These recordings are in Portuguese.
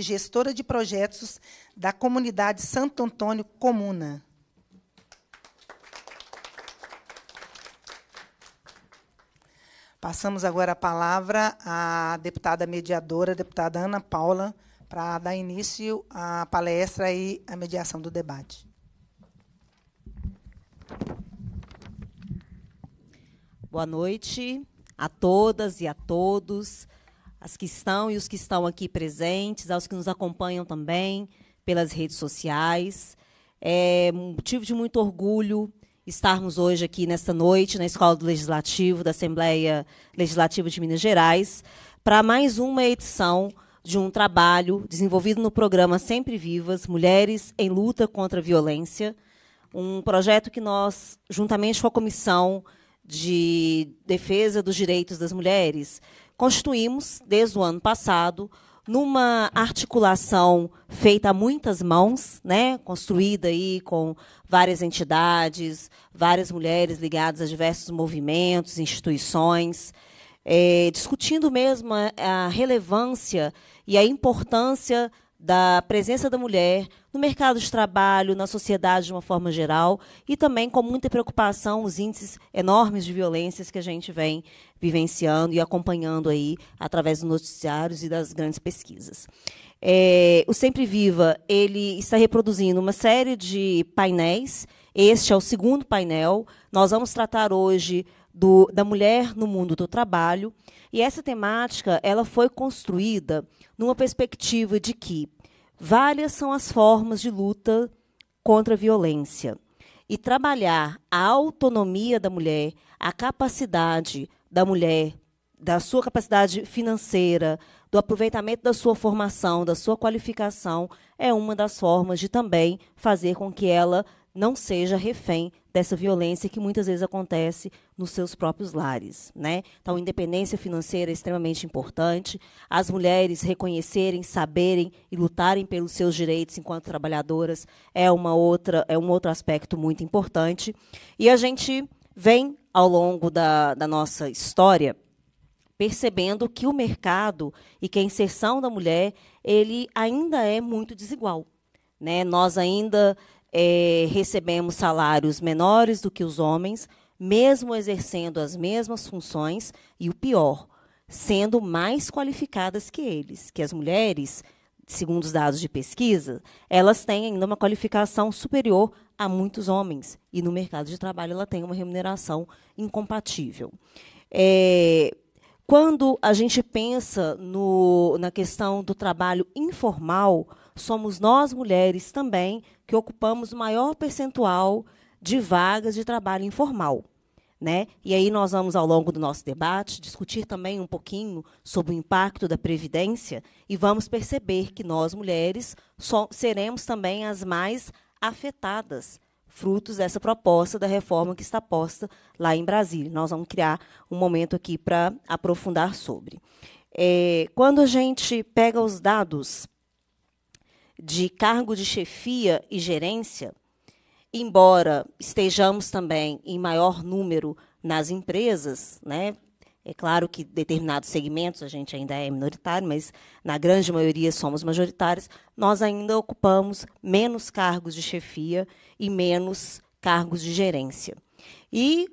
gestora de projetos da comunidade Santo Antônio Comuna. Passamos agora a palavra à deputada mediadora, deputada Ana Paula, para dar início à palestra e à mediação do debate. Boa noite a todas e a todos as que estão e os que estão aqui presentes, aos que nos acompanham também pelas redes sociais. É motivo de muito orgulho estarmos hoje aqui nesta noite na Escola do Legislativo da Assembleia Legislativa de Minas Gerais para mais uma edição de um trabalho desenvolvido no programa Sempre Vivas Mulheres em Luta contra a Violência, um projeto que nós, juntamente com a Comissão de Defesa dos Direitos das Mulheres, constituímos, desde o ano passado, numa articulação feita a muitas mãos, né, construída aí com várias entidades, várias mulheres ligadas a diversos movimentos, instituições, é, discutindo mesmo a, a relevância e a importância da presença da mulher no mercado de trabalho, na sociedade de uma forma geral, e também com muita preocupação os índices enormes de violências que a gente vem vivenciando e acompanhando aí através dos noticiários e das grandes pesquisas. É, o Sempre Viva ele está reproduzindo uma série de painéis. Este é o segundo painel. Nós vamos tratar hoje do, da mulher no mundo do trabalho. E essa temática ela foi construída numa perspectiva de que várias são as formas de luta contra a violência. E trabalhar a autonomia da mulher, a capacidade da mulher, da sua capacidade financeira, do aproveitamento da sua formação, da sua qualificação, é uma das formas de também fazer com que ela não seja refém dessa violência que muitas vezes acontece nos seus próprios lares. Né? Então, independência financeira é extremamente importante, as mulheres reconhecerem, saberem e lutarem pelos seus direitos enquanto trabalhadoras é, uma outra, é um outro aspecto muito importante. E a gente vem, ao longo da, da nossa história, percebendo que o mercado e que a inserção da mulher ele ainda é muito desigual. Né? Nós ainda é, recebemos salários menores do que os homens, mesmo exercendo as mesmas funções, e o pior, sendo mais qualificadas que eles, que as mulheres, segundo os dados de pesquisa, elas têm ainda uma qualificação superior a muitos homens, e no mercado de trabalho ela tem uma remuneração incompatível. É, quando a gente pensa no, na questão do trabalho informal, somos nós mulheres também que ocupamos o maior percentual de vagas de trabalho informal. Né? E aí nós vamos, ao longo do nosso debate, discutir também um pouquinho sobre o impacto da Previdência e vamos perceber que nós, mulheres, seremos também as mais afetadas, frutos dessa proposta da reforma que está posta lá em Brasília. Nós vamos criar um momento aqui para aprofundar sobre. É, quando a gente pega os dados de cargo de chefia e gerência, embora estejamos também em maior número nas empresas, né? É claro que determinados segmentos a gente ainda é minoritário, mas na grande maioria somos majoritários. Nós ainda ocupamos menos cargos de chefia e menos cargos de gerência. E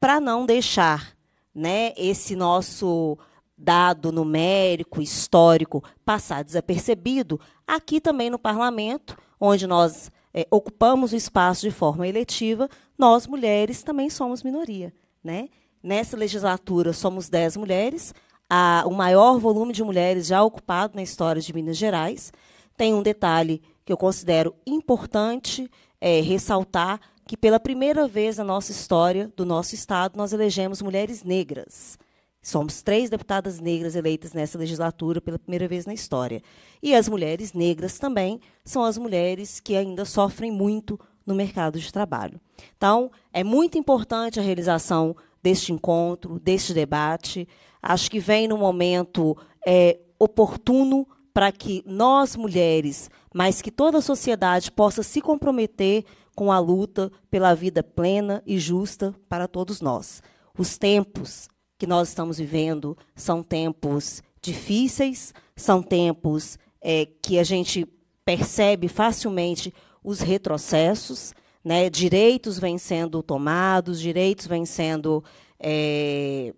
para não deixar, né, esse nosso dado numérico, histórico, passar desapercebido, aqui também no parlamento, onde nós é, ocupamos o espaço de forma eletiva, nós mulheres também somos minoria. Né? Nessa legislatura somos 10 mulheres, o maior volume de mulheres já ocupado na história de Minas Gerais. Tem um detalhe que eu considero importante é, ressaltar, que pela primeira vez na nossa história do nosso Estado nós elegemos mulheres negras. Somos três deputadas negras eleitas nessa legislatura pela primeira vez na história. E as mulheres negras também são as mulheres que ainda sofrem muito no mercado de trabalho. Então, é muito importante a realização deste encontro, deste debate. Acho que vem no momento é, oportuno para que nós, mulheres, mas que toda a sociedade possa se comprometer com a luta pela vida plena e justa para todos nós. Os tempos que nós estamos vivendo são tempos difíceis, são tempos é, que a gente percebe facilmente os retrocessos, né? direitos vêm sendo tomados, direitos vêm sendo é,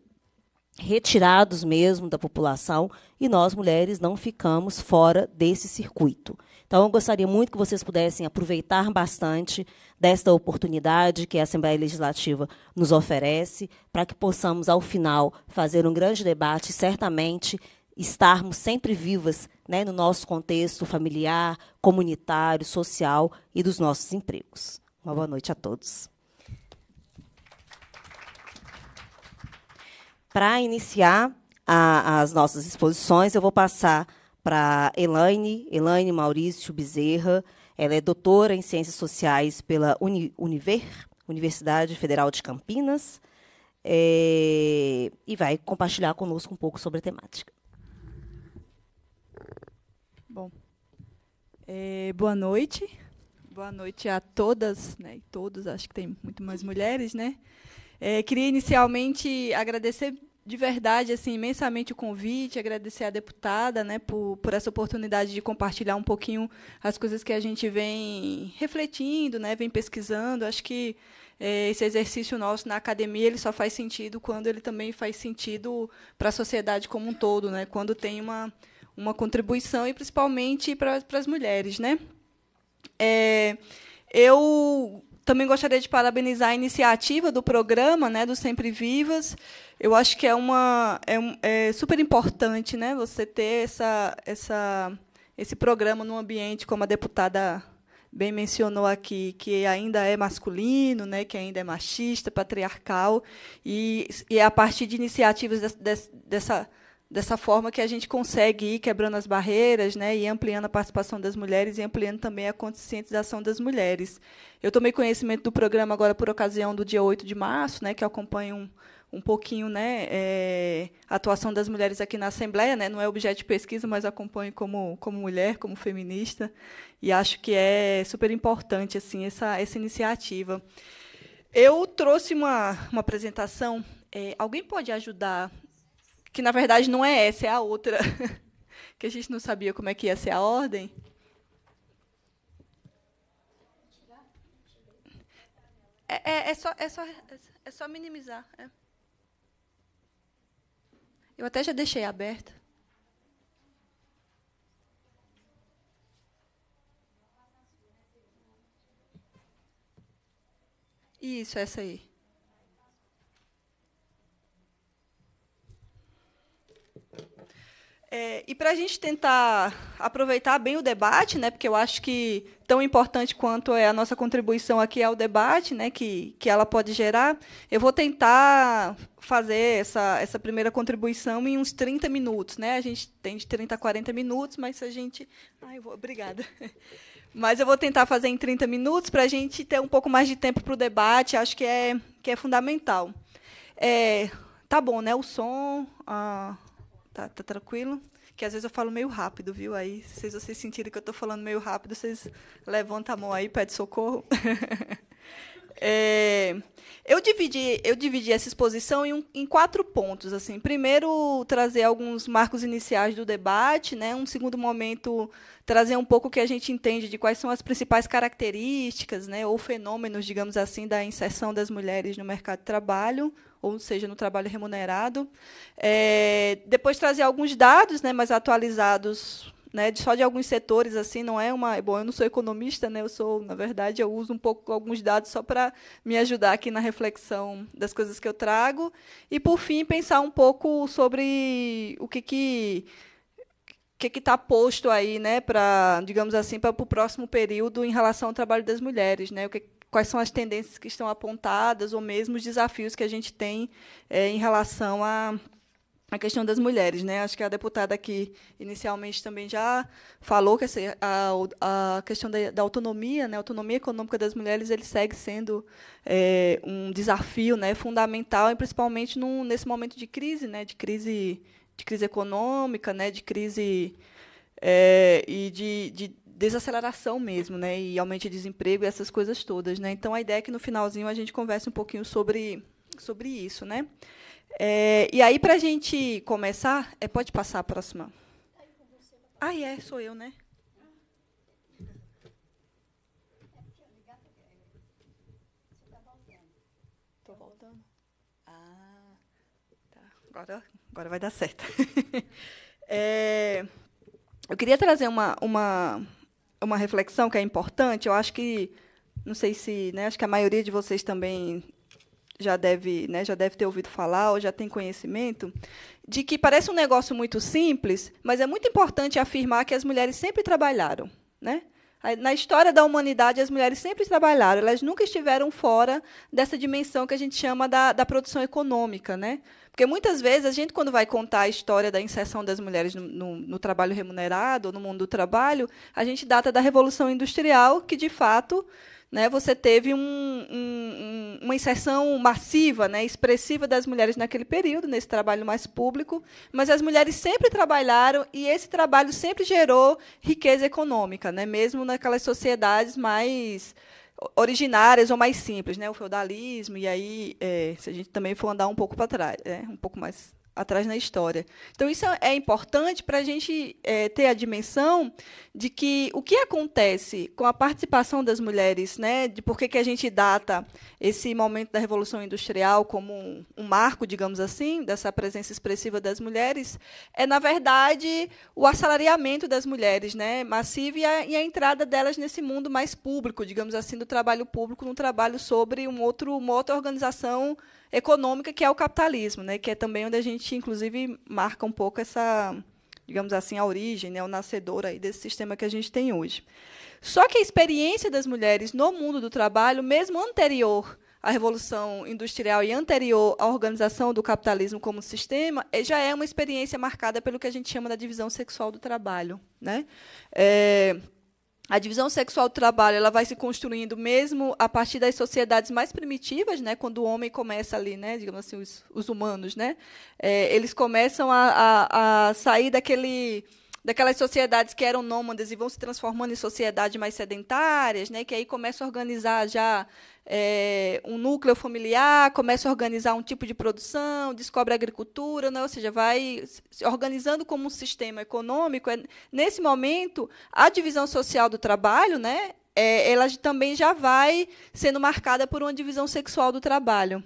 retirados mesmo da população, e nós, mulheres, não ficamos fora desse circuito. Então, eu gostaria muito que vocês pudessem aproveitar bastante desta oportunidade que a Assembleia Legislativa nos oferece, para que possamos, ao final, fazer um grande debate e certamente estarmos sempre vivas né, no nosso contexto familiar, comunitário, social e dos nossos empregos. Uma boa noite a todos. Para iniciar a, as nossas exposições, eu vou passar para Elaine, Elaine Maurício Bezerra, ela é doutora em Ciências Sociais pela Uni Univer, Universidade Federal de Campinas, é, e vai compartilhar conosco um pouco sobre a temática. Bom, é, boa noite. Boa noite a todas né, todos, acho que tem muito mais mulheres, né? É, queria inicialmente agradecer de verdade, assim, imensamente o convite, agradecer à deputada, né, por, por essa oportunidade de compartilhar um pouquinho as coisas que a gente vem refletindo, né, vem pesquisando. Acho que é, esse exercício nosso na academia ele só faz sentido quando ele também faz sentido para a sociedade como um todo, né, quando tem uma, uma contribuição e principalmente para, as mulheres, né. É, eu também gostaria de parabenizar a iniciativa do programa, né, do Sempre Vivas. Eu acho que é uma é, é super importante, né, você ter essa essa esse programa num ambiente como a deputada bem mencionou aqui, que ainda é masculino, né, que ainda é machista, patriarcal, e, e é a partir de iniciativas dessa, dessa dessa forma que a gente consegue ir quebrando as barreiras né, e ampliando a participação das mulheres e ampliando também a conscientização das mulheres. Eu tomei conhecimento do programa agora por ocasião do dia 8 de março, né, que acompanha um, um pouquinho né, é, a atuação das mulheres aqui na Assembleia. Né, não é objeto de pesquisa, mas acompanho como, como mulher, como feminista, e acho que é super importante assim essa, essa iniciativa. Eu trouxe uma, uma apresentação. É, alguém pode ajudar que na verdade não é essa, é a outra, que a gente não sabia como é que ia ser a ordem. É, é, é só, é, só, é só minimizar. É. Eu até já deixei aberta. Isso, essa aí. É, e para a gente tentar aproveitar bem o debate, né, porque eu acho que tão importante quanto é a nossa contribuição aqui ao debate, né, que, que ela pode gerar, eu vou tentar fazer essa, essa primeira contribuição em uns 30 minutos. Né? A gente tem de 30 a 40 minutos, mas se a gente. Ai, vou... Obrigada. Mas eu vou tentar fazer em 30 minutos para a gente ter um pouco mais de tempo para o debate, acho que é, que é fundamental. É, tá bom, né? O som. ah. Tá, tá tranquilo? Que às vezes eu falo meio rápido, viu? Aí, se vocês sentirem que eu estou falando meio rápido, vocês levantam a mão aí, pede socorro. É, eu dividi, eu dividi essa exposição em, um, em, quatro pontos. Assim, primeiro trazer alguns marcos iniciais do debate, né? Um segundo momento trazer um pouco o que a gente entende de quais são as principais características, né? Ou fenômenos, digamos assim, da inserção das mulheres no mercado de trabalho ou seja, no trabalho remunerado. É, depois trazer alguns dados né, mais atualizados né, só de alguns setores, assim, não é uma. Bom, eu não sou economista, né, eu sou, na verdade, eu uso um pouco alguns dados só para me ajudar aqui na reflexão das coisas que eu trago. E, por fim, pensar um pouco sobre o que que que está posto aí, né, para digamos assim, para o próximo período em relação ao trabalho das mulheres, né? O que, quais são as tendências que estão apontadas ou mesmo os desafios que a gente tem é, em relação à a, a questão das mulheres, né? Acho que a deputada aqui inicialmente também já falou que essa, a, a questão da, da, autonomia, né? autonomia econômica das mulheres, ele segue sendo é, um desafio, né? Fundamental e principalmente num, nesse momento de crise, né? De crise de crise econômica, né? De crise é, e de, de desaceleração mesmo, né? E aumento de desemprego e essas coisas todas, né? Então a ideia é que no finalzinho a gente converse um pouquinho sobre, sobre isso, né? É, e aí para a gente começar, é, pode passar a próxima. Ah, é, sou eu, né? Estou voltando. Ah, tá. Agora, agora vai dar certo. é, eu queria trazer uma, uma, uma reflexão que é importante. Eu acho que, não sei se, né, acho que a maioria de vocês também já deve, né, já deve ter ouvido falar ou já tem conhecimento, de que parece um negócio muito simples, mas é muito importante afirmar que as mulheres sempre trabalharam. Né? Na história da humanidade, as mulheres sempre trabalharam, elas nunca estiveram fora dessa dimensão que a gente chama da, da produção econômica. Né? Porque muitas vezes a gente, quando vai contar a história da inserção das mulheres no, no, no trabalho remunerado, no mundo do trabalho, a gente data da Revolução Industrial, que de fato né, você teve um, um, uma inserção massiva, né, expressiva das mulheres naquele período, nesse trabalho mais público, mas as mulheres sempre trabalharam e esse trabalho sempre gerou riqueza econômica, né, mesmo naquelas sociedades mais originárias ou mais simples, né? O feudalismo, e aí, é, se a gente também for andar um pouco para trás, né? um pouco mais atrás na história. Então, isso é importante para a gente é, ter a dimensão de que o que acontece com a participação das mulheres, né, de por que, que a gente data esse momento da Revolução Industrial como um, um marco, digamos assim, dessa presença expressiva das mulheres, é, na verdade, o assalariamento das mulheres né, massivo e a, e a entrada delas nesse mundo mais público, digamos assim, do trabalho público, num trabalho sobre um outro, uma outra organização econômica que é o capitalismo, né? Que é também onde a gente, inclusive, marca um pouco essa, digamos assim, a origem, né? O nascedor aí desse sistema que a gente tem hoje. Só que a experiência das mulheres no mundo do trabalho, mesmo anterior à Revolução Industrial e anterior à organização do capitalismo como sistema, é, já é uma experiência marcada pelo que a gente chama da divisão sexual do trabalho. Né? É, a divisão sexual do trabalho ela vai se construindo mesmo a partir das sociedades mais primitivas, né? Quando o homem começa ali, né? Digamos assim, os, os humanos, né? É, eles começam a, a, a sair daquele daquelas sociedades que eram nômades e vão se transformando em sociedades mais sedentárias, né, que aí começa a organizar já é, um núcleo familiar, começa a organizar um tipo de produção, descobre a agricultura, né? ou seja, vai se organizando como um sistema econômico. É, nesse momento, a divisão social do trabalho né, é, ela também já vai sendo marcada por uma divisão sexual do trabalho.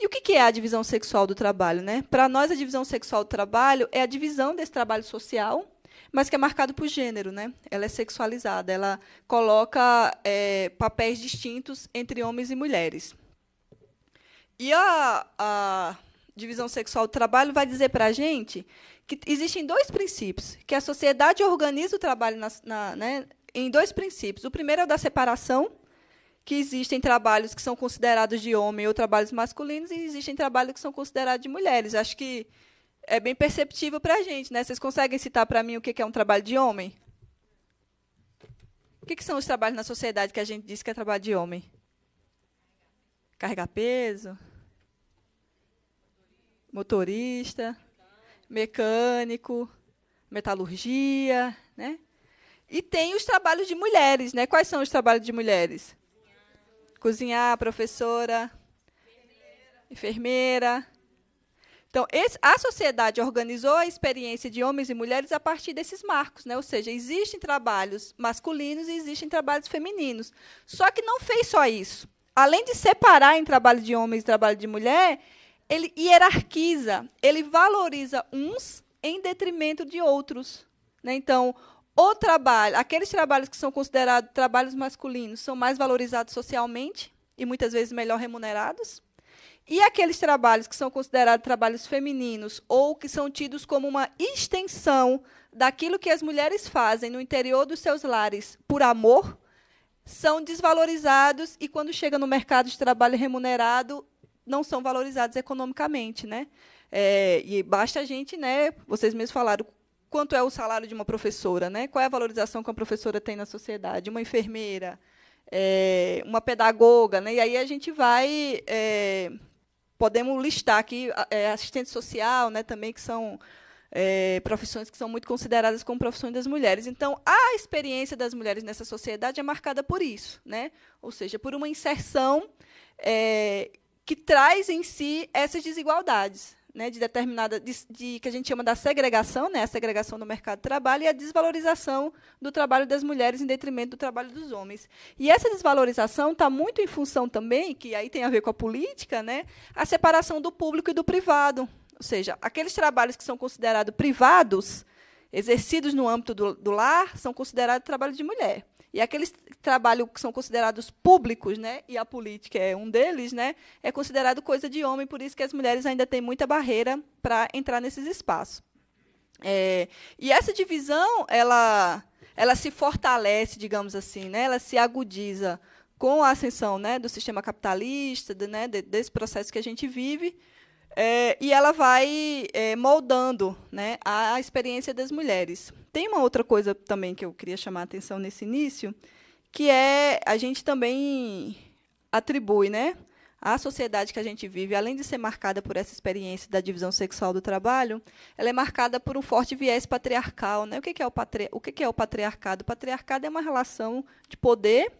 E o que é a divisão sexual do trabalho? Né? Para nós, a divisão sexual do trabalho é a divisão desse trabalho social mas que é marcado por gênero, né? Ela é sexualizada, ela coloca é, papéis distintos entre homens e mulheres. E a, a divisão sexual do trabalho vai dizer para a gente que existem dois princípios, que a sociedade organiza o trabalho na, na, né, em dois princípios. O primeiro é o da separação, que existem trabalhos que são considerados de homem ou trabalhos masculinos, e existem trabalhos que são considerados de mulheres. Acho que é bem perceptível para a gente. Né? Vocês conseguem citar para mim o que é um trabalho de homem? O que são os trabalhos na sociedade que a gente diz que é trabalho de homem? Carregar peso, motorista, mecânico, metalurgia, né? E tem os trabalhos de mulheres, né? Quais são os trabalhos de mulheres? Cozinhar, professora, enfermeira. enfermeira então, esse, a sociedade organizou a experiência de homens e mulheres a partir desses marcos, né? ou seja, existem trabalhos masculinos e existem trabalhos femininos. Só que não fez só isso. Além de separar em trabalho de homens e trabalho de mulher, ele hierarquiza, ele valoriza uns em detrimento de outros. Né? Então, o trabalho, aqueles trabalhos que são considerados trabalhos masculinos são mais valorizados socialmente e muitas vezes melhor remunerados. E aqueles trabalhos que são considerados trabalhos femininos ou que são tidos como uma extensão daquilo que as mulheres fazem no interior dos seus lares por amor, são desvalorizados e quando chega no mercado de trabalho remunerado não são valorizados economicamente, né? É, e basta a gente, né? Vocês mesmos falaram quanto é o salário de uma professora, né? Qual é a valorização que uma professora tem na sociedade? Uma enfermeira, é, uma pedagoga, né? E aí a gente vai é, podemos listar aqui é, assistente social, né, também que são é, profissões que são muito consideradas como profissões das mulheres. Então, a experiência das mulheres nessa sociedade é marcada por isso, né? ou seja, por uma inserção é, que traz em si essas desigualdades né, de determinada de, de, que a gente chama da segregação, né, a segregação no mercado de trabalho e a desvalorização do trabalho das mulheres em detrimento do trabalho dos homens. E essa desvalorização está muito em função também, que aí tem a ver com a política, né, a separação do público e do privado, ou seja, aqueles trabalhos que são considerados privados, exercidos no âmbito do, do lar, são considerados trabalho de mulher. E aqueles trabalhos que são considerados públicos, né, e a política é um deles, né, é considerado coisa de homem, por isso que as mulheres ainda têm muita barreira para entrar nesses espaços. É, e essa divisão, ela, ela se fortalece, digamos assim, né, ela se agudiza com a ascensão né, do sistema capitalista, de, né, desse processo que a gente vive, é, e ela vai é, moldando né, a experiência das mulheres. Tem uma outra coisa também que eu queria chamar a atenção nesse início, que é a gente também atribui, né? A sociedade que a gente vive, além de ser marcada por essa experiência da divisão sexual do trabalho, ela é marcada por um forte viés patriarcal. Né? O, que, é o, patri... o que é o patriarcado? O patriarcado é uma relação de poder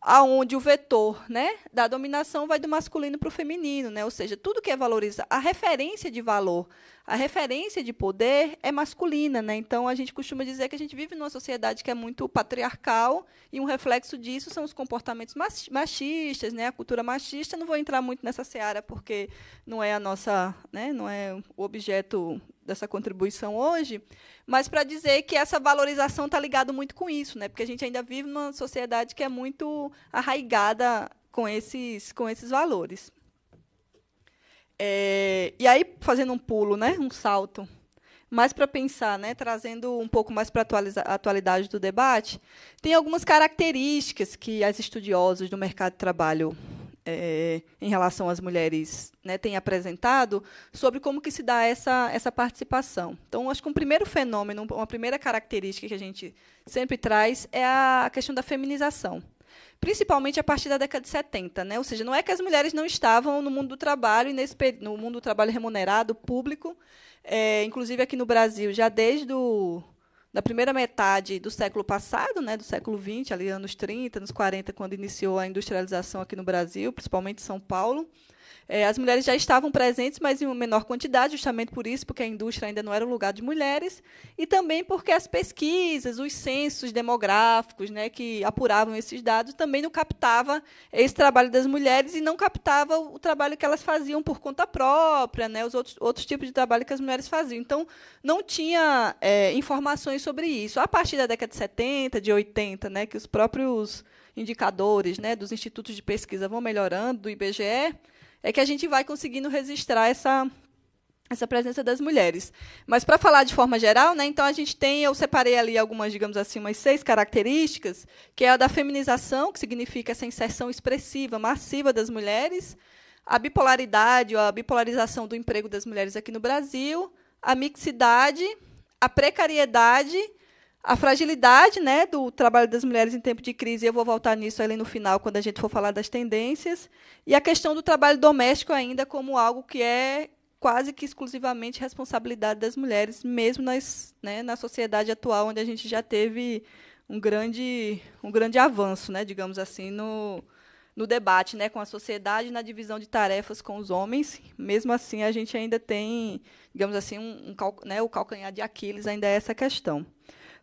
aonde o vetor né, da dominação vai do masculino para o feminino, né? ou seja, tudo que é valorizado, a referência de valor, a referência de poder é masculina. Né? Então, a gente costuma dizer que a gente vive numa sociedade que é muito patriarcal e um reflexo disso são os comportamentos machistas, né? a cultura machista. Não vou entrar muito nessa seara porque não é a nossa, né? não é o objeto dessa contribuição hoje, mas para dizer que essa valorização está ligada muito com isso, né? porque a gente ainda vive numa sociedade que é muito arraigada com esses, com esses valores. É, e aí, fazendo um pulo, né? um salto, mais para pensar, né? trazendo um pouco mais para a atualidade do debate, tem algumas características que as estudiosas do mercado de trabalho é, em relação às mulheres né, tem apresentado sobre como que se dá essa, essa participação. Então, acho que um primeiro fenômeno, uma primeira característica que a gente sempre traz é a questão da feminização. Principalmente a partir da década de 70, né? Ou seja, não é que as mulheres não estavam no mundo do trabalho e nesse, no mundo do trabalho remunerado, público, é, inclusive aqui no Brasil, já desde o da primeira metade do século passado, né, do século XX, ali anos 30, anos 40, quando iniciou a industrialização aqui no Brasil, principalmente em São Paulo, é, as mulheres já estavam presentes, mas em menor quantidade, justamente por isso, porque a indústria ainda não era o lugar de mulheres, e também porque as pesquisas, os censos demográficos né, que apuravam esses dados também não captava esse trabalho das mulheres e não captava o trabalho que elas faziam por conta própria, né, os outros, outros tipos de trabalho que as mulheres faziam. Então, não tinha é, informações sobre isso. A partir da década de 70, de 80, né, que os próprios indicadores né, dos institutos de pesquisa vão melhorando, do IBGE, é que a gente vai conseguindo registrar essa essa presença das mulheres. Mas para falar de forma geral, né, então a gente tem, eu separei ali algumas, digamos assim, umas seis características, que é a da feminização, que significa essa inserção expressiva, massiva das mulheres, a bipolaridade, ou a bipolarização do emprego das mulheres aqui no Brasil, a mixidade, a precariedade a fragilidade né, do trabalho das mulheres em tempo de crise, eu vou voltar nisso ali no final, quando a gente for falar das tendências, e a questão do trabalho doméstico ainda como algo que é quase que exclusivamente responsabilidade das mulheres, mesmo nas, né, na sociedade atual, onde a gente já teve um grande, um grande avanço, né, digamos assim, no, no debate né, com a sociedade, na divisão de tarefas com os homens. Mesmo assim, a gente ainda tem, digamos assim, um, um né, o calcanhar de Aquiles ainda é essa questão.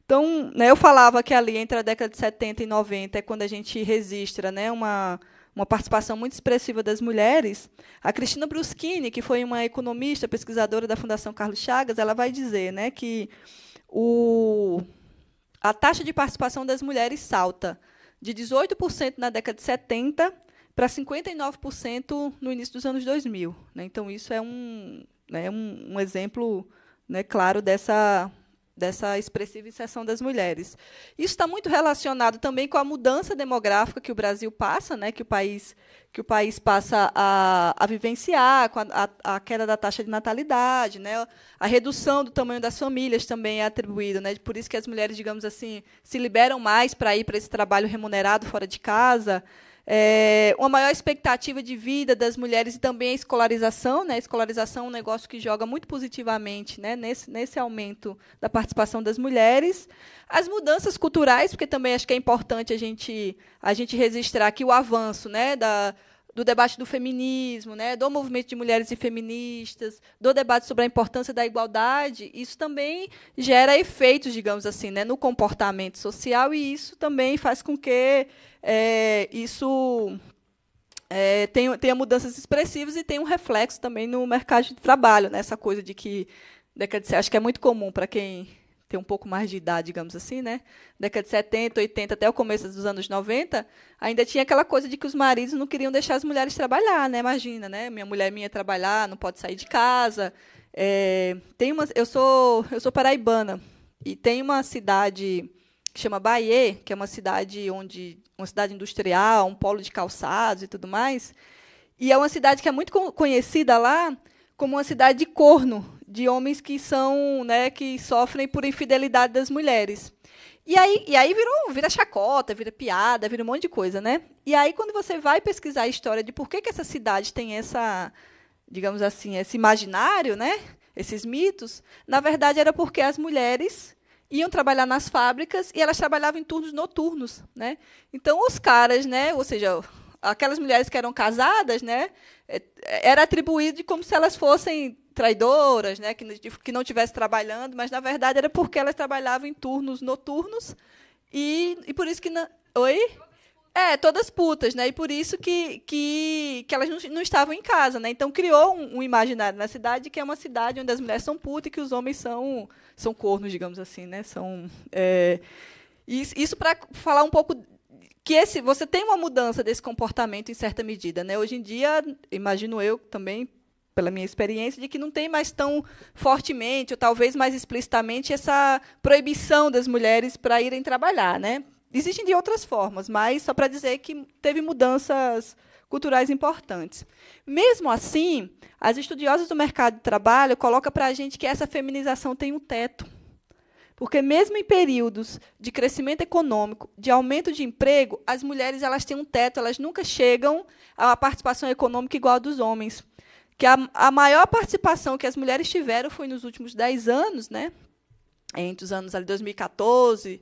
Então, né, eu falava que ali entre a década de 70 e 90 é quando a gente registra né, uma, uma participação muito expressiva das mulheres. A Cristina Bruschini, que foi uma economista, pesquisadora da Fundação Carlos Chagas, ela vai dizer né, que o, a taxa de participação das mulheres salta de 18% na década de 70 para 59% no início dos anos 2000. Né? Então, isso é um, né, um, um exemplo né, claro dessa dessa expressiva inserção das mulheres. Isso está muito relacionado também com a mudança demográfica que o Brasil passa, né, que o país que o país passa a, a vivenciar, com a, a, queda da taxa de natalidade, né, a redução do tamanho das famílias também é atribuída, né, por isso que as mulheres, digamos assim, se liberam mais para ir para esse trabalho remunerado fora de casa é, uma maior expectativa de vida das mulheres e também a escolarização. Né? A escolarização é um negócio que joga muito positivamente né? nesse, nesse aumento da participação das mulheres. As mudanças culturais, porque também acho que é importante a gente, a gente registrar que o avanço né? da do debate do feminismo, né, do movimento de mulheres e feministas, do debate sobre a importância da igualdade, isso também gera efeitos, digamos assim, né, no comportamento social e isso também faz com que é, isso é, tenha, tenha mudanças expressivas e tenha um reflexo também no mercado de trabalho, né, essa coisa de que década né, de acho que é muito comum para quem ter um pouco mais de idade, digamos assim, né? Década de 70, 80, até o começo dos anos 90, ainda tinha aquela coisa de que os maridos não queriam deixar as mulheres trabalhar, né? Imagina, né? Minha mulher minha trabalhar, não pode sair de casa. É, tem uma, eu sou eu sou paraibana e tem uma cidade que chama Bahia, que é uma cidade onde uma cidade industrial, um polo de calçados e tudo mais. E é uma cidade que é muito conhecida lá como uma cidade de corno, de homens que são, né, que sofrem por infidelidade das mulheres. E aí, e aí virou, vira chacota, vira piada, vira um monte de coisa, né? E aí, quando você vai pesquisar a história de por que, que essa cidade tem essa, digamos assim, esse imaginário, né? Esses mitos, na verdade era porque as mulheres iam trabalhar nas fábricas e elas trabalhavam em turnos noturnos, né? Então os caras, né? Ou seja, aquelas mulheres que eram casadas, né? É, era atribuído como se elas fossem traidoras, né, que, que não estivesse trabalhando, mas na verdade era porque elas trabalhavam em turnos noturnos e, e por isso que. Na... Oi? É, todas putas, né? E por isso que, que, que elas não, não estavam em casa, né? Então criou um, um, imaginário na cidade que é uma cidade onde as mulheres são putas e que os homens são, são cornos, digamos assim, né? São. É... Isso para falar um pouco que esse você tem uma mudança desse comportamento em certa medida, né? Hoje em dia, imagino eu também pela minha experiência, de que não tem mais tão fortemente, ou talvez mais explicitamente, essa proibição das mulheres para irem trabalhar. Né? Existem de outras formas, mas só para dizer que teve mudanças culturais importantes. Mesmo assim, as estudiosas do mercado de trabalho colocam para a gente que essa feminização tem um teto. Porque mesmo em períodos de crescimento econômico, de aumento de emprego, as mulheres elas têm um teto, elas nunca chegam à participação econômica igual a dos homens que a, a maior participação que as mulheres tiveram foi nos últimos 10 anos, né? entre os anos ali, 2014,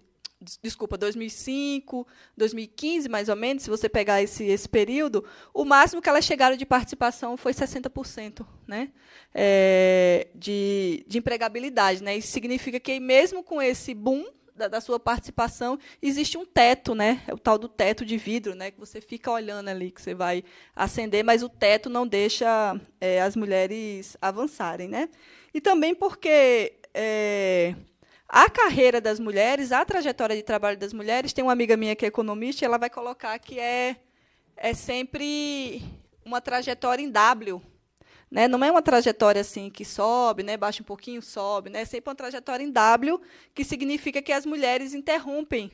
desculpa, 2005, 2015, mais ou menos, se você pegar esse, esse período, o máximo que elas chegaram de participação foi 60% né? É, de, de empregabilidade. Né? Isso significa que, mesmo com esse boom da, da, sua participação, existe um teto, né? É o tal do teto de vidro, né? Que você fica olhando ali, que você vai acender, mas o teto não deixa é, as mulheres avançarem, né? E também porque é, a carreira das mulheres, a trajetória de trabalho das mulheres, tem uma amiga minha que é economista, e ela vai colocar que é é sempre uma trajetória em W, né? Não é uma trajetória assim que sobe, né? baixa um pouquinho, sobe. Né? É sempre uma trajetória em W, que significa que as mulheres interrompem,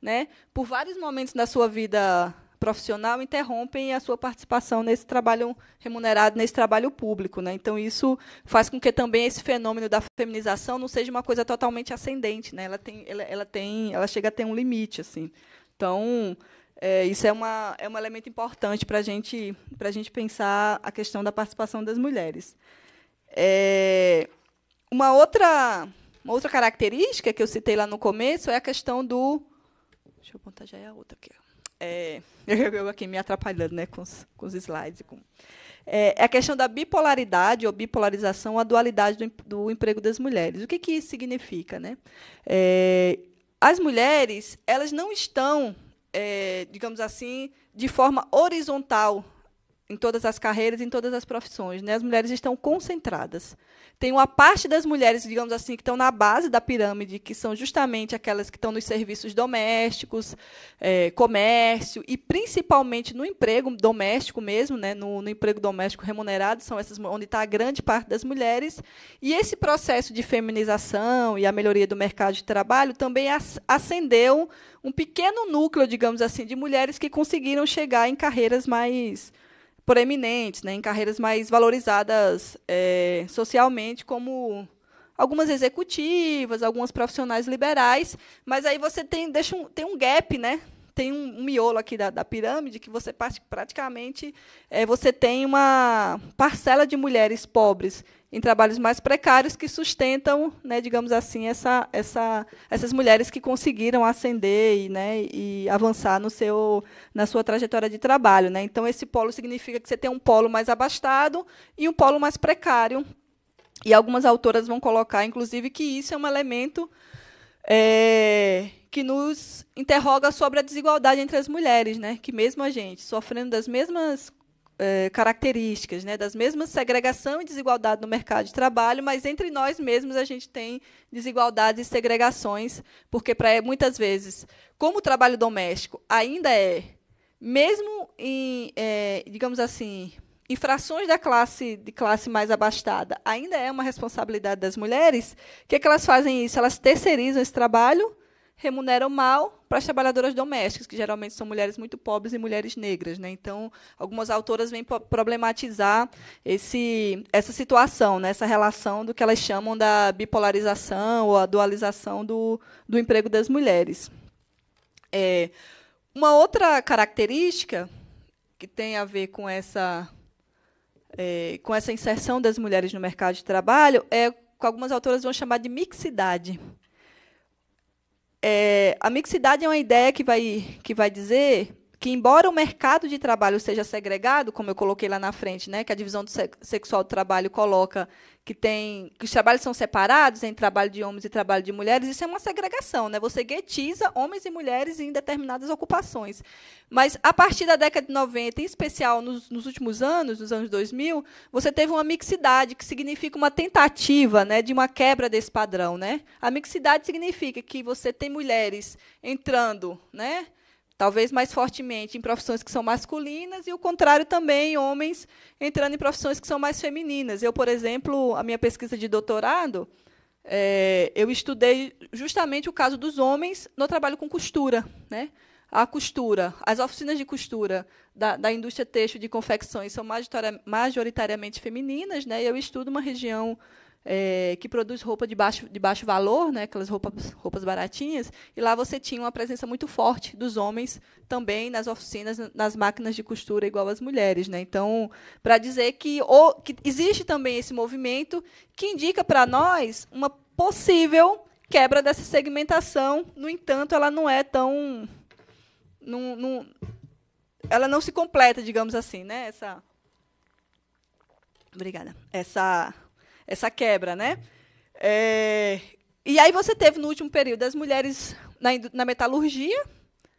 né? por vários momentos da sua vida profissional interrompem a sua participação nesse trabalho remunerado, nesse trabalho público. Né? Então, isso faz com que também esse fenômeno da feminização não seja uma coisa totalmente ascendente. Né? Ela, tem, ela, ela, tem, ela chega a ter um limite. assim. Então, é, isso é, uma, é um elemento importante para gente, a gente pensar a questão da participação das mulheres. É, uma, outra, uma outra característica que eu citei lá no começo é a questão do. Deixa eu apontar já é a outra aqui. É, eu aqui me atrapalhando né, com, os, com os slides. Com, é, é, a questão da bipolaridade ou bipolarização, a dualidade do, do emprego das mulheres. O que, que isso significa? Né? É, as mulheres elas não estão é, digamos assim, de forma horizontal em todas as carreiras, em todas as profissões. Né? As mulheres estão concentradas. Tem uma parte das mulheres, digamos assim, que estão na base da pirâmide, que são justamente aquelas que estão nos serviços domésticos, é, comércio e principalmente no emprego doméstico mesmo, né? no, no emprego doméstico remunerado, são essas onde está a grande parte das mulheres. E esse processo de feminização e a melhoria do mercado de trabalho também acendeu um pequeno núcleo, digamos assim, de mulheres que conseguiram chegar em carreiras mais proeminentes, né, em carreiras mais valorizadas é, socialmente, como algumas executivas, algumas profissionais liberais, mas aí você tem, deixa um, tem um gap, né? Tem um, um miolo aqui da, da, pirâmide que você praticamente é, você tem uma parcela de mulheres pobres em trabalhos mais precários que sustentam, né, digamos assim, essa, essa, essas mulheres que conseguiram ascender e, né, e avançar no seu, na sua trajetória de trabalho. Né? Então, esse polo significa que você tem um polo mais abastado e um polo mais precário. E algumas autoras vão colocar, inclusive, que isso é um elemento é, que nos interroga sobre a desigualdade entre as mulheres, né? que mesmo a gente, sofrendo das mesmas é, características, né, das mesmas segregação e desigualdade no mercado de trabalho, mas entre nós mesmos a gente tem desigualdades e segregações, porque para muitas vezes, como o trabalho doméstico ainda é, mesmo em, é, digamos assim, infrações da classe de classe mais abastada ainda é uma responsabilidade das mulheres, o que, é que elas fazem isso? Elas terceirizam esse trabalho remuneram mal para as trabalhadoras domésticas, que geralmente são mulheres muito pobres e mulheres negras. Né? Então, algumas autoras vêm problematizar esse, essa situação, né? essa relação do que elas chamam da bipolarização ou a dualização do, do emprego das mulheres. É, uma outra característica que tem a ver com essa, é, com essa inserção das mulheres no mercado de trabalho é que algumas autoras vão chamar de mixidade. É, a mixidade é uma ideia que vai, que vai dizer que embora o mercado de trabalho seja segregado, como eu coloquei lá na frente, né, que a divisão do sexual do trabalho coloca que tem que os trabalhos são separados em trabalho de homens e trabalho de mulheres, isso é uma segregação, né? Você guetiza homens e mulheres em determinadas ocupações. Mas a partir da década de 90, em especial nos, nos últimos anos, nos anos 2000, você teve uma mixidade, que significa uma tentativa, né, de uma quebra desse padrão, né? A mixidade significa que você tem mulheres entrando, né, talvez mais fortemente em profissões que são masculinas e o contrário também, homens entrando em profissões que são mais femininas. Eu, por exemplo, a minha pesquisa de doutorado, é, eu estudei justamente o caso dos homens no trabalho com costura, né? A costura, as oficinas de costura da, da indústria têxtil de confecções são majoritariamente femininas, né? E eu estudo uma região é, que produz roupa de baixo, de baixo valor, né, aquelas roupas, roupas baratinhas, e lá você tinha uma presença muito forte dos homens também nas oficinas, nas máquinas de costura, igual as mulheres. Né? Então, para dizer que, ou, que existe também esse movimento que indica para nós uma possível quebra dessa segmentação, no entanto, ela não é tão. Não, não, ela não se completa, digamos assim, né? Essa. Obrigada. Essa essa quebra, né? É, e aí você teve no último período as mulheres na, na metalurgia,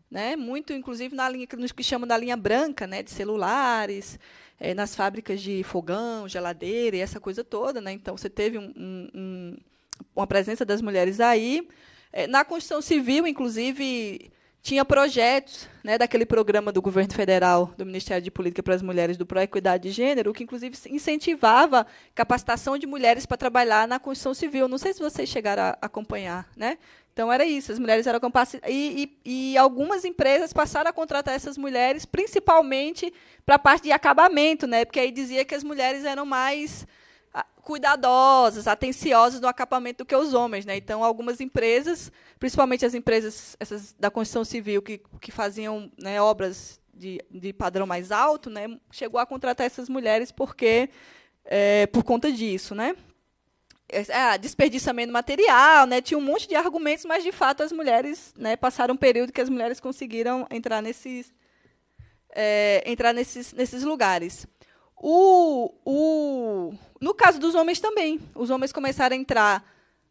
né? Muito, inclusive na linha no que chamam da linha branca, né? De celulares, é, nas fábricas de fogão, geladeira e essa coisa toda, né? Então você teve um, um, uma presença das mulheres aí. É, na construção civil, inclusive tinha projetos né, daquele programa do governo federal, do Ministério de Política para as Mulheres, do Pró-Equidade de Gênero, que inclusive incentivava capacitação de mulheres para trabalhar na construção civil. Não sei se vocês chegaram a acompanhar. Né? Então era isso, as mulheres eram capacitadas. E, e, e algumas empresas passaram a contratar essas mulheres, principalmente para a parte de acabamento, né? porque aí dizia que as mulheres eram mais cuidadosas, atenciosas no acampamento do que os homens, né? Então, algumas empresas, principalmente as empresas essas da construção civil que, que faziam né, obras de, de padrão mais alto, né, chegou a contratar essas mulheres porque é, por conta disso, né? É, ah, desperdiçamento de material, né? Tinha um monte de argumentos, mas de fato as mulheres, né, passaram um período que as mulheres conseguiram entrar nesses é, entrar nesses, nesses lugares. O, o no caso dos homens também, os homens começaram a entrar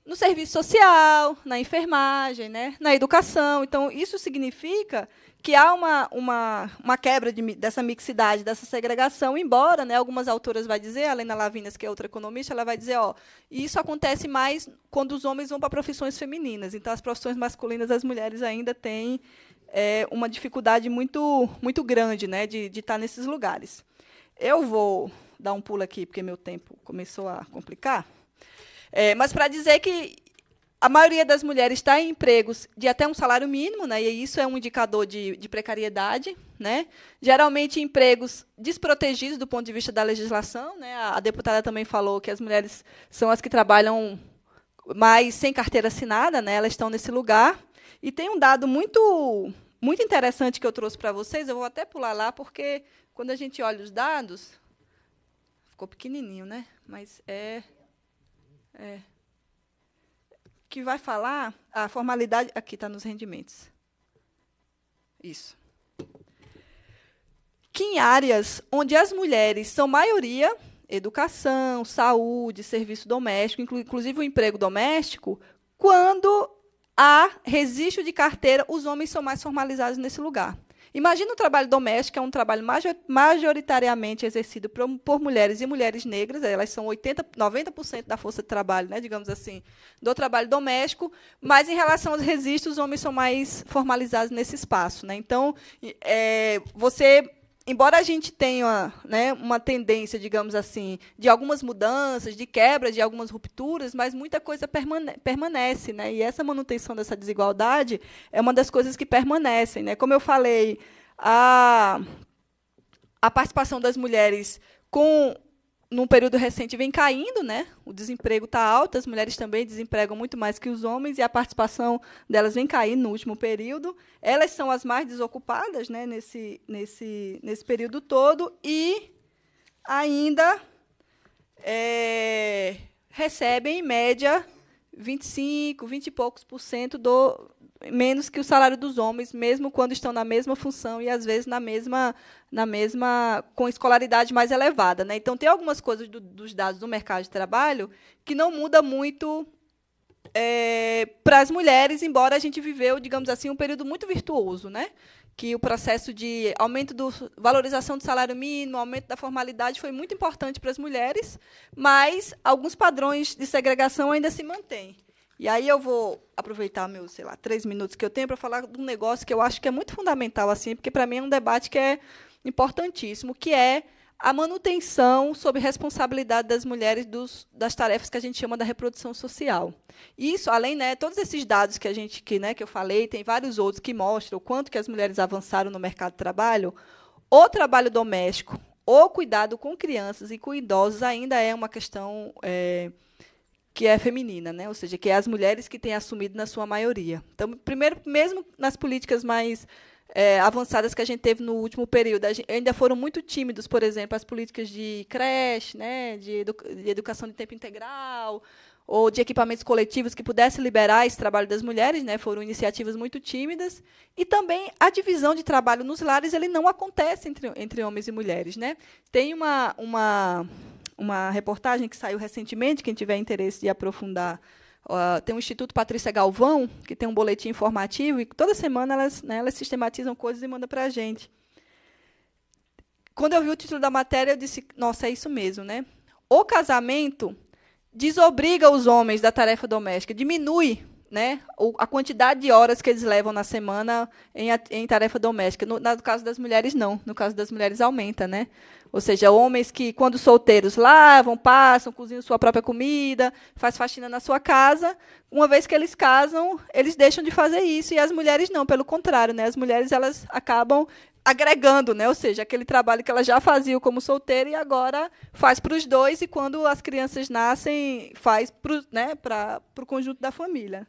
no serviço social, na enfermagem, né, na educação. Então, isso significa que há uma, uma, uma quebra de, dessa mixidade, dessa segregação, embora né, algumas autoras vai dizer, a da Lavinas, que é outra economista, ela vai dizer, ó, isso acontece mais quando os homens vão para profissões femininas. Então, as profissões masculinas, as mulheres ainda têm é, uma dificuldade muito, muito grande né, de, de estar tá nesses lugares. Eu vou dar um pulo aqui, porque meu tempo começou a complicar. É, mas para dizer que a maioria das mulheres está em empregos de até um salário mínimo, né, e isso é um indicador de, de precariedade. Né? Geralmente, empregos desprotegidos do ponto de vista da legislação. Né? A, a deputada também falou que as mulheres são as que trabalham mais sem carteira assinada, né? elas estão nesse lugar. E tem um dado muito, muito interessante que eu trouxe para vocês, eu vou até pular lá, porque quando a gente olha os dados, ficou pequenininho, né? Mas é, é que vai falar a formalidade aqui está nos rendimentos. Isso. Que em áreas onde as mulheres são maioria, educação, saúde, serviço doméstico, inclu inclusive o emprego doméstico, quando há registro de carteira, os homens são mais formalizados nesse lugar. Imagina o trabalho doméstico, é um trabalho majoritariamente exercido por, por mulheres e mulheres negras, elas são 80, 90% da força de trabalho, né, digamos assim, do trabalho doméstico, mas em relação aos registros, os homens são mais formalizados nesse espaço. Né? Então, é, você embora a gente tenha né, uma tendência, digamos assim, de algumas mudanças, de quebras, de algumas rupturas, mas muita coisa permane permanece, né? E essa manutenção dessa desigualdade é uma das coisas que permanecem, né? Como eu falei, a, a participação das mulheres com num período recente vem caindo, né? O desemprego está alto, as mulheres também desempregam muito mais que os homens e a participação delas vem caindo no último período. Elas são as mais desocupadas, né? Nesse, nesse, nesse período todo e ainda é, recebem em média 25, 20 e poucos por cento do menos que o salário dos homens, mesmo quando estão na mesma função e às vezes na mesma, na mesma com escolaridade mais elevada, né? Então tem algumas coisas do, dos dados do mercado de trabalho que não muda muito é, para as mulheres, embora a gente viveu, digamos assim, um período muito virtuoso, né? Que o processo de aumento do valorização do salário mínimo, aumento da formalidade foi muito importante para as mulheres, mas alguns padrões de segregação ainda se mantêm. E aí eu vou aproveitar meus, sei lá, três minutos que eu tenho para falar de um negócio que eu acho que é muito fundamental, assim, porque para mim é um debate que é importantíssimo, que é a manutenção sob responsabilidade das mulheres dos, das tarefas que a gente chama da reprodução social. Isso, além, né, todos esses dados que a gente que, né, que eu falei, tem vários outros que mostram o quanto que as mulheres avançaram no mercado de trabalho. O trabalho doméstico, o cuidado com crianças e com idosos ainda é uma questão é, que é feminina, né? ou seja, que é as mulheres que têm assumido na sua maioria. Então, primeiro, mesmo nas políticas mais é, avançadas que a gente teve no último período, gente, ainda foram muito tímidos, por exemplo, as políticas de creche, né? de, edu de educação de tempo integral, ou de equipamentos coletivos que pudesse liberar esse trabalho das mulheres, né? Foram iniciativas muito tímidas. E também a divisão de trabalho nos lares ele não acontece entre, entre homens e mulheres, né? Tem uma, uma uma reportagem que saiu recentemente, quem tiver interesse de aprofundar. Uh, tem o Instituto Patrícia Galvão, que tem um boletim informativo, e toda semana elas, né, elas sistematizam coisas e mandam para a gente. Quando eu vi o título da matéria, eu disse: nossa, é isso mesmo, né? O casamento desobriga os homens da tarefa doméstica, diminui né, a quantidade de horas que eles levam na semana em, em tarefa doméstica. No, no, caso das mulheres, não. No caso das mulheres, aumenta, né? Ou seja, homens que, quando solteiros, lavam, passam, cozinham sua própria comida, faz faxina na sua casa. Uma vez que eles casam, eles deixam de fazer isso. E as mulheres não, pelo contrário, né? As mulheres, elas acabam agregando, né? Ou seja, aquele trabalho que ela já fazia como solteira e agora faz para os dois e quando as crianças nascem faz para né, o conjunto da família.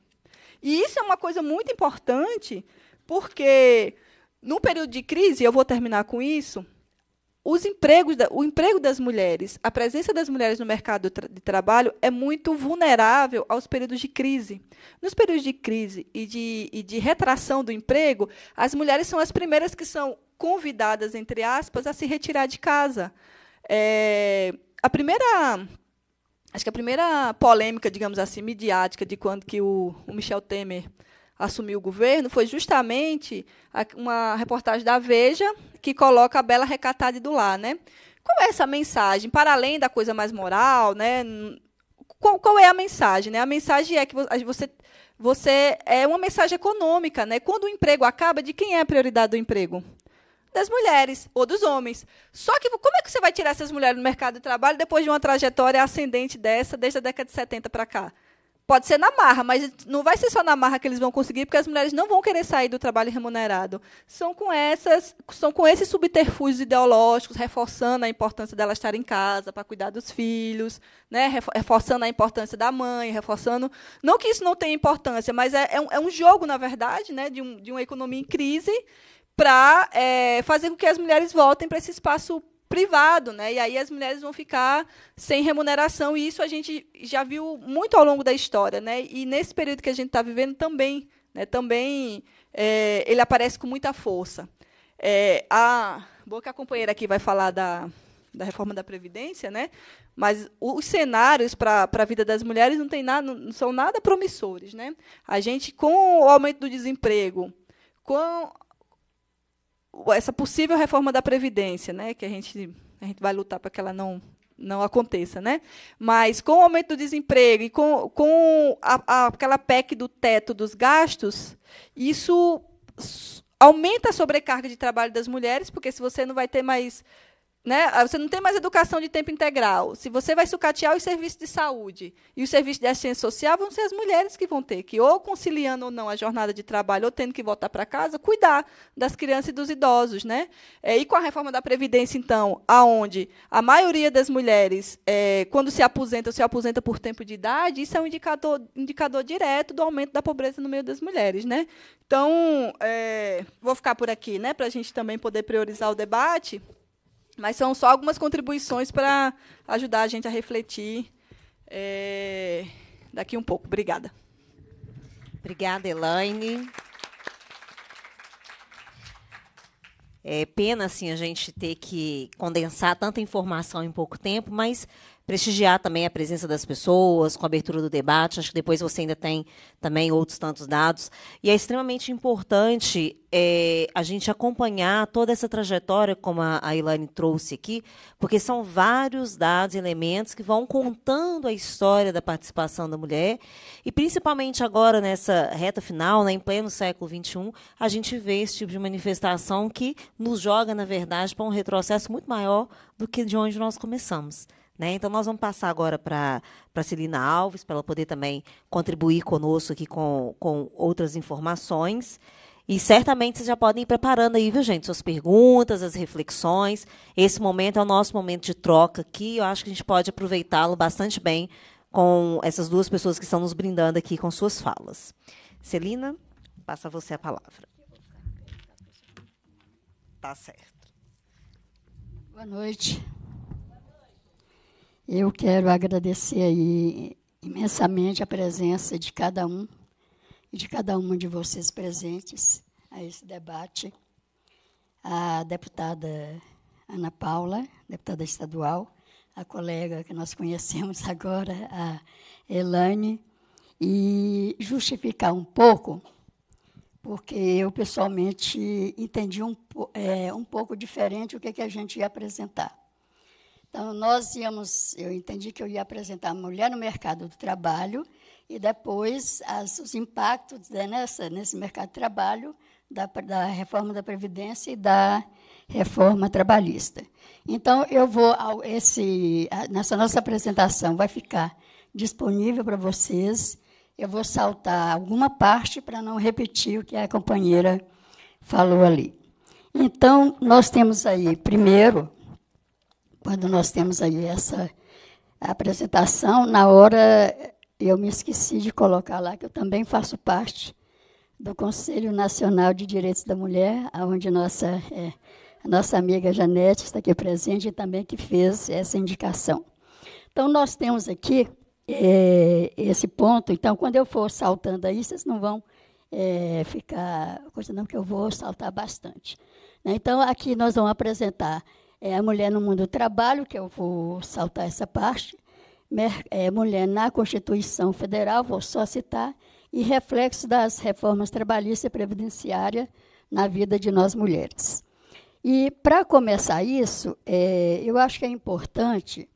E isso é uma coisa muito importante, porque no período de crise, eu vou terminar com isso, os empregos, o emprego das mulheres, a presença das mulheres no mercado de trabalho é muito vulnerável aos períodos de crise. Nos períodos de crise e de, e de retração do emprego, as mulheres são as primeiras que são convidadas, entre aspas, a se retirar de casa. É, a primeira acho que a primeira polêmica, digamos assim, midiática de quando que o, o Michel Temer assumiu o governo foi justamente a, uma reportagem da Veja que coloca a Bela Recatada do lar, né? Qual é essa mensagem? Para além da coisa mais moral, né? Qual, qual é a mensagem? Né? A mensagem é que você você é uma mensagem econômica, né? Quando o emprego acaba, de quem é a prioridade do emprego? das mulheres ou dos homens. Só que como é que você vai tirar essas mulheres do mercado de trabalho depois de uma trajetória ascendente dessa, desde a década de 70 para cá? Pode ser na marra, mas não vai ser só na marra que eles vão conseguir, porque as mulheres não vão querer sair do trabalho remunerado. São com essas, são com esses subterfúgios ideológicos, reforçando a importância delas estar em casa para cuidar dos filhos, né? reforçando a importância da mãe, reforçando. Não que isso não tenha importância, mas é, é, um, é um, jogo, na verdade, né? de, um, de uma economia em crise para é, fazer com que as mulheres voltem para esse espaço privado, né? E aí as mulheres vão ficar sem remuneração e isso a gente já viu muito ao longo da história, né? E nesse período que a gente está vivendo também, né? Também é, ele aparece com muita força. É, a boa que a companheira aqui vai falar da, da reforma da previdência, né? Mas os cenários para a vida das mulheres não tem nada, não são nada promissores, né? A gente com o aumento do desemprego, com essa possível reforma da Previdência, né, que a gente, a gente vai lutar para que ela não, não aconteça, né? Mas com o aumento do desemprego e com, com a, a, aquela PEC do teto dos gastos, isso aumenta a sobrecarga de trabalho das mulheres, porque se você não vai ter mais né? Ah, você não tem mais educação de tempo integral. Se você vai sucatear os serviços de saúde e os serviços de assistência social, vão ser as mulheres que vão ter que, ou conciliando ou não a jornada de trabalho, ou tendo que voltar para casa, cuidar das crianças e dos idosos. Né? É, e com a reforma da Previdência, então, aonde a maioria das mulheres, é, quando se aposenta, se aposenta por tempo de idade, isso é um indicador, indicador direto do aumento da pobreza no meio das mulheres. Né? Então, é, vou ficar por aqui, né, para a gente também poder priorizar o debate. Mas são só algumas contribuições para ajudar a gente a refletir é, daqui um pouco. Obrigada. Obrigada, Elaine. É pena assim a gente ter que condensar tanta informação em pouco tempo, mas prestigiar também a presença das pessoas, com a abertura do debate. Acho que depois você ainda tem também outros tantos dados. E é extremamente importante é, a gente acompanhar toda essa trajetória, como a, Ilane trouxe aqui, porque são vários dados, elementos que vão contando a história da participação da mulher. E principalmente agora, nessa reta final, né, em pleno século XXI, a gente vê esse tipo de manifestação que nos joga, na verdade, para um retrocesso muito maior do que de onde nós começamos. Né? Então, nós vamos passar agora para a Celina Alves, para ela poder também contribuir conosco aqui com, com outras informações. E certamente vocês já podem ir preparando aí, viu, gente? Suas perguntas, as reflexões. Esse momento é o nosso momento de troca aqui. Eu acho que a gente pode aproveitá-lo bastante bem com essas duas pessoas que estão nos brindando aqui com suas falas. Celina, passa você a palavra. Tá certo. Boa noite. Eu quero agradecer imensamente a presença de cada um e de cada uma de vocês presentes a esse debate. A deputada Ana Paula, deputada estadual, a colega que nós conhecemos agora, a Elane, e justificar um pouco, porque eu pessoalmente entendi um, é, um pouco diferente o que, que a gente ia apresentar. Então, nós íamos, eu entendi que eu ia apresentar a mulher no mercado do trabalho e depois as, os impactos né, nessa, nesse mercado de trabalho da, da reforma da Previdência e da reforma trabalhista. Então, eu vou ao, esse, nessa nossa apresentação vai ficar disponível para vocês. Eu vou saltar alguma parte para não repetir o que a companheira falou ali. Então, nós temos aí, primeiro, quando nós temos aí essa apresentação, na hora eu me esqueci de colocar lá que eu também faço parte do Conselho Nacional de Direitos da Mulher, onde nossa, é, nossa amiga Janete está aqui presente e também que fez essa indicação. Então, nós temos aqui é, esse ponto. Então, quando eu for saltando aí, vocês não vão é, ficar. Coisa não, que eu vou saltar bastante. Né? Então, aqui nós vamos apresentar é, a mulher no mundo do trabalho, que eu vou saltar essa parte, é, mulher na Constituição Federal, vou só citar, e reflexo das reformas trabalhista e previdenciária na vida de nós mulheres. E, para começar isso, é, eu acho que é importante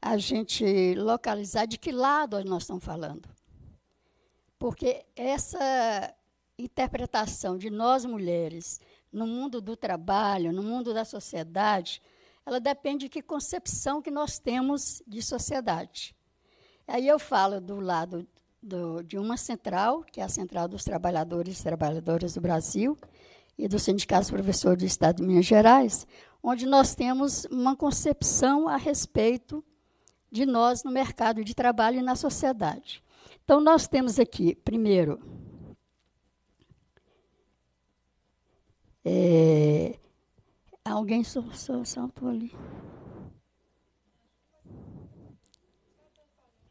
a gente localizar de que lado nós estamos falando. Porque essa interpretação de nós mulheres no mundo do trabalho, no mundo da sociedade, ela depende de que concepção que nós temos de sociedade. Aí eu falo do lado do, de uma central, que é a Central dos Trabalhadores e Trabalhadoras do Brasil, e do Sindicato professor do Estado de Minas Gerais, onde nós temos uma concepção a respeito de nós no mercado de trabalho e na sociedade. Então, nós temos aqui, primeiro, É, alguém saltou ali.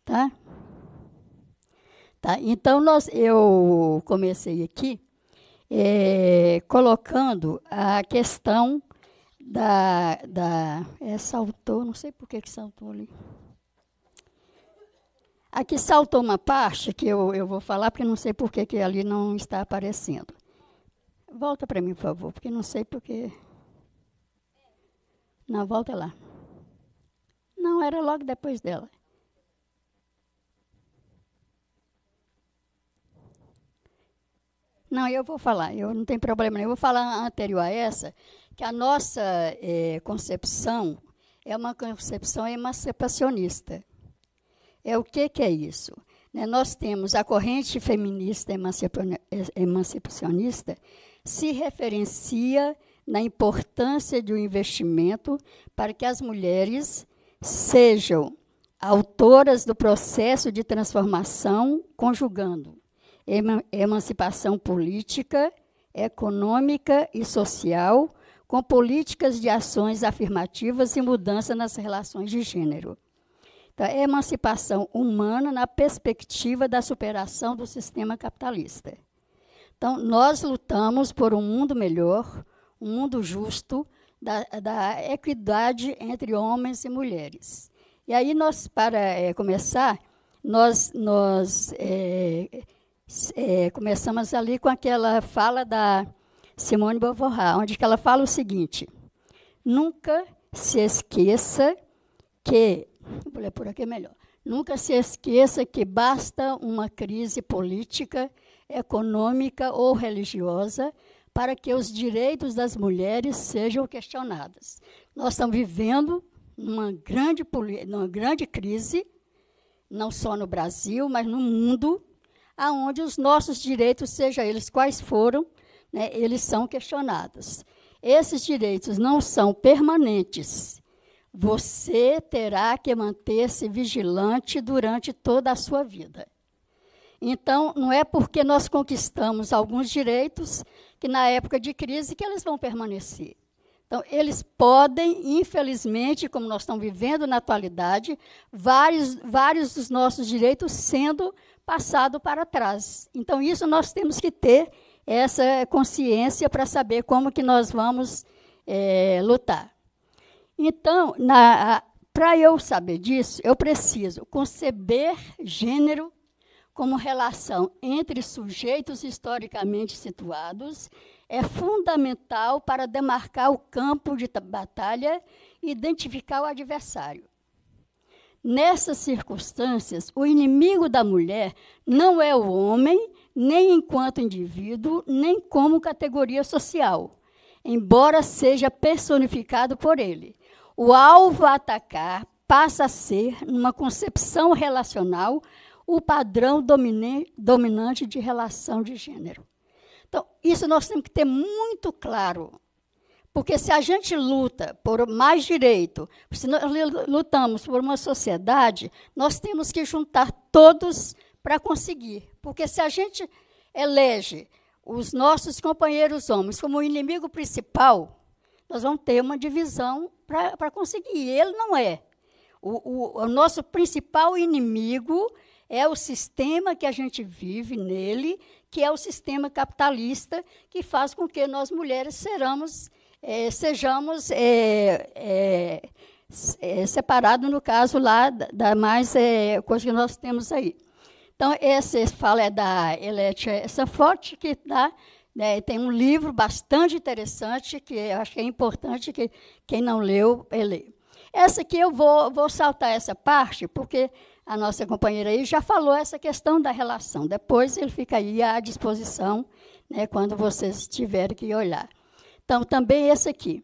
Tá? Tá, então nós, eu comecei aqui é, colocando a questão da, da é, saltou, não sei por que, que saltou ali. Aqui saltou uma parte que eu, eu vou falar, porque não sei por que, que ali não está aparecendo. Volta para mim, por favor, porque não sei porque. Não, volta lá. Não, era logo depois dela. Não, eu vou falar, eu não tenho problema nenhum. Eu vou falar anterior a essa, que a nossa é, concepção é uma concepção emancipacionista. É o que, que é isso? Né, nós temos a corrente feminista emancipacionista, se referencia na importância de um investimento para que as mulheres sejam autoras do processo de transformação, conjugando emancipação política, econômica e social, com políticas de ações afirmativas e mudança nas relações de gênero. Então, emancipação humana na perspectiva da superação do sistema capitalista. Então, nós lutamos por um mundo melhor, um mundo justo, da, da equidade entre homens e mulheres. E aí, nós, para é, começar, nós, nós é, é, começamos ali com aquela fala da Simone Beauvoir, onde ela fala o seguinte: nunca se esqueça que, vou ler por aqui melhor, nunca se esqueça que basta uma crise política econômica ou religiosa, para que os direitos das mulheres sejam questionados. Nós estamos vivendo uma grande, uma grande crise, não só no Brasil, mas no mundo, aonde os nossos direitos, seja eles quais foram, né, eles são questionados. Esses direitos não são permanentes. Você terá que manter-se vigilante durante toda a sua vida. Então, não é porque nós conquistamos alguns direitos que na época de crise que eles vão permanecer. Então, eles podem, infelizmente, como nós estamos vivendo na atualidade, vários, vários dos nossos direitos sendo passados para trás. Então, isso nós temos que ter essa consciência para saber como que nós vamos é, lutar. Então, para eu saber disso, eu preciso conceber gênero como relação entre sujeitos historicamente situados é fundamental para demarcar o campo de batalha e identificar o adversário. Nessas circunstâncias, o inimigo da mulher não é o homem, nem enquanto indivíduo, nem como categoria social, embora seja personificado por ele. O alvo a atacar passa a ser, numa concepção relacional, o padrão dominante de relação de gênero. Então, isso nós temos que ter muito claro. Porque se a gente luta por mais direito, se nós lutamos por uma sociedade, nós temos que juntar todos para conseguir. Porque se a gente elege os nossos companheiros homens como o inimigo principal, nós vamos ter uma divisão para conseguir. Ele não é. O, o, o nosso principal inimigo é o sistema que a gente vive nele, que é o sistema capitalista, que faz com que nós mulheres seramos, é, sejamos é, é, é separados, no caso lá, da, da mais é, coisa que nós temos aí. Então, essa fala é da Eletia é Forte que dá né, tem um livro bastante interessante que eu acho que é importante que quem não leu, ele. Essa aqui eu vou, vou saltar essa parte, porque a nossa companheira aí, já falou essa questão da relação. Depois ele fica aí à disposição, né, quando vocês tiverem que olhar. Então, também esse aqui.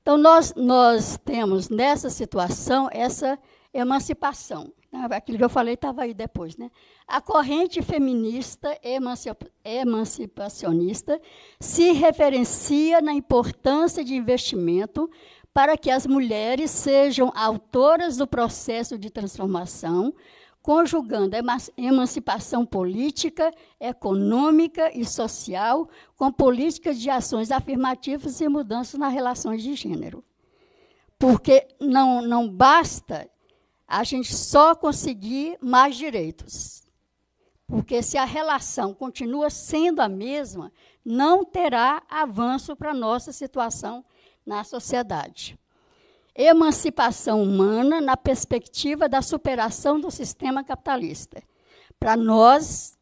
Então, nós, nós temos nessa situação essa emancipação. Ah, aquilo que eu falei estava aí depois. Né? A corrente feminista emancipacionista se referencia na importância de investimento para que as mulheres sejam autoras do processo de transformação, conjugando emancipação política, econômica e social com políticas de ações afirmativas e mudanças nas relações de gênero. Porque não, não basta a gente só conseguir mais direitos. Porque se a relação continua sendo a mesma, não terá avanço para a nossa situação na sociedade. Emancipação humana na perspectiva da superação do sistema capitalista. Para nós,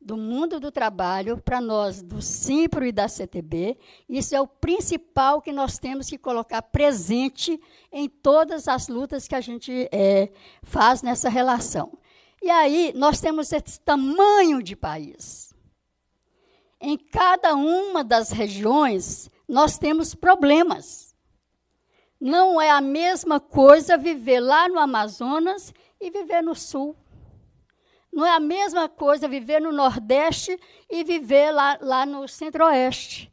do mundo do trabalho, para nós do Simpro e da CTB, isso é o principal que nós temos que colocar presente em todas as lutas que a gente é, faz nessa relação. E aí nós temos esse tamanho de país. Em cada uma das regiões, nós temos problemas. Não é a mesma coisa viver lá no Amazonas e viver no Sul. Não é a mesma coisa viver no Nordeste e viver lá, lá no Centro-Oeste.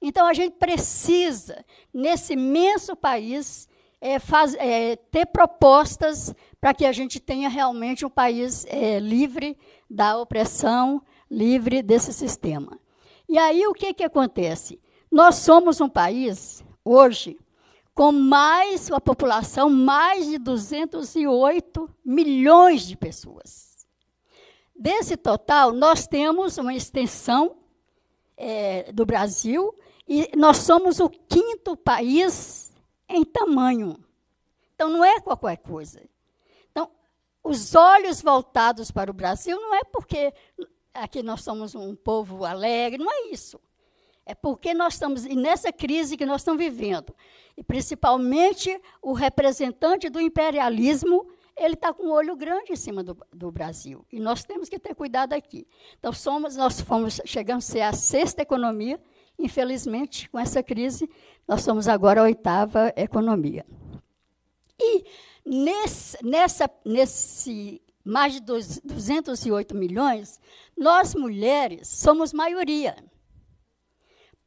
Então, a gente precisa, nesse imenso país, é, faz, é, ter propostas para que a gente tenha realmente um país é, livre da opressão, livre desse sistema. E aí, o que, que acontece? Nós somos um país, hoje, com mais uma população, mais de 208 milhões de pessoas. Desse total, nós temos uma extensão é, do Brasil e nós somos o quinto país em tamanho. Então, não é qualquer coisa. Então, os olhos voltados para o Brasil não é porque aqui nós somos um povo alegre, não é isso. É porque nós estamos nessa crise que nós estamos vivendo. E principalmente o representante do imperialismo, ele está com um olho grande em cima do, do, Brasil. E nós temos que ter cuidado aqui. Então, somos, nós fomos, chegamos a ser a sexta economia. Infelizmente, com essa crise, nós somos agora a oitava economia. E nesse, nessa, nesse mais de 208 milhões, nós mulheres somos maioria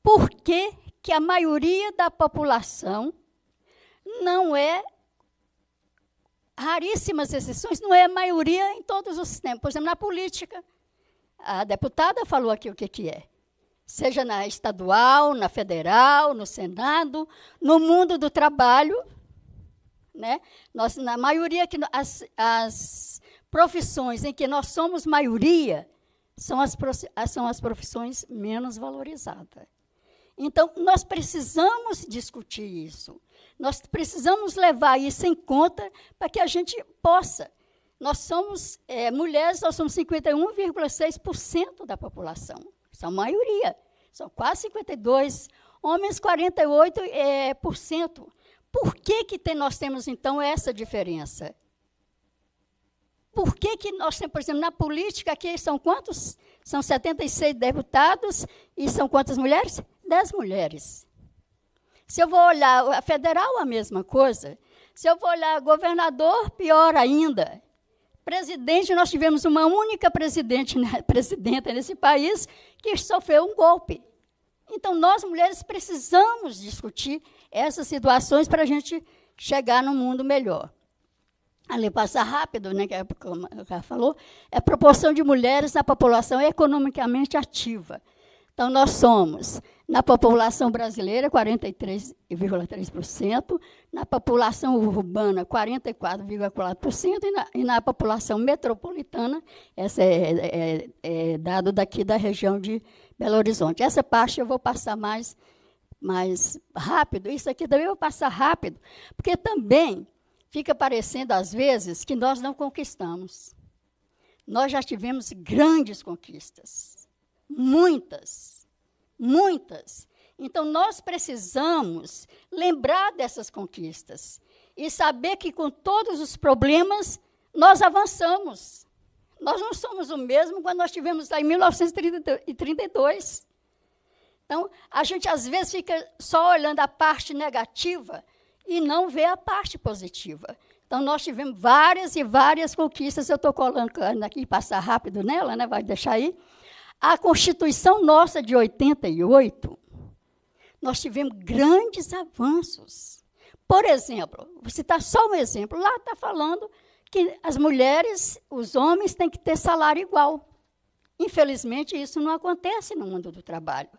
por que, que a maioria da população não é raríssimas exceções, não é a maioria em todos os tempos. Por exemplo, na política, a deputada falou aqui o que, que é. Seja na estadual, na federal, no Senado, no mundo do trabalho. Né? Nós, na maioria, que as, as profissões em que nós somos maioria são as, são as profissões menos valorizadas. Então, nós precisamos discutir isso. Nós precisamos levar isso em conta para que a gente possa. Nós somos é, mulheres, nós somos 51,6% da população. São é a maioria. São quase 52%. Homens, 48%. É, por, cento. por que, que nós temos, então, essa diferença? Por que, que nós temos, por exemplo, na política, aqui são quantos? São 76 deputados e são quantas mulheres? 10 mulheres. Se eu vou olhar a federal, a mesma coisa. Se eu vou olhar governador, pior ainda. Presidente, nós tivemos uma única presidente, né, presidenta nesse país que sofreu um golpe. Então, nós mulheres precisamos discutir essas situações para a gente chegar num mundo melhor. Ali passa rápido, né, que é, como cara falou, é a proporção de mulheres na população economicamente ativa. Então, nós somos na população brasileira, 43,3%, na população urbana, 44,4%, e na, e na população metropolitana, esse é, é, é, dado daqui da região de Belo Horizonte. Essa parte eu vou passar mais, mais rápido, isso aqui também eu vou passar rápido, porque também fica parecendo, às vezes, que nós não conquistamos. Nós já tivemos grandes conquistas, muitas muitas. Então, nós precisamos lembrar dessas conquistas e saber que, com todos os problemas, nós avançamos. Nós não somos o mesmo quando nós tivemos lá em 1932. Então, a gente às vezes fica só olhando a parte negativa e não vê a parte positiva. Então, nós tivemos várias e várias conquistas. Eu estou colocando aqui, passar rápido nela, né? vai deixar aí. A Constituição nossa de 88, nós tivemos grandes avanços. Por exemplo, vou citar só um exemplo. Lá está falando que as mulheres, os homens têm que ter salário igual. Infelizmente, isso não acontece no mundo do trabalho.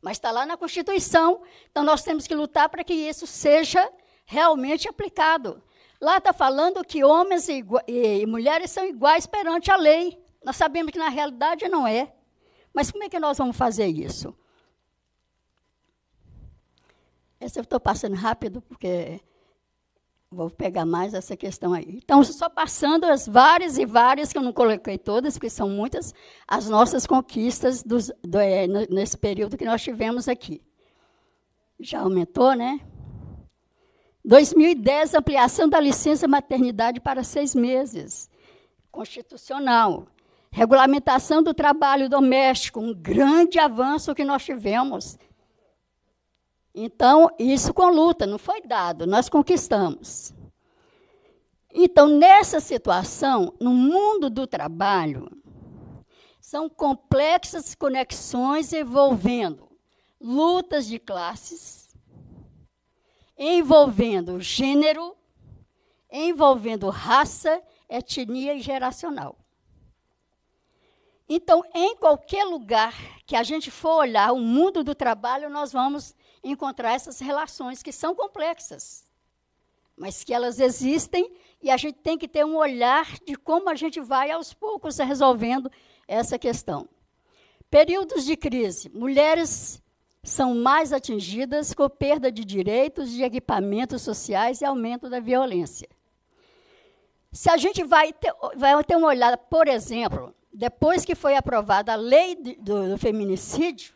Mas está lá na Constituição, então nós temos que lutar para que isso seja realmente aplicado. Lá está falando que homens e, e mulheres são iguais perante a lei. Nós sabemos que na realidade não é. Mas como é que nós vamos fazer isso? Essa eu estou passando rápido, porque vou pegar mais essa questão aí. Então, só passando as várias e várias, que eu não coloquei todas, porque são muitas, as nossas conquistas dos, do, é, nesse período que nós tivemos aqui. Já aumentou, né? 2010, ampliação da licença maternidade para seis meses. Constitucional. Regulamentação do trabalho doméstico, um grande avanço que nós tivemos. Então, isso com luta, não foi dado, nós conquistamos. Então, nessa situação, no mundo do trabalho, são complexas conexões envolvendo lutas de classes, envolvendo gênero, envolvendo raça, etnia e geracional. Então, em qualquer lugar que a gente for olhar o mundo do trabalho, nós vamos encontrar essas relações que são complexas, mas que elas existem e a gente tem que ter um olhar de como a gente vai aos poucos resolvendo essa questão. Períodos de crise. Mulheres são mais atingidas com perda de direitos, de equipamentos sociais e aumento da violência. Se a gente vai ter, vai ter uma olhada, por exemplo, depois que foi aprovada a lei do, do feminicídio,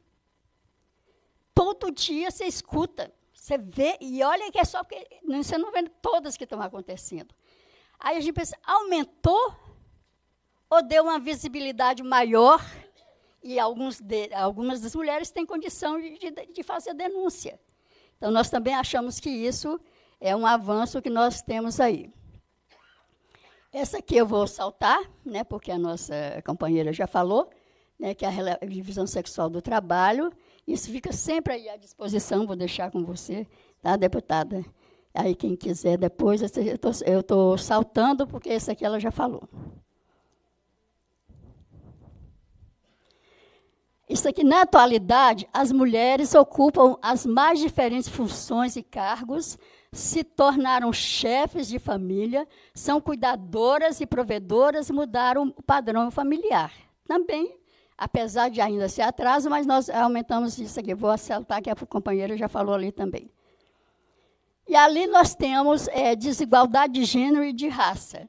todo dia você escuta, você vê, e olha que é só porque você não vê todas que estão acontecendo. Aí a gente pensa, aumentou ou deu uma visibilidade maior? E alguns de, algumas das mulheres têm condição de, de, de fazer denúncia. Então, nós também achamos que isso é um avanço que nós temos aí. Essa aqui eu vou saltar, né, porque a nossa companheira já falou, né, que é a divisão sexual do trabalho. Isso fica sempre aí à disposição, vou deixar com você, tá, deputada? Aí quem quiser depois, eu estou saltando, porque essa aqui ela já falou. Isso aqui, na atualidade, as mulheres ocupam as mais diferentes funções e cargos se tornaram chefes de família, são cuidadoras e provedoras, mudaram o padrão familiar. Também, apesar de ainda ser atraso, mas nós aumentamos isso aqui. Vou acertar que a companheira já falou ali também. E ali nós temos é, desigualdade de gênero e de raça.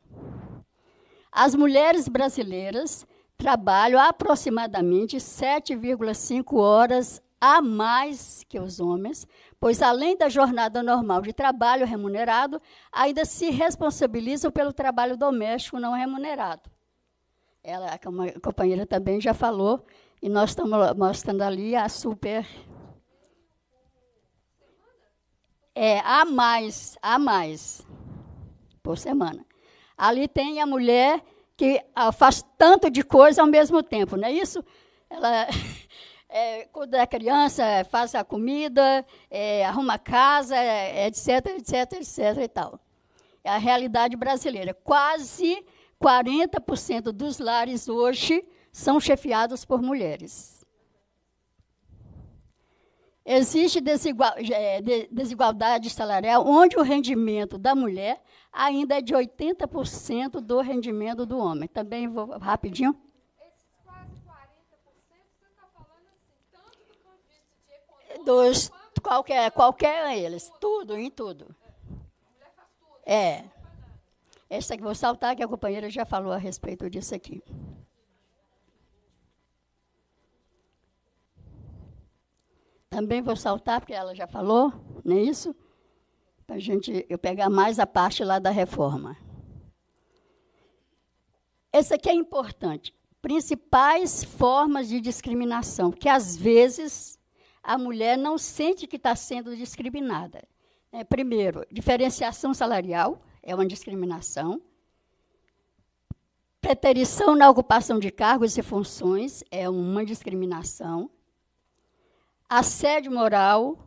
As mulheres brasileiras trabalham aproximadamente 7,5 horas a mais que os homens, pois além da jornada normal de trabalho remunerado, ainda se responsabilizam pelo trabalho doméstico não remunerado. Ela, a companheira também já falou, e nós estamos mostrando ali a super. É, a mais, a mais, por semana. Ali tem a mulher que ah, faz tanto de coisa ao mesmo tempo, não é isso? Ela é, quando é criança, é, faz a comida, é, arruma casa, é, etc, etc, etc e tal. É a realidade brasileira. Quase 40% dos lares hoje são chefiados por mulheres. Existe desigual, é, desigualdade salarial onde o rendimento da mulher ainda é de 80% do rendimento do homem. Também vou rapidinho. Dos, qualquer, qualquer eles, tudo, em tudo. É. Esta que vou saltar, que a companheira já falou a respeito disso aqui. Também vou saltar, porque ela já falou, não é isso? Para gente eu pegar mais a parte lá da reforma. Essa aqui é importante. Principais formas de discriminação, que às vezes a mulher não sente que está sendo discriminada. É, primeiro, diferenciação salarial é uma discriminação. Preterição na ocupação de cargos e funções é uma discriminação. Assédio moral,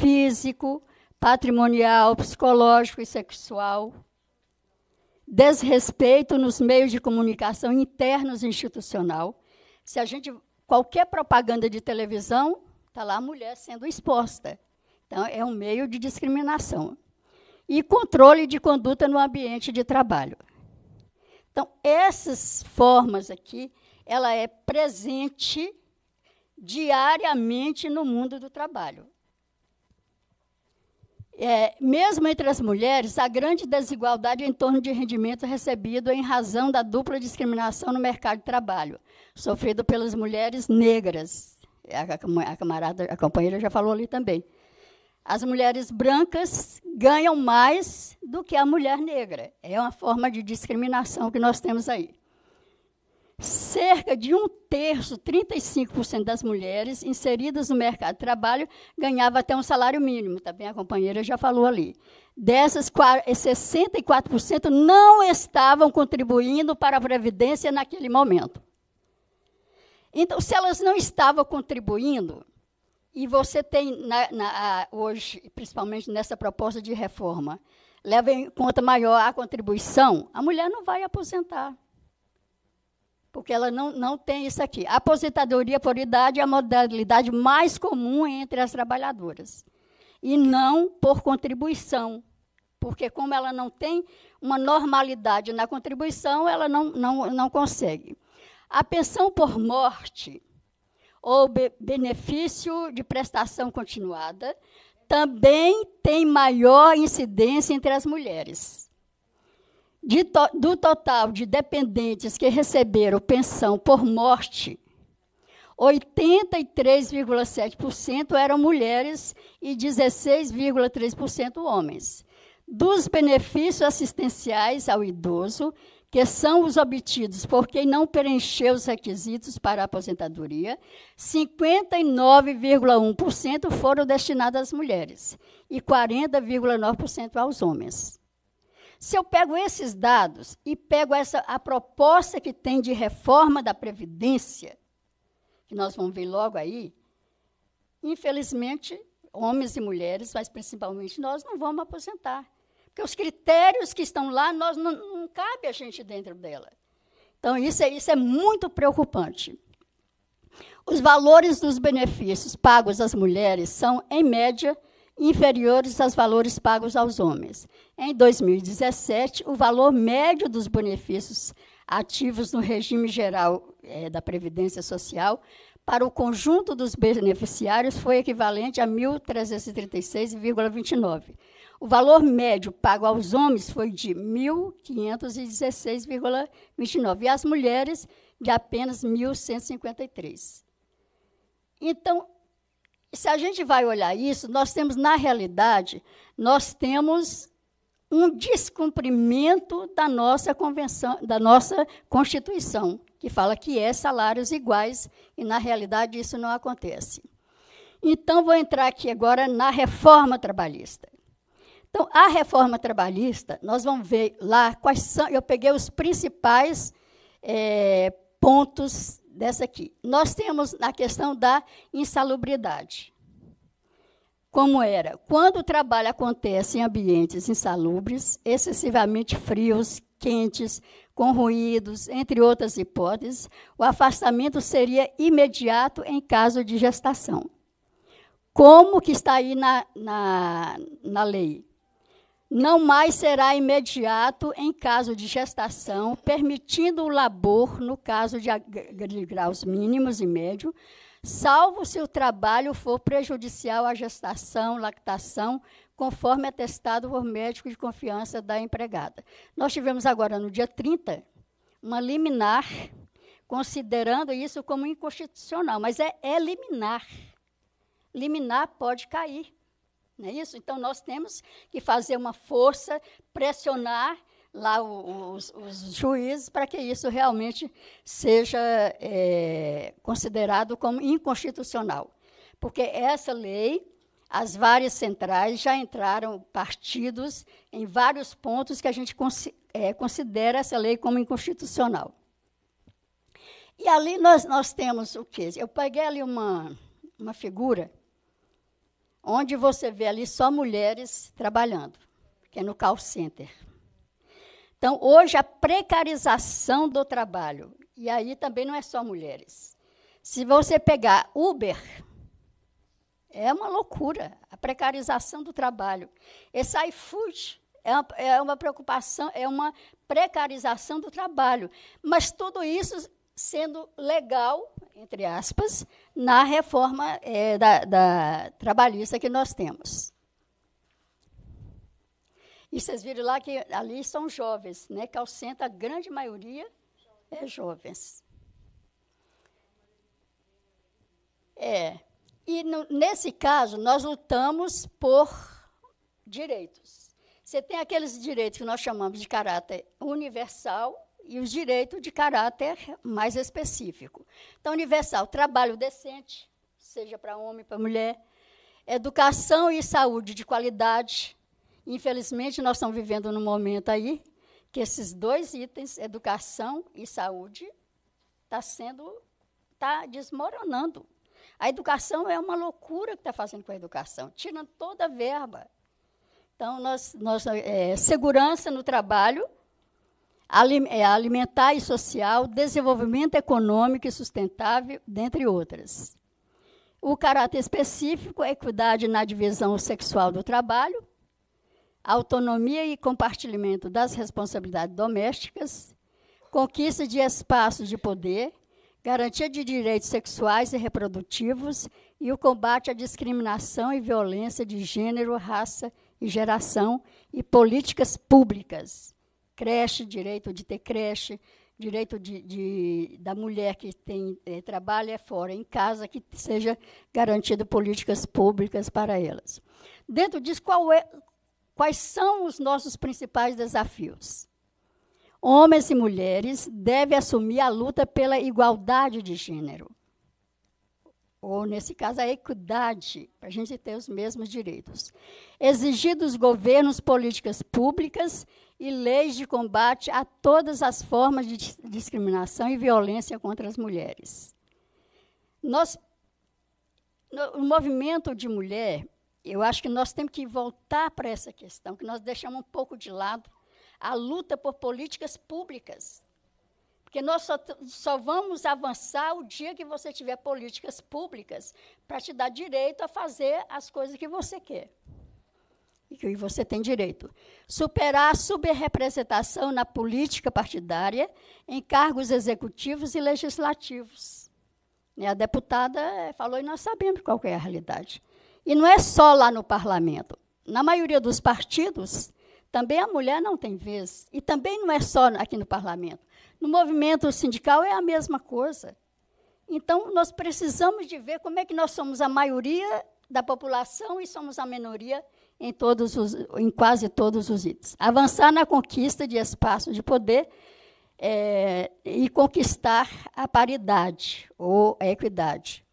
físico, patrimonial, psicológico e sexual. Desrespeito nos meios de comunicação internos e institucional. Se a gente qualquer propaganda de televisão Está lá a mulher sendo exposta. Então, é um meio de discriminação. E controle de conduta no ambiente de trabalho. Então, essas formas aqui, ela é presente diariamente no mundo do trabalho. É, mesmo entre as mulheres, há grande desigualdade em torno de rendimento recebido em razão da dupla discriminação no mercado de trabalho, sofrido pelas mulheres negras, a, a camarada, a companheira já falou ali também. As mulheres brancas ganham mais do que a mulher negra. É uma forma de discriminação que nós temos aí. Cerca de um terço, 35% das mulheres inseridas no mercado de trabalho ganhava até um salário mínimo, também a companheira já falou ali. Dessas, 64% eh, não estavam contribuindo para a Previdência naquele momento. Então, se elas não estavam contribuindo, e você tem na, na, hoje, principalmente nessa proposta de reforma, leva em conta maior a contribuição, a mulher não vai aposentar. Porque ela não, não tem isso aqui. A aposentadoria por idade é a modalidade mais comum entre as trabalhadoras. E não por contribuição. Porque, como ela não tem uma normalidade na contribuição, ela não, não, não consegue. A pensão por morte ou be benefício de prestação continuada também tem maior incidência entre as mulheres. To do total de dependentes que receberam pensão por morte, 83,7% eram mulheres e 16,3% homens. Dos benefícios assistenciais ao idoso, que são os obtidos por quem não preencheu os requisitos para a aposentadoria, 59,1% foram destinados às mulheres e 40,9% aos homens. Se eu pego esses dados e pego essa a proposta que tem de reforma da previdência, que nós vamos ver logo aí, infelizmente, homens e mulheres, mas principalmente nós não vamos aposentar. Porque os critérios que estão lá, nós não, não cabe a gente dentro dela. Então, isso é, isso é muito preocupante. Os valores dos benefícios pagos às mulheres são, em média, inferiores aos valores pagos aos homens. Em 2017, o valor médio dos benefícios ativos no regime geral é, da Previdência Social para o conjunto dos beneficiários foi equivalente a 1.336,29 o valor médio pago aos homens foi de 1.516,29 e às mulheres de apenas 1.153. Então, se a gente vai olhar isso, nós temos, na realidade, nós temos um descumprimento da nossa convenção, da nossa Constituição, que fala que é salários iguais, e na realidade isso não acontece. Então vou entrar aqui agora na reforma trabalhista. Então, a reforma trabalhista, nós vamos ver lá quais são. Eu peguei os principais é, pontos dessa aqui. Nós temos a questão da insalubridade. Como era? Quando o trabalho acontece em ambientes insalubres, excessivamente frios, quentes, com ruídos, entre outras hipóteses, o afastamento seria imediato em caso de gestação. Como que está aí na, na, na lei? não mais será imediato em caso de gestação, permitindo o labor no caso de graus mínimos e médio, salvo se o trabalho for prejudicial à gestação, lactação, conforme atestado por médico de confiança da empregada. Nós tivemos agora, no dia 30, uma liminar, considerando isso como inconstitucional, mas é, é liminar. Liminar pode cair não é isso? Então, nós temos que fazer uma força, pressionar lá os, os juízes para que isso realmente seja é, considerado como inconstitucional. Porque essa lei, as várias centrais já entraram partidos em vários pontos que a gente é, considera essa lei como inconstitucional. E ali nós, nós temos o quê? Eu peguei ali uma, uma figura onde você vê ali só mulheres trabalhando, que é no call center. Então, hoje, a precarização do trabalho, e aí também não é só mulheres. Se você pegar Uber, é uma loucura a precarização do trabalho. Esse iFood é uma, é uma preocupação, é uma precarização do trabalho. Mas tudo isso sendo legal entre aspas, na reforma é, da, da trabalhista que nós temos. E vocês viram lá que ali são jovens, né? Calcenta, a grande maioria é jovens. É. E no, nesse caso, nós lutamos por direitos. Você tem aqueles direitos que nós chamamos de caráter universal, e os direitos de caráter mais específico. Então, universal, trabalho decente, seja para homem, para mulher, educação e saúde de qualidade. Infelizmente, nós estamos vivendo num momento aí que esses dois itens, educação e saúde, está sendo, está desmoronando. A educação é uma loucura que está fazendo com a educação, tirando toda a verba. Então, nós, nós é, segurança no trabalho, é, alimentar e social, desenvolvimento econômico e sustentável, dentre outras. O caráter específico é equidade na divisão sexual do trabalho, autonomia e compartilhamento das responsabilidades domésticas, conquista de espaços de poder, garantia de direitos sexuais e reprodutivos e o combate à discriminação e violência de gênero, raça e geração e políticas públicas creche, direito de ter creche, direito de, de da mulher que tem eh, trabalha é fora em casa que seja garantido políticas públicas para elas. Dentro disso, é, quais são os nossos principais desafios? Homens e mulheres devem assumir a luta pela igualdade de gênero ou nesse caso a equidade, para a gente ter os mesmos direitos. Exigir dos governos políticas públicas e leis de combate a todas as formas de discriminação e violência contra as mulheres. Nós, no, o movimento de mulher, eu acho que nós temos que voltar para essa questão, que nós deixamos um pouco de lado a luta por políticas públicas. Porque nós só, só vamos avançar o dia que você tiver políticas públicas para te dar direito a fazer as coisas que você quer que você tem direito. Superar a subrepresentação na política partidária, em cargos executivos e legislativos. A deputada eh, falou e nós sabemos qual é a realidade. E não é só lá no parlamento. Na maioria dos partidos, também a mulher não tem vez. E também não é só aqui no parlamento. No movimento sindical é a mesma coisa. Então, nós precisamos de ver como é que nós somos a maioria da população e somos a minoria em, todos os, em quase todos os itens. Avançar na conquista de espaço, de poder é, e conquistar a paridade ou a equidade.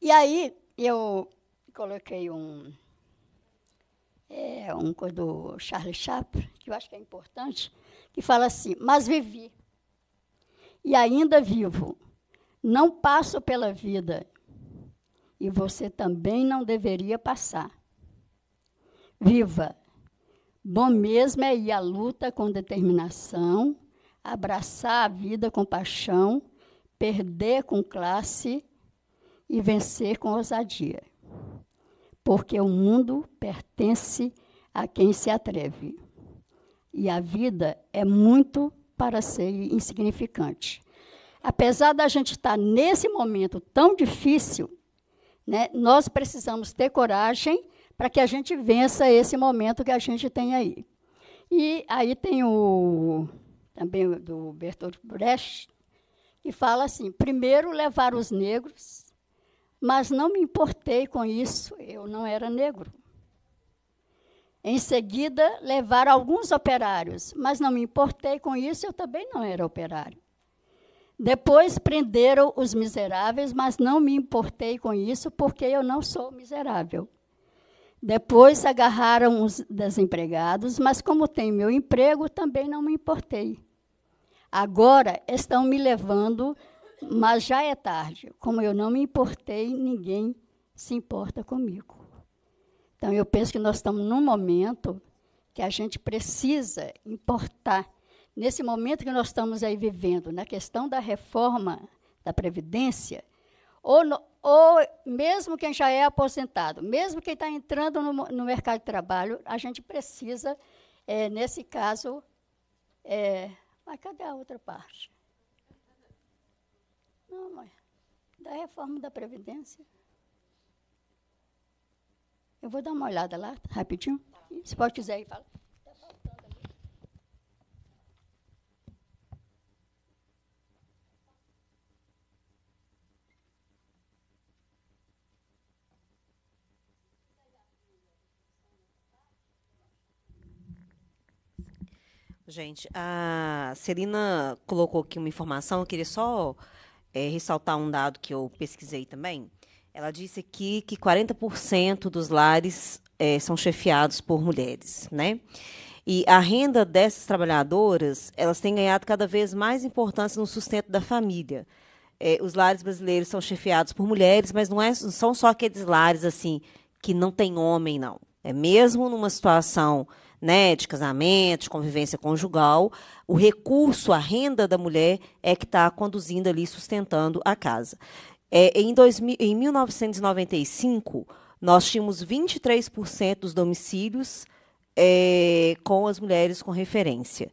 E aí eu coloquei um, é, um do Charles Chaplin, que eu acho que é importante, que fala assim: Mas vivi, e ainda vivo, não passo pela vida, e você também não deveria passar viva. Bom mesmo é ir à luta com determinação, abraçar a vida com paixão, perder com classe e vencer com ousadia. Porque o mundo pertence a quem se atreve. E a vida é muito para ser insignificante. Apesar da gente estar nesse momento tão difícil, né, nós precisamos ter coragem para que a gente vença esse momento que a gente tem aí. E aí tem o também do Bertolt Brecht, que fala assim: primeiro levar os negros, mas não me importei com isso, eu não era negro. Em seguida, levar alguns operários, mas não me importei com isso, eu também não era operário. Depois prenderam os miseráveis, mas não me importei com isso, porque eu não sou miserável. Depois agarraram os desempregados, mas como tem meu emprego, também não me importei. Agora estão me levando, mas já é tarde. Como eu não me importei, ninguém se importa comigo. Então eu penso que nós estamos num momento que a gente precisa importar. Nesse momento que nós estamos aí vivendo, na questão da reforma da previdência, ou no, ou mesmo quem já é aposentado, mesmo quem está entrando no, no, mercado de trabalho, a gente precisa, é, nesse caso, é, mas cadê a outra parte? Não, mãe, da reforma da Previdência. Eu vou dar uma olhada lá, rapidinho. Se pode quiser ir falar. Gente, a Celina colocou aqui uma informação, eu queria só é, ressaltar um dado que eu pesquisei também. Ela disse aqui que 40% dos lares é, são chefiados por mulheres, né? E a renda dessas trabalhadoras, elas têm ganhado cada vez mais importância no sustento da família. É, os lares brasileiros são chefiados por mulheres, mas não, é, não são só aqueles lares assim que não tem homem, não. É mesmo numa situação né, de casamento, de convivência conjugal, o recurso, a renda da mulher é que está conduzindo ali, sustentando a casa. É, em, dois, em 1995, nós tínhamos 23% dos domicílios é, com as mulheres com referência.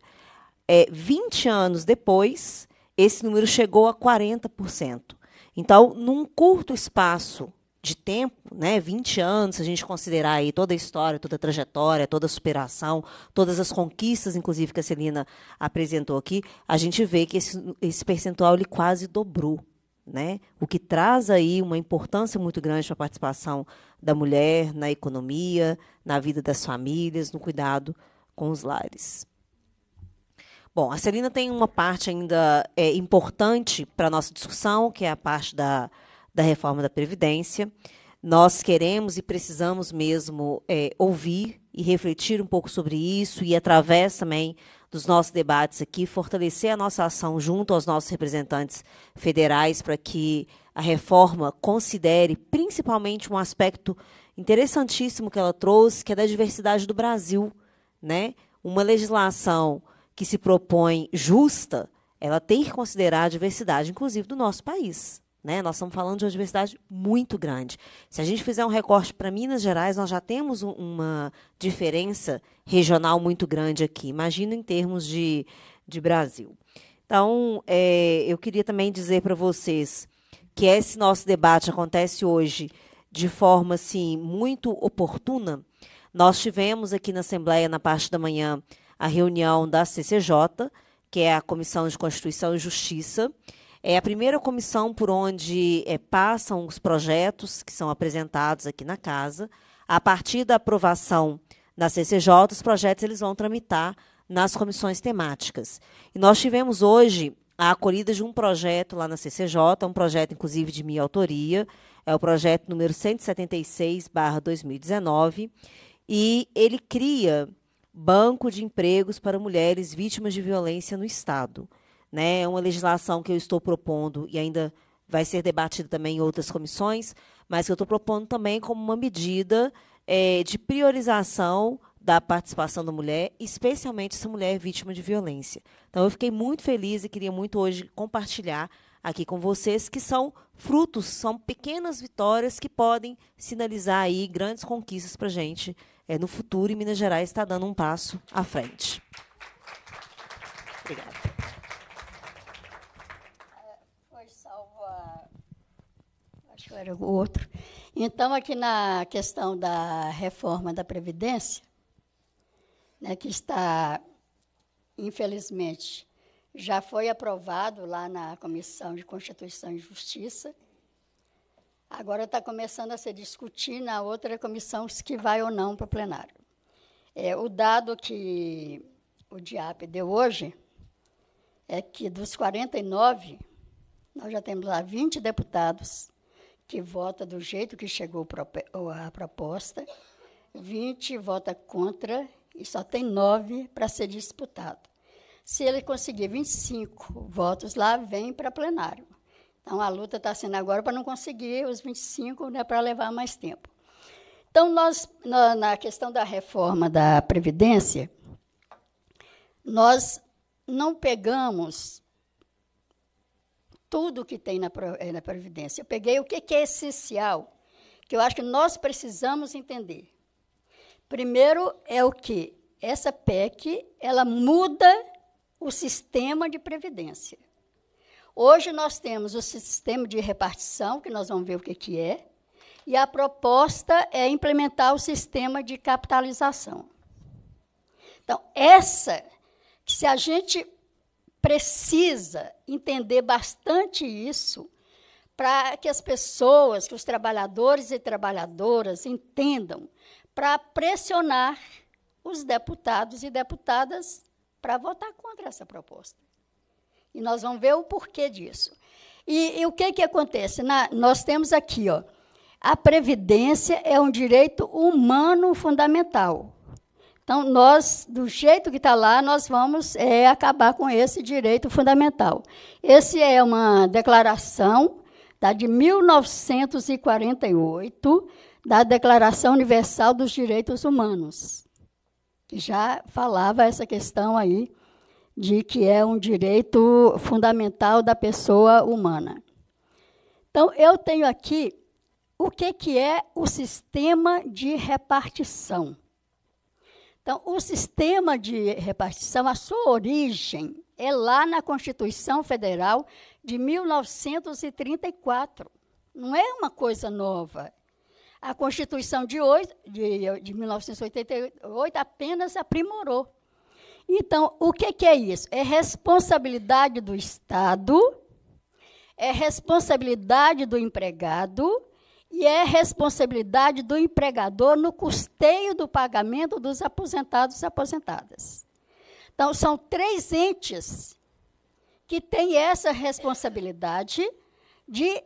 É, 20 anos depois, esse número chegou a 40%. Então, num curto espaço de tempo, né, 20 anos, se a gente considerar aí toda a história, toda a trajetória, toda a superação, todas as conquistas, inclusive, que a Celina apresentou aqui, a gente vê que esse, esse percentual ele quase dobrou. Né? O que traz aí uma importância muito grande para a participação da mulher na economia, na vida das famílias, no cuidado com os lares. Bom, a Celina tem uma parte ainda é, importante para a nossa discussão, que é a parte da, da reforma da Previdência. Nós queremos e precisamos mesmo é, ouvir e refletir um pouco sobre isso e, através também dos nossos debates aqui, fortalecer a nossa ação junto aos nossos representantes federais para que a reforma considere principalmente um aspecto interessantíssimo que ela trouxe, que é da diversidade do Brasil. Né? Uma legislação que se propõe justa, ela tem que considerar a diversidade, inclusive, do nosso país. Né? Nós estamos falando de uma diversidade muito grande. Se a gente fizer um recorte para Minas Gerais, nós já temos um, uma diferença regional muito grande aqui. Imagina em termos de, de Brasil. Então, é, eu queria também dizer para vocês que esse nosso debate acontece hoje de forma assim, muito oportuna. Nós tivemos aqui na Assembleia, na parte da manhã, a reunião da CCJ, que é a Comissão de Constituição e Justiça é a primeira comissão por onde é, passam os projetos que são apresentados aqui na casa. A partir da aprovação da CCJ, os projetos eles vão tramitar nas comissões temáticas. E nós tivemos hoje a acolhida de um projeto lá na CCJ, é um projeto inclusive de minha autoria, é o projeto número 176/2019, e ele cria banco de empregos para mulheres vítimas de violência no estado né? É uma legislação que eu estou propondo e ainda vai ser debatida também em outras comissões, mas que eu estou propondo também como uma medida é, de priorização da participação da mulher, especialmente se a mulher é vítima de violência. Então, eu fiquei muito feliz e queria muito hoje compartilhar aqui com vocês que são frutos, são pequenas vitórias que podem sinalizar aí grandes conquistas para a gente é, no futuro e Minas Gerais está dando um passo à frente. Obrigada. eu era o outro. Então, aqui na questão da reforma da Previdência, né, que está, infelizmente, já foi aprovado lá na Comissão de Constituição e Justiça. Agora está começando a ser discutido na outra comissão se que vai ou não para o plenário. É, o dado que o DIAP deu hoje é que dos 49, nós já temos lá 20 deputados que vota do jeito que chegou a proposta, 20 vota contra e só tem 9 para ser disputado. Se ele conseguir 25 votos lá, vem para plenário. Então a luta está sendo agora para não conseguir os 25, né, para levar mais tempo. Então nós na, na questão da reforma da previdência, nós não pegamos tudo que tem na, eh, na Previdência. Eu peguei o que, que é essencial, que eu acho que nós precisamos entender. Primeiro é o que essa PEC ela muda o sistema de previdência. Hoje nós temos o sistema de repartição, que nós vamos ver o que, que é, e a proposta é implementar o sistema de capitalização. Então, essa, se a gente precisa entender bastante isso para que as pessoas, que os trabalhadores e trabalhadoras entendam, para pressionar os deputados e deputadas para votar contra essa proposta. E nós vamos ver o porquê disso. E, e o que, que acontece? Na, nós temos aqui, ó, a previdência é um direito humano fundamental. Então, nós, do jeito que está lá, nós vamos é, acabar com esse direito fundamental. Esse é uma declaração tá, de 1948 da Declaração Universal dos Direitos Humanos, que já falava essa questão aí de que é um direito fundamental da pessoa humana. Então, eu tenho aqui o que, que é o sistema de repartição. Então, o sistema de repartição, a sua origem é lá na Constituição Federal de 1934. Não é uma coisa nova. A Constituição de, hoje, de, de 1988 apenas aprimorou. Então, o que, que é isso? É responsabilidade do Estado, é responsabilidade do empregado e é responsabilidade do empregador no custeio do pagamento dos aposentados e aposentadas. Então, são três entes que têm essa responsabilidade de,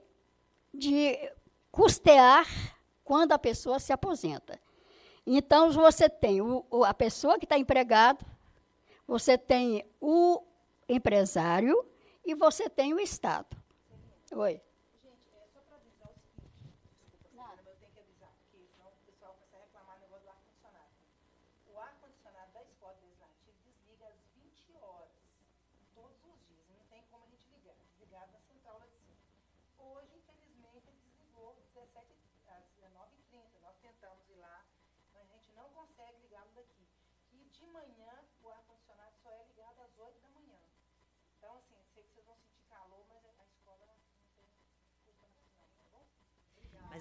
de custear quando a pessoa se aposenta. Então, você tem o, a pessoa que está empregado, você tem o empresário e você tem o Estado. Oi.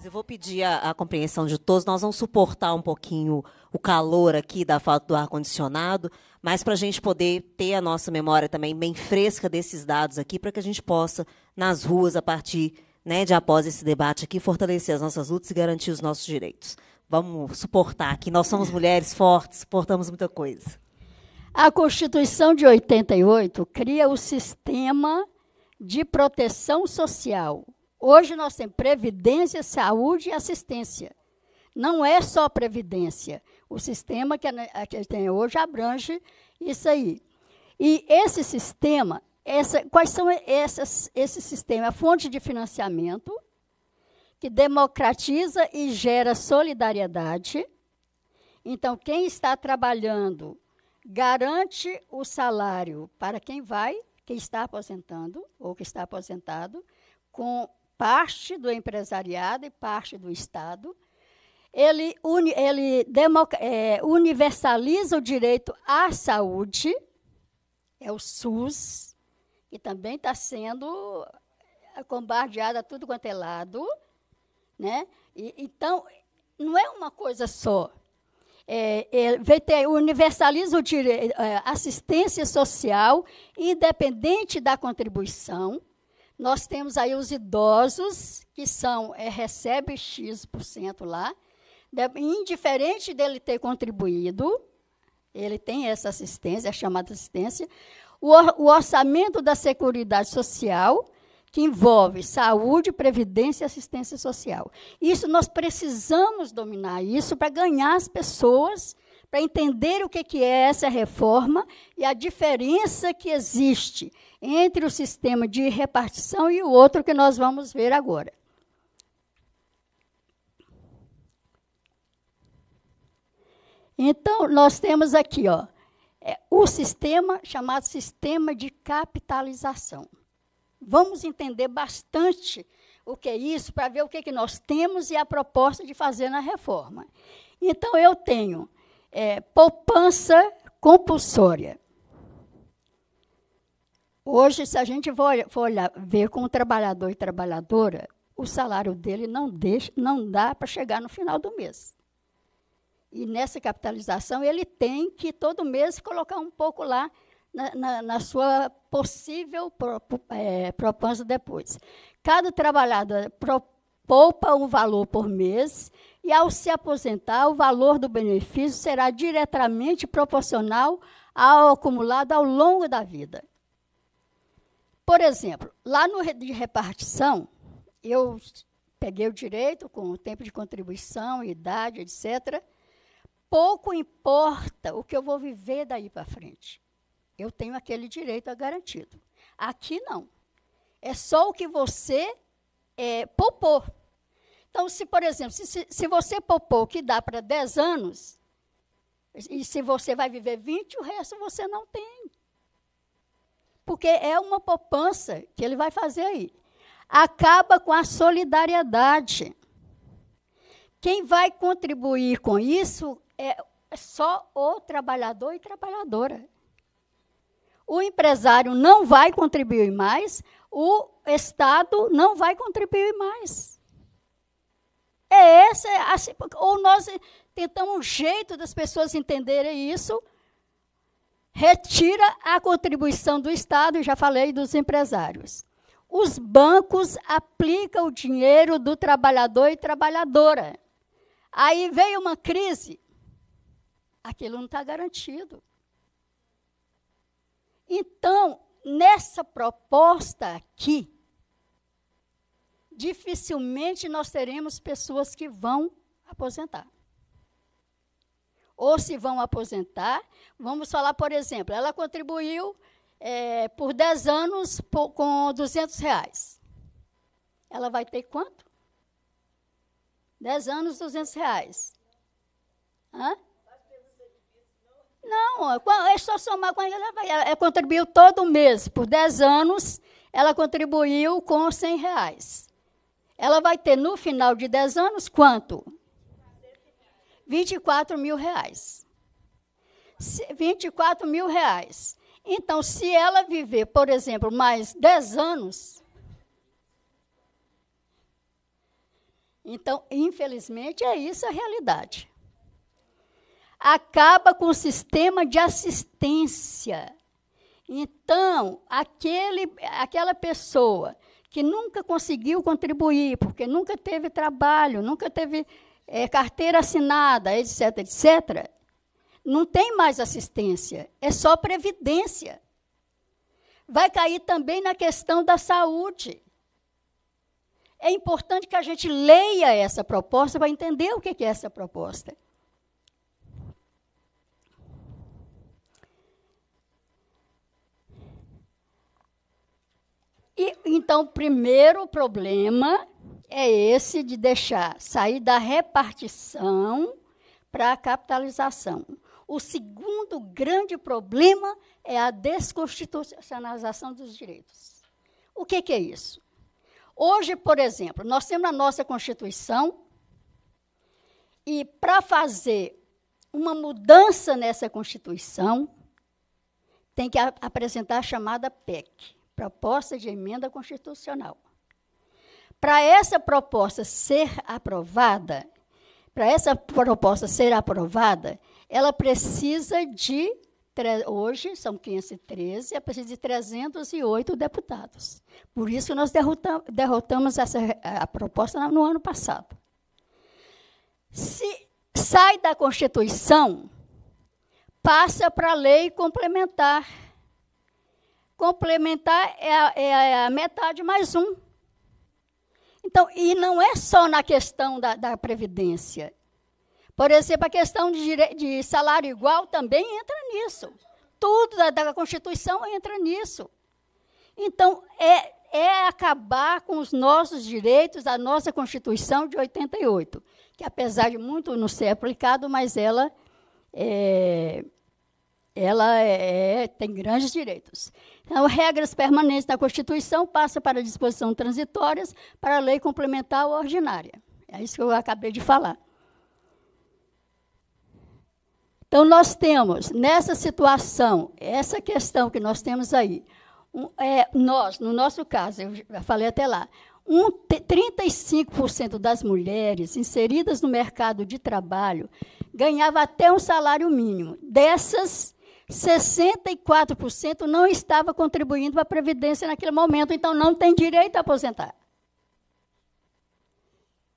eu vou pedir a, a, compreensão de todos. Nós vamos suportar um pouquinho o calor aqui da falta do ar-condicionado, mas para a gente poder ter a nossa memória também bem fresca desses dados aqui, para que a gente possa, nas ruas, a partir né, de após esse debate aqui, fortalecer as nossas lutas e garantir os nossos direitos. Vamos suportar aqui. Nós somos mulheres fortes, suportamos muita coisa. A Constituição de 88 cria o sistema de proteção social Hoje nós temos previdência, saúde e assistência. Não é só previdência. O sistema que a gente tem hoje abrange isso aí. E esse sistema, essa, quais são essas, esse sistema? É a fonte de financiamento, que democratiza e gera solidariedade. Então, quem está trabalhando garante o salário para quem vai, quem está aposentando ou que está aposentado, com parte do empresariado e parte do Estado. Ele, uni, ele é, universaliza o direito à saúde, é o SUS, que também está sendo bombardeado a tudo quanto é lado. Né? E, então, não é uma coisa só. É, é universaliza o direito, é, assistência social, independente da contribuição. Nós temos aí os idosos, que são é, recebe X% lá. indiferente dele ter contribuído, ele tem essa assistência, é chamada assistência. O, o orçamento da Seguridade Social, que envolve saúde, previdência e assistência social. Isso nós precisamos dominar isso para ganhar as pessoas para entender o que é essa reforma e a diferença que existe entre o sistema de repartição e o outro que nós vamos ver agora. Então, nós temos aqui ó, é, o sistema chamado sistema de capitalização. Vamos entender bastante o que é isso para ver o que, é que nós temos e a proposta de fazer na reforma. Então, eu tenho é, poupança compulsória. Hoje, se a gente for olhar, ver com o trabalhador e trabalhadora, o salário dele não, deixa, não dá para chegar no final do mês. E nessa capitalização, ele tem que todo mês colocar um pouco lá na, na, na sua possível proposta é, depois. Cada trabalhador pro, poupa um valor por mês e, ao se aposentar, o valor do benefício será diretamente proporcional ao acumulado ao longo da vida. Por exemplo, lá no de repartição, eu peguei o direito com o tempo de contribuição, idade, etc. Pouco importa o que eu vou viver daí para frente. Eu tenho aquele direito garantido. Aqui não. É só o que você é, poupou. Então, se, por exemplo, se, se, se você poupou que dá para 10 anos, e se você vai viver 20, o resto você não tem. Porque é uma poupança que ele vai fazer aí. Acaba com a solidariedade. Quem vai contribuir com isso é só o trabalhador e trabalhadora. O empresário não vai contribuir mais, o Estado não vai contribuir mais. É essa, é assim, ou nós tentamos um jeito das pessoas entenderem isso, retira a contribuição do Estado, já falei dos empresários. Os bancos aplicam o dinheiro do trabalhador e trabalhadora. Aí veio uma crise, aquilo não está garantido. Então, nessa proposta aqui, dificilmente nós teremos pessoas que vão aposentar. Ou se vão aposentar, vamos falar, por exemplo, ela contribuiu é, por 10 anos por, com 200 reais. Ela vai ter quanto? 10 anos, 200 reais. Hã? Não, é, é só somar com ela. Ela contribuiu todo mês, por 10 anos, ela contribuiu com 100 reais ela vai ter no final de 10 anos quanto? 24 mil reais. 24 mil reais. Então, se ela viver, por exemplo, mais 10 anos. Então, infelizmente, é isso a realidade. Acaba com o sistema de assistência. Então, aquele, aquela pessoa que nunca conseguiu contribuir, porque nunca teve trabalho, nunca teve é, carteira assinada, etc., etc., não tem mais assistência, é só previdência. Vai cair também na questão da saúde. É importante que a gente leia essa proposta para entender o que é essa proposta. E então, o primeiro problema é esse de deixar sair da repartição para a capitalização. O segundo grande problema é a desconstitucionalização dos direitos. O que, que é isso? Hoje, por exemplo, nós temos a nossa Constituição e para fazer uma mudança nessa Constituição, tem que apresentar a chamada PEC proposta de emenda constitucional. Para essa proposta ser aprovada, para essa proposta ser aprovada, ela precisa de hoje são 513, ela precisa de 308 deputados. Por isso nós derrotamos essa a proposta no ano passado. Se sai da Constituição, passa para a lei complementar Complementar é, é a, é a metade mais um. Então, e não é só na questão da, da Previdência. Por exemplo, a questão de, de, salário igual também entra nisso. Tudo da, da Constituição entra nisso. Então, é, é acabar com os nossos direitos da nossa Constituição de 88, que apesar de muito não ser aplicado, mas ela, é, ela é, tem grandes direitos. Então, regras permanentes da Constituição passam para disposição transitórias para a lei complementar ou ordinária. É isso que eu acabei de falar. Então, nós temos, nessa situação, essa questão que nós temos aí, um, é, nós, no nosso caso, eu já falei até lá, um, 35% das mulheres inseridas no mercado de trabalho ganhava até um salário mínimo. Dessas, 64% não estava contribuindo para a Previdência naquele momento, então não tem direito a aposentar.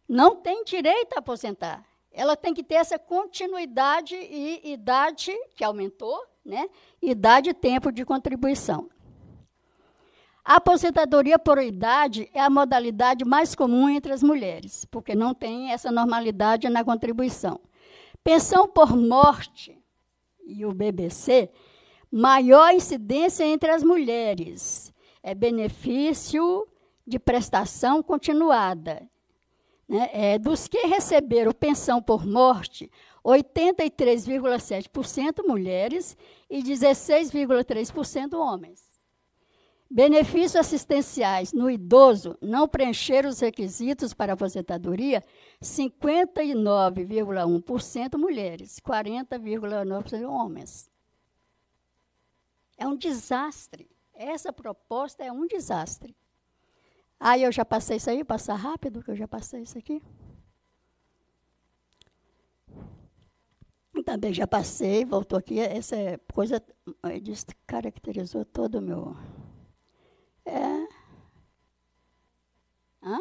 Não tem direito a aposentar. Ela tem que ter essa continuidade e idade, que aumentou, né? idade e tempo de contribuição. A aposentadoria por idade é a modalidade mais comum entre as mulheres, porque não tem essa normalidade na contribuição. Pensão por morte e o BBC, maior incidência entre as mulheres. É benefício de prestação continuada. Né? É, dos que receberam pensão por morte, 83,7% mulheres e 16,3% homens. Benefícios assistenciais no idoso não preencher os requisitos para aposentadoria, 59,1% mulheres, 40,9% homens. É um desastre. Essa proposta é um desastre. Aí eu já passei isso aí, passar rápido, que eu já passei isso aqui. Também já passei, voltou aqui. Essa é coisa eh, caracterizou todo o meu é. Hã?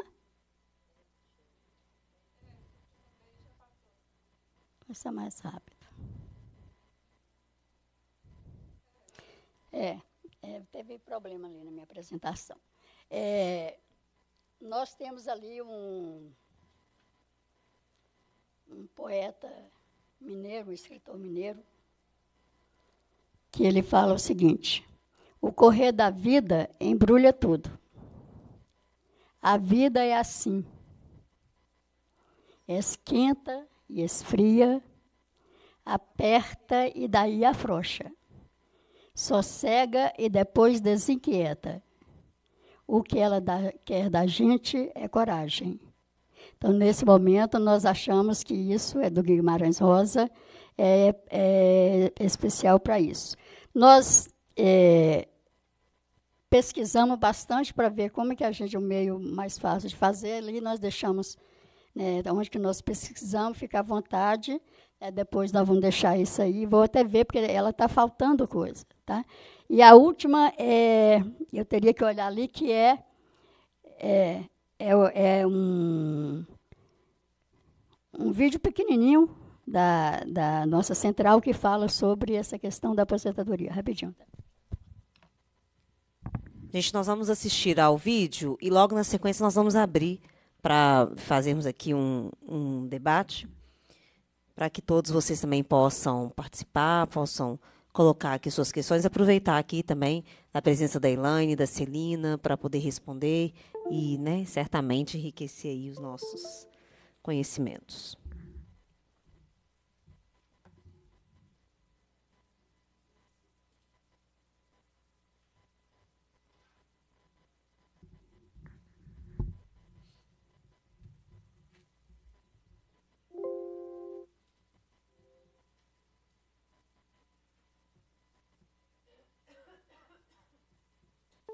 Passa mais rápido. É, é, teve problema ali na minha apresentação. É, nós temos ali um, um poeta mineiro, um escritor mineiro, que ele fala o seguinte. O correr da vida embrulha tudo. A vida é assim. Esquenta e esfria, aperta e daí afrouxa. Sossega e depois desinquieta. O que ela dá, quer da gente é coragem. Então, nesse momento, nós achamos que isso é do Guimarães Rosa, é, é especial para isso. Nós é, pesquisamos bastante para ver como é que a gente é o meio mais fácil de fazer. Ali nós deixamos né, onde que nós pesquisamos, fica à vontade. Né, depois nós vamos deixar isso aí. Vou até ver porque ela está faltando coisa, tá? E a última é, eu teria que olhar ali que é é, é, é um um vídeo pequenininho da, da nossa central que fala sobre essa questão da aposentadoria. Rapidinho. Gente, nós vamos assistir ao vídeo e logo na sequência nós vamos abrir para fazermos aqui um, um debate, para que todos vocês também possam participar, possam colocar aqui suas questões, aproveitar aqui também a presença da Elaine, da Celina, para poder responder e, né, certamente enriquecer aí os nossos conhecimentos.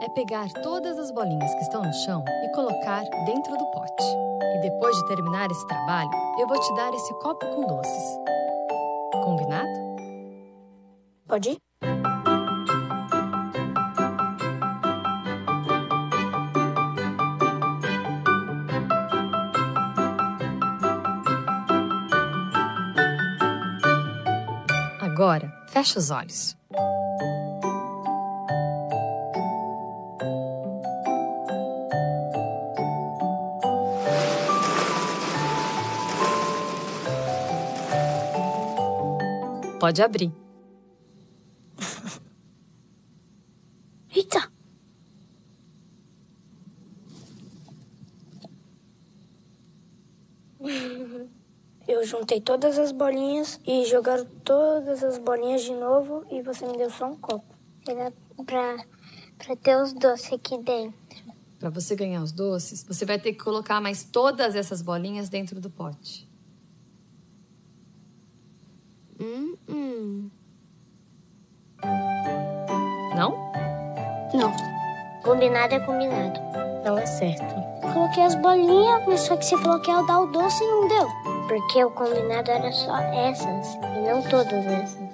é pegar todas as bolinhas que estão no chão e colocar dentro do pote. E depois de terminar esse trabalho, eu vou te dar esse copo com doces. Combinado? Pode ir? Agora, fecha os olhos. Pode abrir. Eita! Eu juntei todas as bolinhas e jogaram todas as bolinhas de novo e você me deu só um copo. Era pra, pra ter os doces aqui dentro. Pra você ganhar os doces, você vai ter que colocar mais todas essas bolinhas dentro do pote. Hum, hum. Não? Não. Combinado é combinado. Não é certo. Coloquei as bolinhas, mas só que você falou que ia dar o doce e não deu. Porque o combinado era só essas e não todas essas.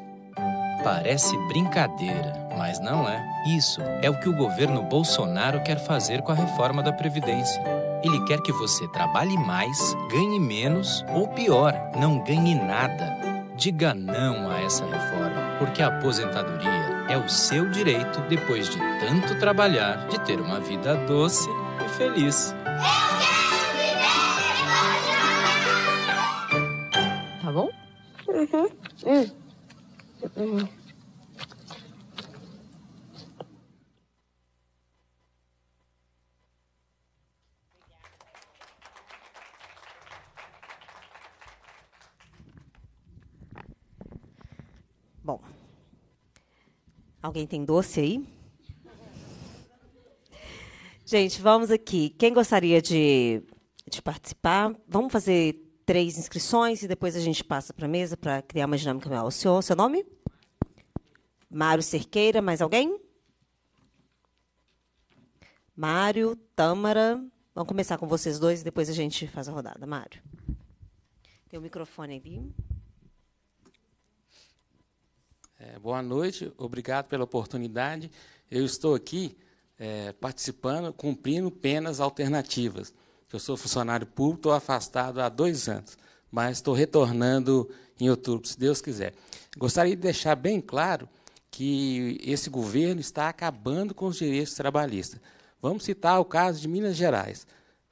Parece brincadeira, mas não é. Isso é o que o governo Bolsonaro quer fazer com a reforma da Previdência. Ele quer que você trabalhe mais, ganhe menos ou pior, não ganhe nada. Diga não a essa reforma, porque a aposentadoria é o seu direito depois de tanto trabalhar, de ter uma vida doce e feliz. Eu quero viver, eu Tá bom? Uhum. Hum. Uhum. uhum. Bom, alguém tem doce aí? Gente, vamos aqui. Quem gostaria de, de participar, vamos fazer três inscrições e depois a gente passa para a mesa para criar uma dinâmica melhor. O senhor, seu nome? Mário Cerqueira, mais alguém? Mário, Tâmara. Vamos começar com vocês dois e depois a gente faz a rodada. Mário. Tem o um microfone ali. É, boa noite, obrigado pela oportunidade. Eu estou aqui é, participando, cumprindo penas alternativas. Eu sou funcionário público, estou afastado há dois anos, mas estou retornando em outubro, se Deus quiser. Gostaria de deixar bem claro que esse governo está acabando com os direitos trabalhistas. Vamos citar o caso de Minas Gerais.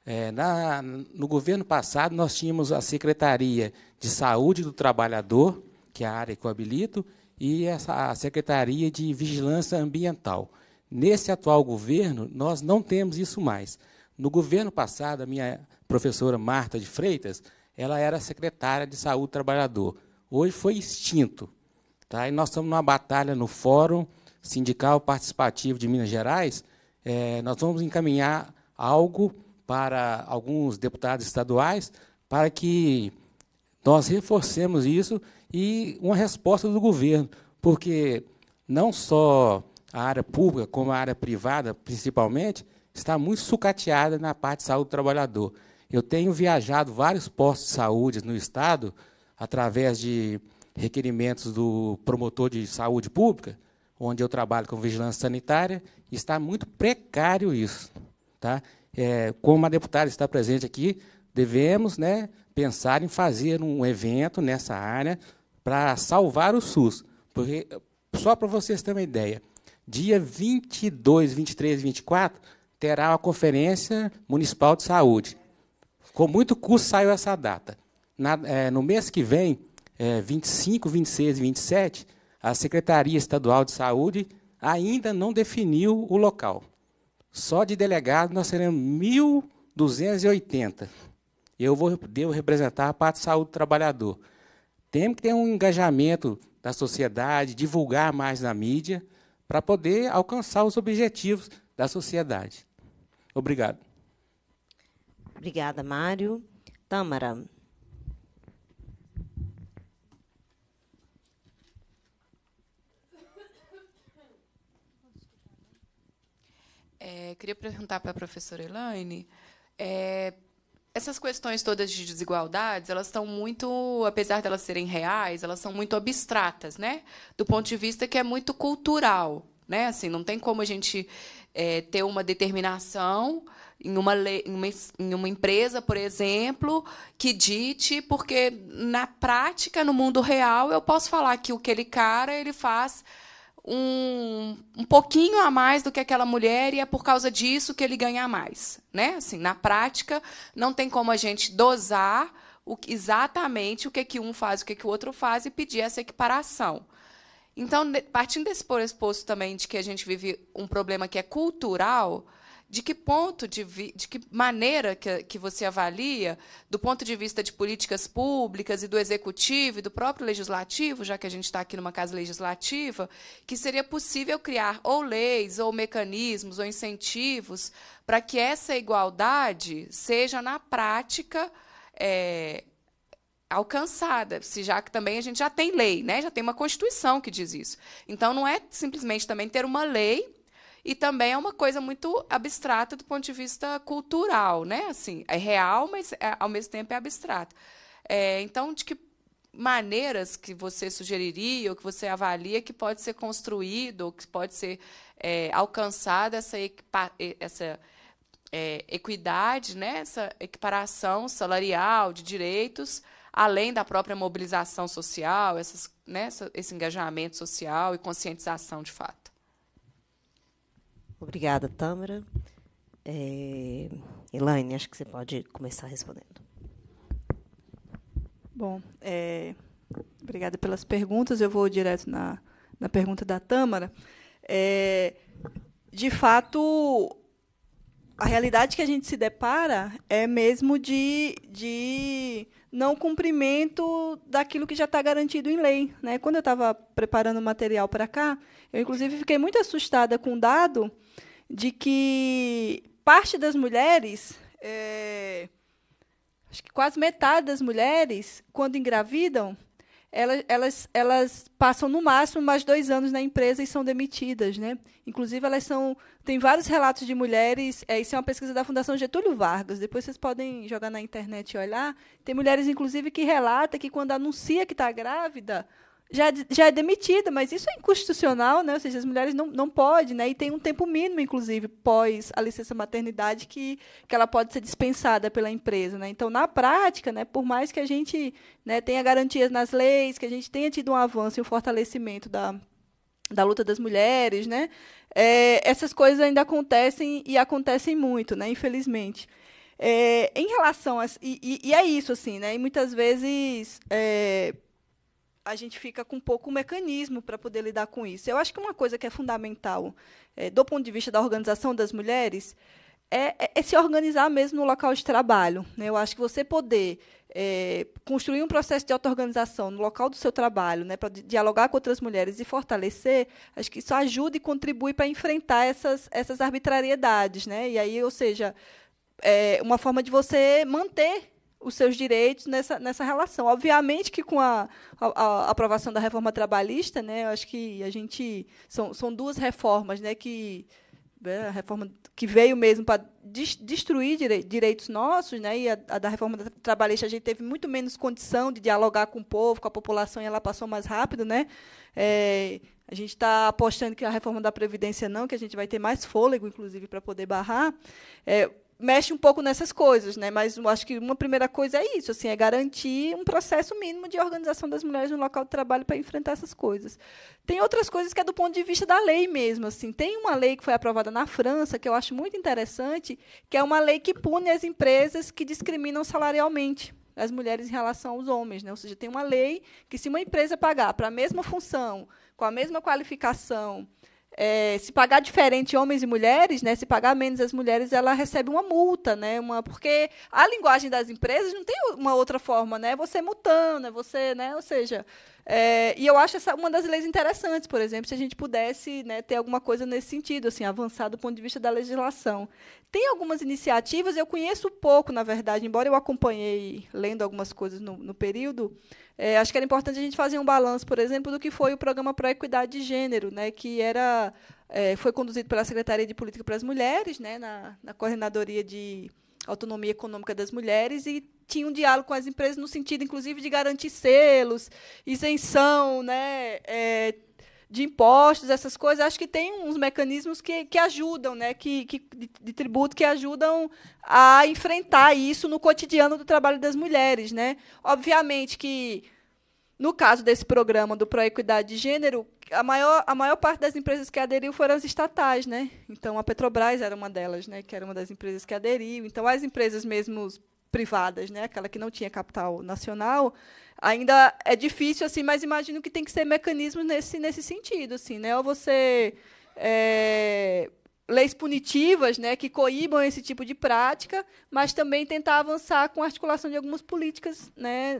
É, na, no governo passado, nós tínhamos a Secretaria de Saúde do Trabalhador, que é a área que eu habilito, e essa, a Secretaria de Vigilância Ambiental. Nesse atual governo, nós não temos isso mais. No governo passado, a minha professora Marta de Freitas, ela era secretária de Saúde do Trabalhador. Hoje foi extinto. Tá? E nós estamos numa batalha no Fórum Sindical Participativo de Minas Gerais. É, nós vamos encaminhar algo para alguns deputados estaduais para que nós reforcemos isso e uma resposta do governo, porque não só a área pública, como a área privada, principalmente, está muito sucateada na parte de saúde do trabalhador. Eu tenho viajado vários postos de saúde no Estado, através de requerimentos do promotor de saúde pública, onde eu trabalho com vigilância sanitária, está muito precário isso. Tá? É, como a deputada está presente aqui, devemos né, pensar em fazer um evento nessa área para salvar o SUS. Porque, só para vocês terem uma ideia, dia 22, 23 e 24 terá a Conferência Municipal de Saúde. Com muito custo saiu essa data. Na, é, no mês que vem, é, 25, 26 e 27, a Secretaria Estadual de Saúde ainda não definiu o local. Só de delegado nós seremos 1.280. Eu vou, devo representar a parte de saúde do trabalhador. Temos que ter um engajamento da sociedade, divulgar mais na mídia, para poder alcançar os objetivos da sociedade. Obrigado. Obrigada, Mário. Tamara, É, queria perguntar para a professora Elaine. É, essas questões todas de desigualdades, elas estão muito, apesar de serem reais, elas são muito abstratas, né? Do ponto de vista que é muito cultural, né? Assim, não tem como a gente é, ter uma determinação em uma, em uma, em uma empresa, por exemplo, que dite, porque na prática, no mundo real, eu posso falar que aquele cara ele faz um, um pouquinho a mais do que aquela mulher e é por causa disso que ele ganha mais. Né? Assim, na prática, não tem como a gente dosar o, exatamente o que, que um faz, o que, que o outro faz e pedir essa equiparação. Então, partindo desse exposto também de que a gente vive um problema que é cultural, de que ponto de, vi, de que maneira que, que você avalia, do ponto de vista de políticas públicas e do executivo e do próprio legislativo, já que a gente está aqui numa casa legislativa, que seria possível criar ou leis, ou mecanismos, ou incentivos para que essa igualdade seja na prática é, alcançada, se já que também a gente já tem lei, né? já tem uma Constituição que diz isso. Então, não é simplesmente também ter uma lei e também é uma coisa muito abstrata do ponto de vista cultural, né? Assim, é real, mas é, ao mesmo tempo é abstrato. É, então, de que maneiras que você sugeriria ou que você avalia que pode ser construído ou que pode ser é, alcançada essa, equipa, essa é, equidade, né? essa equiparação salarial de direitos, além da própria mobilização social, essas, né? esse engajamento social e conscientização de fato? Obrigada, Tâmara. É, Elaine, acho que você pode começar respondendo. Bom, é, obrigada pelas perguntas. Eu vou direto na, na pergunta da Tâmara. É, de fato, a realidade que a gente se depara é mesmo de, de não cumprimento daquilo que já está garantido em lei. Né? Quando eu estava preparando o material para cá, eu, inclusive, fiquei muito assustada com o dado de que parte das mulheres, é, acho que quase metade das mulheres, quando engravidam, elas, elas, elas passam no máximo mais dois anos na empresa e são demitidas, né? Inclusive elas são tem vários relatos de mulheres. É, isso é uma pesquisa da Fundação Getúlio Vargas. Depois vocês podem jogar na internet e olhar. Tem mulheres inclusive que relata que quando anuncia que está grávida já, já é demitida, mas isso é inconstitucional, né? Ou seja, as mulheres não, não podem, né? E tem um tempo mínimo, inclusive, pós a licença maternidade, que, que ela pode ser dispensada pela empresa, né? Então, na prática, né, por mais que a gente né, tenha garantias nas leis, que a gente tenha tido um avanço e um fortalecimento da, da luta das mulheres, né? É, essas coisas ainda acontecem e acontecem muito, né? Infelizmente. É, em relação a... E, e, e, é isso, assim, né? E muitas vezes... É, a gente fica com pouco mecanismo para poder lidar com isso. Eu acho que uma coisa que é fundamental, é, do ponto de vista da organização das mulheres, é, é, é, se organizar mesmo no local de trabalho. Né? Eu acho que você poder eh, construir um processo de auto-organização no local do seu trabalho, né, para dialogar com outras mulheres e fortalecer, acho que isso ajuda e contribui para enfrentar essas, essas arbitrariedades. Né? E aí, ou seja, é uma forma de você manter os seus direitos nessa, nessa relação. Obviamente que com a, a, a aprovação da reforma trabalhista, né, acho que a gente são, são duas reformas, né, que né, a reforma que veio mesmo para destruir direitos nossos, né? E a, a, da reforma trabalhista a gente teve muito menos condição de dialogar com o povo, com a população, e ela passou mais rápido, né? É, a gente está apostando que a reforma da previdência não, que a gente vai ter mais fôlego, inclusive, para poder barrar. É, mexe um pouco nessas coisas, né? Mas eu acho que uma primeira coisa é isso, assim, é garantir um processo mínimo de organização das mulheres no local de trabalho para enfrentar essas coisas. Tem outras coisas que é do ponto de vista da lei mesmo, assim. Tem uma lei que foi aprovada na França que eu acho muito interessante, que é uma lei que pune as empresas que discriminam salarialmente as mulheres em relação aos homens, né? Ou seja, tem uma lei que se uma empresa pagar para a mesma função, com a mesma qualificação, é, se pagar diferente homens e mulheres, né, se pagar menos as mulheres, ela recebe uma multa, né, uma, porque a linguagem das empresas não tem uma outra forma, né, é você multando, né, você, né, ou seja, é, e eu acho essa uma das leis interessantes, por exemplo, se a gente pudesse né, ter alguma coisa nesse sentido, assim, avançar do ponto de vista da legislação. Tem algumas iniciativas, eu conheço pouco, na verdade, embora eu acompanhei lendo algumas coisas no, no período, é, acho que era importante a gente fazer um balanço, por exemplo, do que foi o programa para a equidade de gênero, né, que era é, foi conduzido pela Secretaria de Política para as Mulheres, né, na, na coordenadoria de autonomia econômica das mulheres e tinha um diálogo com as empresas no sentido, inclusive, de garantir selos, isenção, né? É, de impostos, essas coisas, acho que tem uns mecanismos que, que ajudam, né, que, que, de, tributo que ajudam a enfrentar isso no cotidiano do trabalho das mulheres. Né? Obviamente que, no caso desse programa do Proequidade de Gênero, a maior, a maior parte das empresas que aderiu foram as estatais. Né? Então, a Petrobras era uma delas, né, que era uma das empresas que aderiu. Então, as empresas mesmo privadas, né, aquela que não tinha capital nacional, ainda é difícil assim, mas imagino que tem que ser mecanismos nesse nesse sentido, assim, né, ou você é, leis punitivas, né, que coíbam esse tipo de prática, mas também tentar avançar com a articulação de algumas políticas, né,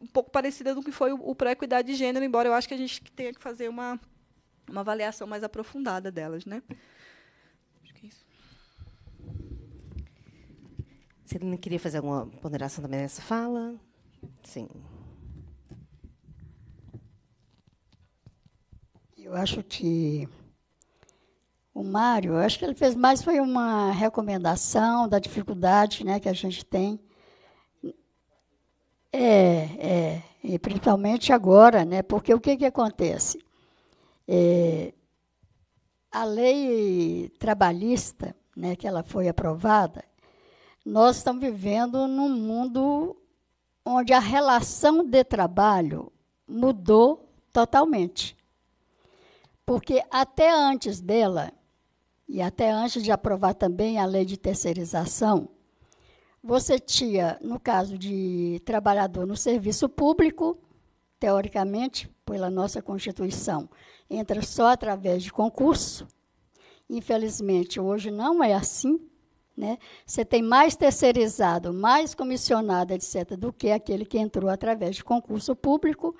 um pouco parecida do que foi o, o pré-equidade de gênero, embora eu acho que a gente tenha que fazer uma uma avaliação mais aprofundada delas, né? se ele não queria fazer alguma ponderação também nessa fala? Sim. Eu acho que o Mário, acho que ele fez mais foi uma recomendação da dificuldade né, que a gente tem. É, é, e principalmente agora, né? Porque o que, que acontece? É, a lei trabalhista, né, que ela foi aprovada, nós estamos vivendo num mundo onde a relação de trabalho mudou totalmente. Porque até antes dela, e até antes de aprovar também a lei de terceirização, você tinha, no caso de trabalhador no serviço público, teoricamente, pela nossa Constituição, entra só através de concurso. Infelizmente, hoje não é assim, né? Você tem mais terceirizado, mais comissionado, etc., do que aquele que entrou através de concurso público.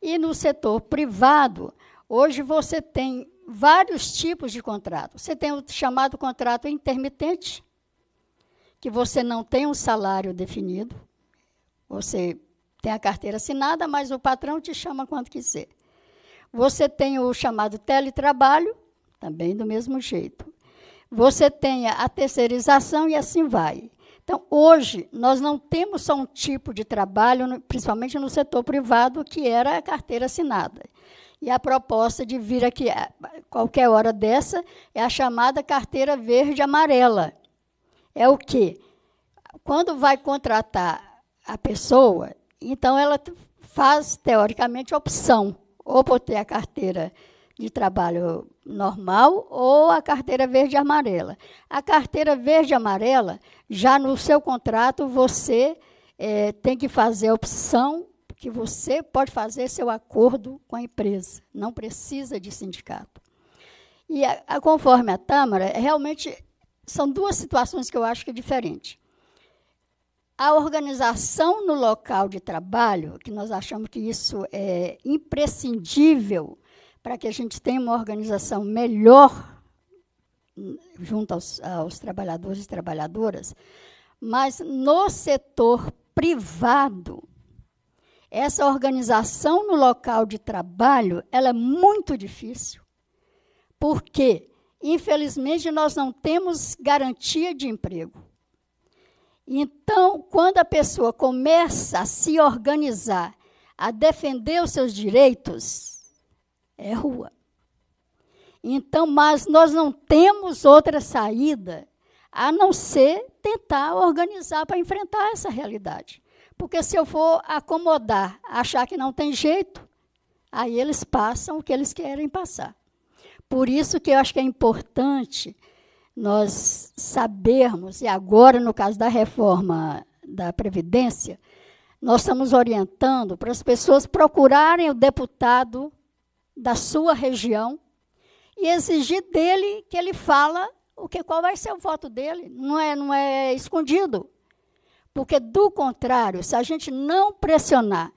E no setor privado, hoje você tem vários tipos de contrato. Você tem o chamado contrato intermitente, que você não tem um salário definido, você tem a carteira assinada, mas o patrão te chama quando quiser. Você tem o chamado teletrabalho, também do mesmo jeito você tenha a terceirização e assim vai. Então, hoje, nós não temos só um tipo de trabalho, principalmente no setor privado, que era a carteira assinada. E a proposta de vir aqui, qualquer hora dessa, é a chamada carteira verde-amarela. É o quê? Quando vai contratar a pessoa, então ela faz, teoricamente, opção, ou por ter a carteira de trabalho normal ou a carteira verde e amarela. A carteira verde e amarela, já no seu contrato, você é, tem que fazer a opção que você pode fazer seu acordo com a empresa, não precisa de sindicato. E a, a, conforme a Tâmara, realmente são duas situações que eu acho que é diferente. A organização no local de trabalho, que nós achamos que isso é imprescindível para que a gente tenha uma organização melhor junto aos, aos trabalhadores e trabalhadoras, mas no setor privado, essa organização no local de trabalho ela é muito difícil, porque, infelizmente, nós não temos garantia de emprego. Então, quando a pessoa começa a se organizar, a defender os seus direitos, é rua. Então, mas nós não temos outra saída a não ser tentar organizar para enfrentar essa realidade. Porque se eu for acomodar, achar que não tem jeito, aí eles passam o que eles querem passar. Por isso que eu acho que é importante nós sabermos, e agora no caso da reforma da Previdência, nós estamos orientando para as pessoas procurarem o deputado da sua região e exigir dele que ele fala o que qual vai ser o voto dele, não é não é escondido. Porque do contrário, se a gente não pressionar,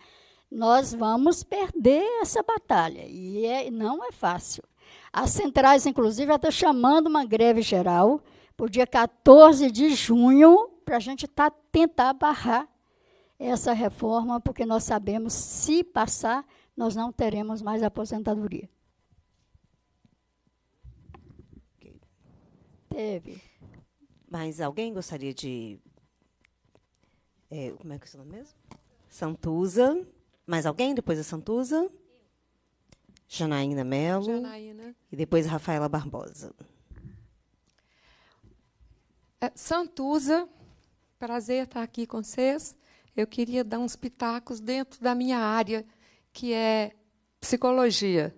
nós vamos perder essa batalha e é, não é fácil. As centrais inclusive até chamando uma greve geral para o dia 14 de junho para a gente tá, tentar barrar essa reforma, porque nós sabemos se passar nós não teremos mais aposentadoria. Teve. Mas alguém gostaria de. É, como é que é o seu nome mesmo? Santuza. Mais alguém depois da Santuza? Janaína Melo. Janaína. E depois Rafaela Barbosa. É, Santuza, prazer estar aqui com vocês. Eu queria dar uns pitacos dentro da minha área que é psicologia.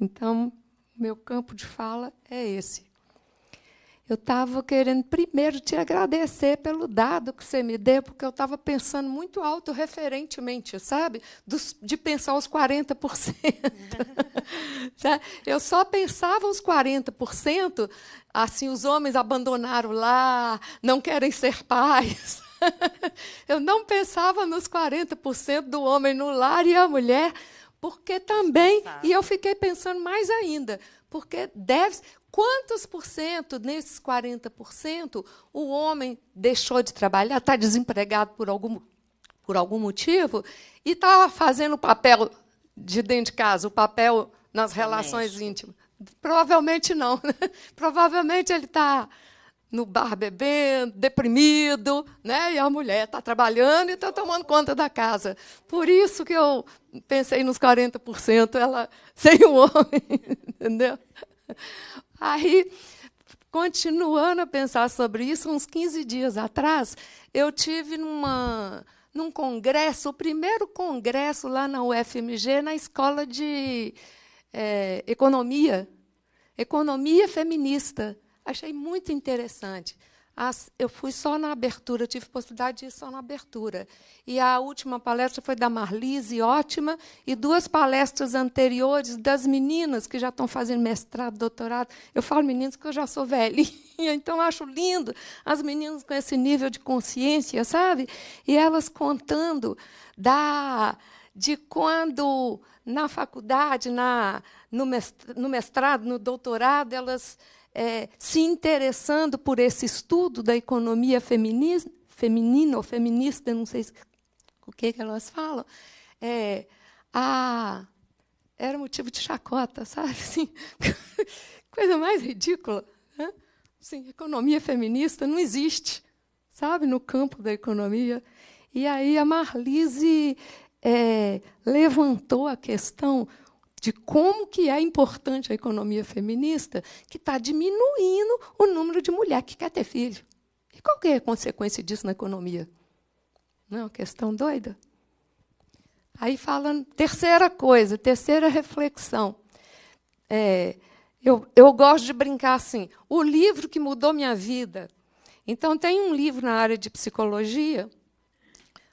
Então, meu campo de fala é esse. Eu estava querendo primeiro te agradecer pelo dado que você me deu, porque eu estava pensando muito autorreferentemente, sabe? Dos, de pensar os 40%. eu só pensava os 40%, assim, os homens abandonaram lá, não querem ser pais. Eu não pensava nos 40% do homem no lar e a mulher, porque também, Exato. e eu fiquei pensando mais ainda, porque deve, quantos por cento nesses 40% o homem deixou de trabalhar, está desempregado por algum, por algum motivo e está fazendo o papel de dentro de casa, o papel nas relações íntimas? Provavelmente não. Né? Provavelmente ele está no bar bebendo, deprimido, né? E a mulher está trabalhando e está tomando conta da casa. Por isso que eu pensei nos 40%, ela sem o homem, entendeu? Aí, continuando a pensar sobre isso, uns 15 dias atrás, eu tive numa num congresso, o primeiro congresso lá na UFMG, na escola de é, economia, economia feminista. Achei muito interessante. As, eu fui só na abertura, tive possibilidade de ir só na abertura. E a última palestra foi da Marlise, ótima, e duas palestras anteriores das meninas que já estão fazendo mestrado, doutorado. Eu falo meninas porque eu já sou velhinha, então acho lindo as meninas com esse nível de consciência, sabe? E elas contando da de quando na faculdade, na, no mestrado, no doutorado, elas é, se interessando por esse estudo da economia feminina, feminina ou feminista, não sei o que, que elas falam, é, a, era motivo de chacota, sabe? Assim, coisa mais ridícula. Né? Assim, economia feminista não existe, sabe, no campo da economia. E aí a Marlise é, levantou a questão de como que é importante a economia feminista, que está diminuindo o número de mulheres que quer ter filho. E qual que é a consequência disso na economia? Não é uma questão doida? Aí falando, terceira coisa, terceira reflexão. É, eu, eu gosto de brincar assim, o livro que mudou minha vida. Então, tem um livro na área de psicologia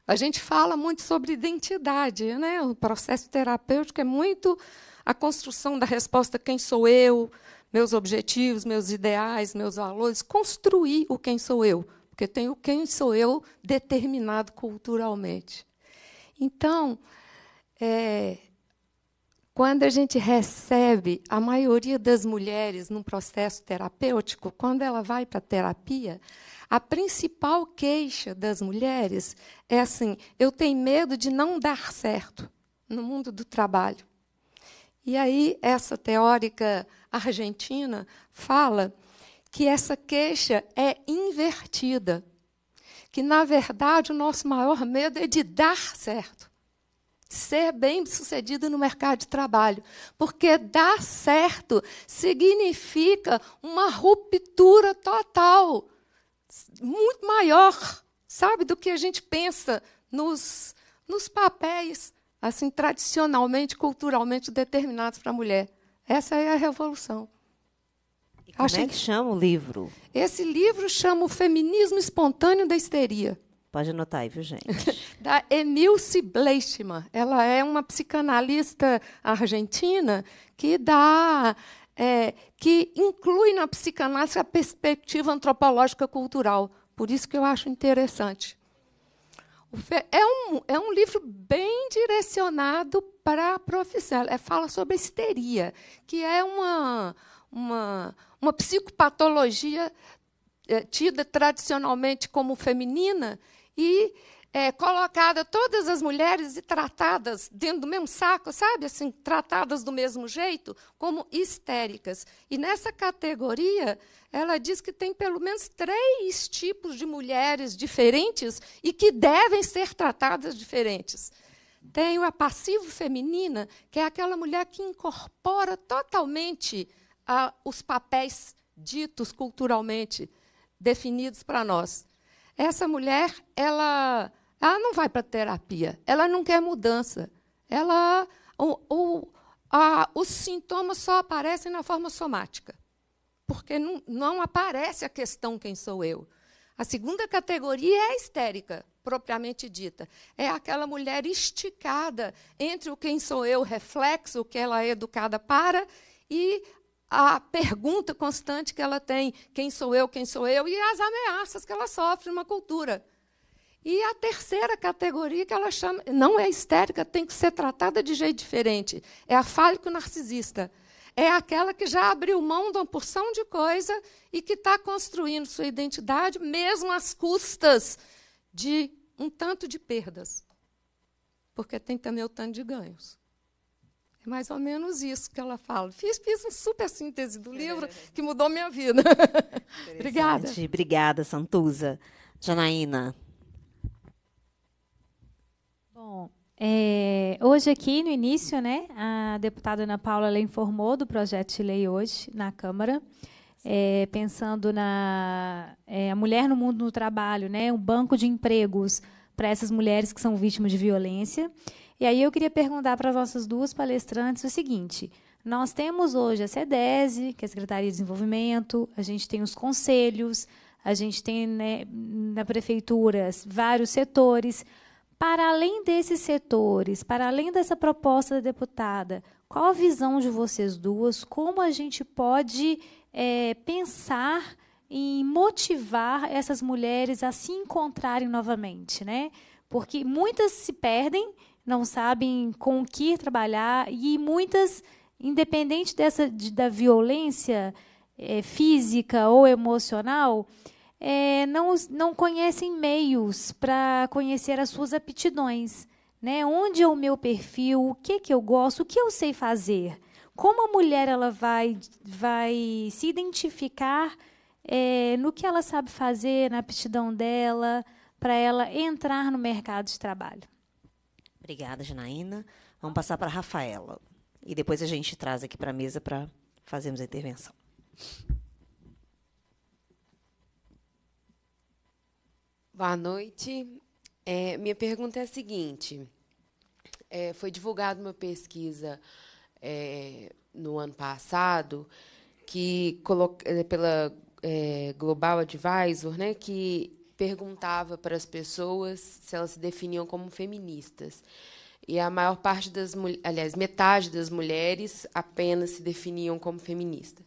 a gente fala muito sobre identidade, né? O processo terapêutico é muito a construção da resposta quem sou eu, meus objetivos, meus ideais, meus valores, construir o quem sou eu, porque tem o quem sou eu determinado culturalmente. Então, é, quando a gente recebe a maioria das mulheres num processo terapêutico, quando ela vai para a terapia, a principal queixa das mulheres é assim: eu tenho medo de não dar certo no mundo do trabalho. E aí, essa teórica argentina fala que essa queixa é invertida. Que, na verdade, o nosso maior medo é de dar certo. Ser bem sucedido no mercado de trabalho. Porque dar certo significa uma ruptura total muito maior, sabe, do que a gente pensa nos, nos papéis, assim, tradicionalmente, culturalmente determinados para a mulher. Essa é a revolução. E como é que chama o livro? Esse livro chama O Feminismo Espontâneo da Histeria. Pode anotar aí, viu, gente? da Emilce Bleichmann. Ela é uma psicanalista argentina que dá é, que inclui na psicanálise a perspectiva antropológica cultural. Por isso que eu acho interessante. É um, é um livro bem direcionado para a profissão. É, fala sobre a histeria, que é uma, uma, uma psicopatologia é, tida tradicionalmente como feminina e é, colocada todas as mulheres e tratadas dentro do mesmo saco, sabe? Assim, tratadas do mesmo jeito, como histéricas. E nessa categoria, ela diz que tem pelo menos três tipos de mulheres diferentes e que devem ser tratadas diferentes. Tem a passivo feminina, que é aquela mulher que incorpora totalmente a, ah, os papéis ditos culturalmente definidos para nós. Essa mulher, ela, ela não vai para terapia, ela não quer mudança. Ela, o, o, a, os sintomas só aparecem na forma somática, porque não, não aparece a questão quem sou eu. A segunda categoria é a histérica, propriamente dita. É aquela mulher esticada entre o quem sou eu, reflexo, o que ela é educada para, e a pergunta constante que ela tem: quem sou eu, quem sou eu, e as ameaças que ela sofre numa cultura. E a terceira categoria que ela chama, não é histérica, tem que ser tratada de jeito diferente, é a fálico-narcisista. É aquela que já abriu mão de uma porção de coisa e que está construindo sua identidade, mesmo às custas de um tanto de perdas. Porque tem também o tanto de ganhos mais ou menos isso que ela fala. Fiz, fiz uma super síntese do livro que mudou minha vida. Obrigada. Obrigada, Santuza. Janaína. Bom, é, hoje aqui no início, né, a deputada Ana Paula ela informou do projeto de lei hoje na Câmara, é, pensando na é, a mulher no mundo no trabalho, né, um banco de empregos para essas mulheres que são vítimas de violência. E aí eu queria perguntar para as nossas duas palestrantes o seguinte: nós temos hoje a SEDESE, que é a Secretaria de Desenvolvimento, a gente tem os conselhos, a gente tem né, na prefeitura vários setores. Para além desses setores, para além dessa proposta da deputada, qual a visão de vocês duas? Como a gente pode é, pensar em motivar essas mulheres a se encontrarem novamente, né? Porque muitas se perdem não sabem com o que trabalhar e muitas, independente dessa de, da violência é, física ou emocional, é, não, não conhecem meios para conhecer as suas aptidões. Né? Onde é o meu perfil? O que, é que eu gosto? O que eu sei fazer? Como a mulher ela vai, vai se identificar é, no que ela sabe fazer, na aptidão dela, para ela entrar no mercado de trabalho? Obrigada, Janaína. Vamos passar para a Rafaela. E depois a gente traz aqui para a mesa para fazermos a intervenção. Boa noite. É, minha pergunta é a seguinte: é, foi divulgada uma pesquisa é, no ano passado que coloca, é, pela é, Global Advisor, né, que perguntava para as pessoas se elas se definiam como feministas. E a maior parte das mulheres, aliás, metade das mulheres apenas se definiam como feministas.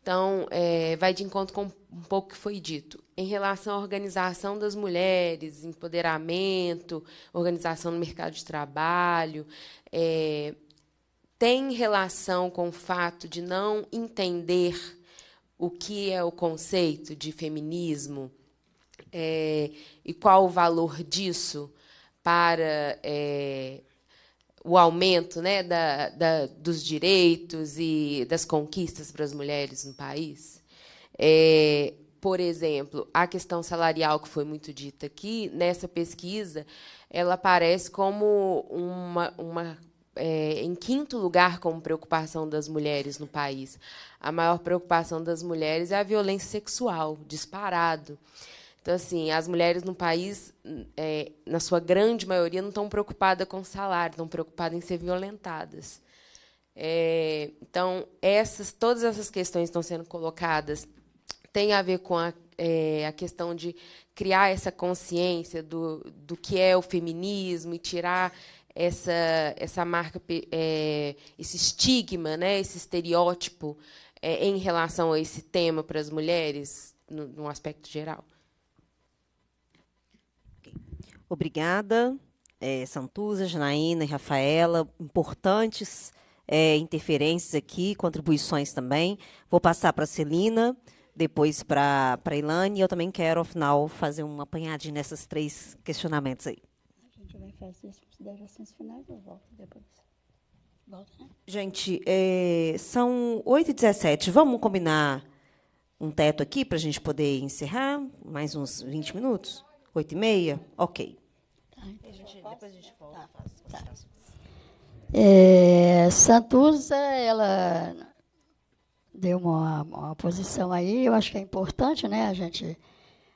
Então, é, vai de encontro com um pouco que foi dito. Em relação à organização das mulheres, empoderamento, organização no mercado de trabalho, é, tem relação com o fato de não entender o que é o conceito de feminismo, é, e qual o valor disso para é, o aumento né, da, da, dos direitos e das conquistas para as mulheres no país. É, por exemplo, a questão salarial que foi muito dita aqui, nessa pesquisa, ela aparece como uma, uma é, em quinto lugar como preocupação das mulheres no país. A maior preocupação das mulheres é a violência sexual, disparado. Então, assim, as mulheres no país, é, na sua grande maioria, não estão preocupadas com salário, estão preocupadas em ser violentadas. É, então, essas, todas essas questões estão sendo colocadas têm a ver com a, é, a questão de criar essa consciência do, do que é o feminismo e tirar essa, essa marca, é, esse estigma, né, esse estereótipo é, em relação a esse tema para as mulheres, num aspecto geral. Obrigada, é, Santuza, Janaína e Rafaela, importantes é, interferências aqui, contribuições também. Vou passar para a Celina, depois para a Ilane, e eu também quero, ao final, fazer uma apanhadinha nesses três questionamentos aí. A gente vai fazer as considerações finais, eu volto depois. Volta, né? Gente, é, são 8h17, vamos combinar um teto aqui para a gente poder encerrar? Mais uns 20 minutos? 8h30? Ok. Tá. depois a gente volta tá. faz as considerações. Tá. É, Santuza, ela deu uma, uma posição aí, eu acho que é importante né, a gente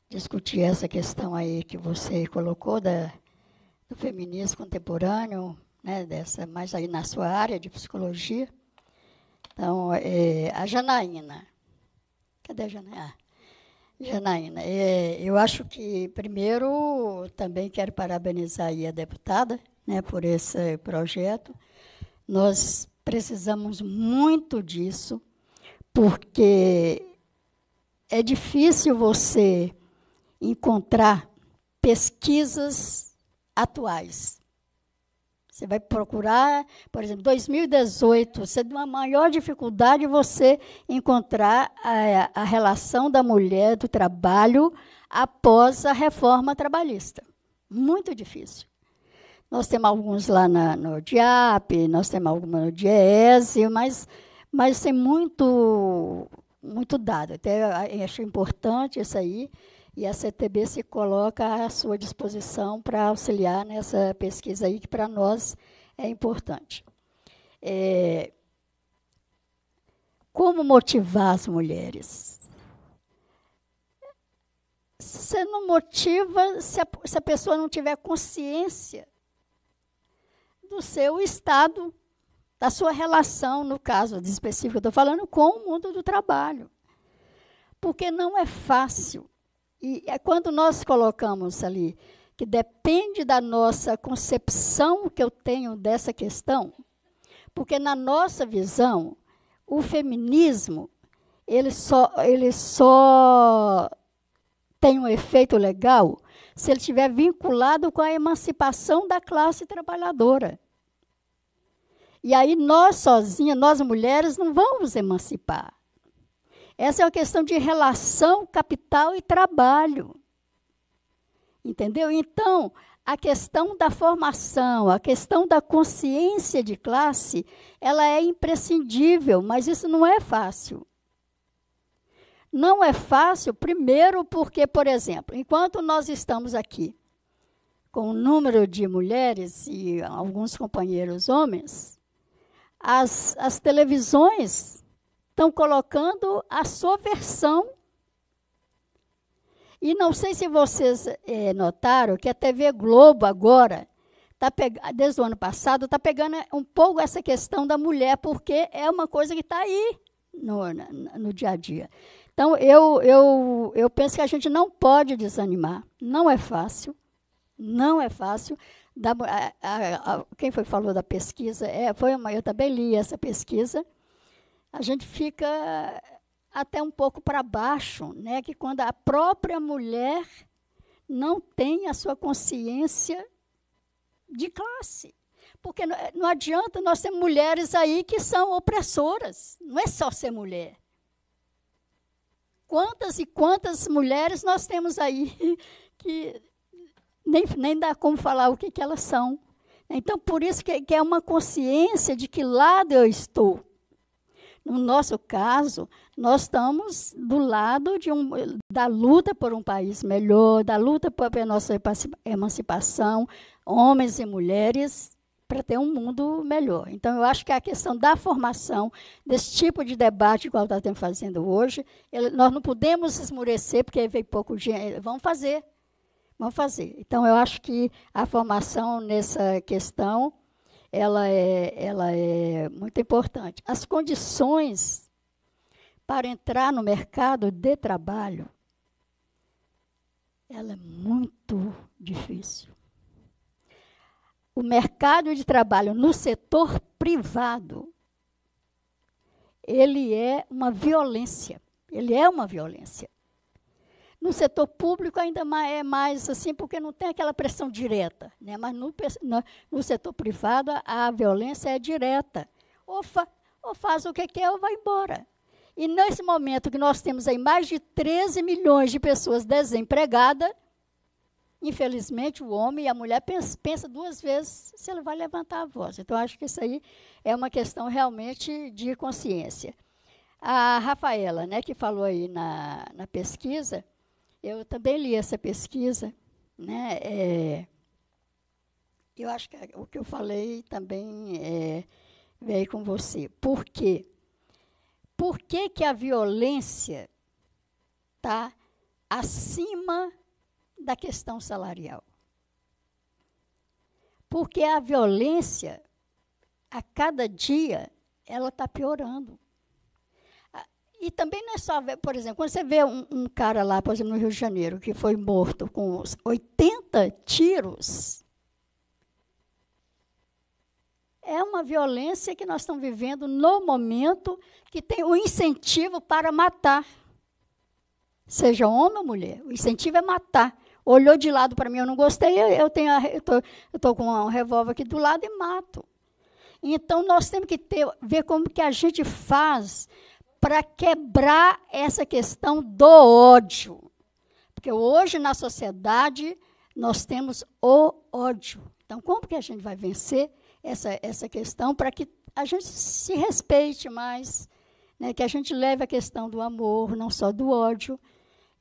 discutir essa questão aí que você colocou da, do feminismo contemporâneo, né, dessa, mais aí na sua área de psicologia. Então, é, a Janaína. Cadê a Janaína? Ah. Janaína, é, eu acho que, primeiro, também quero parabenizar a deputada né, por esse projeto. Nós precisamos muito disso, porque é difícil você encontrar pesquisas atuais você vai procurar, por exemplo, 2018, você tem uma maior dificuldade você encontrar a, a relação da mulher do trabalho após a reforma trabalhista. Muito difícil. Nós temos alguns lá na, no DIAP, nós temos alguns no DIESE, mas, mas tem muito, muito dado. Até acho importante isso aí, e a CTB se coloca à sua disposição para auxiliar nessa pesquisa aí, que para nós é importante. É, como motivar as mulheres? Você não motiva se a, se a pessoa não tiver consciência do seu estado, da sua relação, no caso específico, eu estou falando, com o mundo do trabalho. Porque não é fácil e é quando nós colocamos ali que depende da nossa concepção que eu tenho dessa questão, porque na nossa visão, o feminismo ele só, ele só tem um efeito legal se ele estiver vinculado com a emancipação da classe trabalhadora. E aí nós sozinhas, nós mulheres, não vamos emancipar. Essa é uma questão de relação capital e trabalho. Entendeu? Então, a questão da formação, a questão da consciência de classe, ela é imprescindível, mas isso não é fácil. Não é fácil, primeiro, porque, por exemplo, enquanto nós estamos aqui com o número de mulheres e alguns companheiros homens, as, as televisões estão colocando a sua versão. E não sei se vocês é, notaram que a TV Globo agora, tá desde o ano passado, está pegando eh, um pouco essa questão da mulher, porque é uma coisa que está aí no, no dia a dia. Então, eu, eu, eu penso que a gente não pode desanimar. Não é fácil. Não é fácil. Da, a, a, quem foi que falou da pesquisa? É, foi uma, eu também li essa pesquisa a gente fica eh, até um pouco para baixo, né? que quando a própria mulher não tem a sua consciência de classe. Porque não, eh, adianta nós ter mulheres aí que são opressoras, não é só ser mulher. Quantas e quantas mulheres nós temos aí que nem, nem dá como falar o que, que elas são. Então, por isso que, que é uma consciência de que lado eu estou. No nosso caso, nós estamos do lado de um, da luta por um país melhor, da luta pela nossa emancipação, homens e mulheres, para ter um mundo melhor. Então, eu acho que a questão da formação, desse tipo de debate que nós estamos fazendo hoje, nós não podemos esmurecer, porque veio pouco dinheiro. Vamos fazer, vamos fazer. Então, eu acho que a formação nessa questão ela é, ela é muito importante. As condições para entrar no mercado de trabalho, ela é muito difícil. O mercado de trabalho no setor privado, ele é uma violência. Ele é uma violência. No setor público ainda é mais assim, porque não tem aquela pressão direta. Né? Mas no, no, setor privado a violência é direta. Ou, fa, ou faz o que quer ou vai embora. E nesse momento que nós temos aí mais de 13 milhões de pessoas desempregadas, infelizmente o homem e a mulher pensa, pensa duas vezes se ele vai levantar a voz. Então acho que isso aí é uma questão realmente de consciência. A Rafaela, né, que falou aí na, na pesquisa, eu também li essa pesquisa, né? É, eu acho que o que eu falei também é, veio com você. Por quê? Por que, que a violência está acima da questão salarial? Porque a violência, a cada dia, ela está piorando. E também não é só, por exemplo, quando você vê um, um, cara lá, por exemplo, no Rio de Janeiro, que foi morto com 80 tiros, é uma violência que nós estamos vivendo no momento que tem o incentivo para matar. Seja homem ou mulher, o incentivo é matar. Olhou de lado para mim, eu não gostei, eu tenho, eu estou com um revólver aqui do lado e mato. Então nós temos que ter, ver como que a gente faz para quebrar essa questão do ódio. Porque hoje na sociedade nós temos o ódio. Então, como que a gente vai vencer essa, essa questão para que a gente se respeite mais, né? que a gente leve a questão do amor, não só do ódio.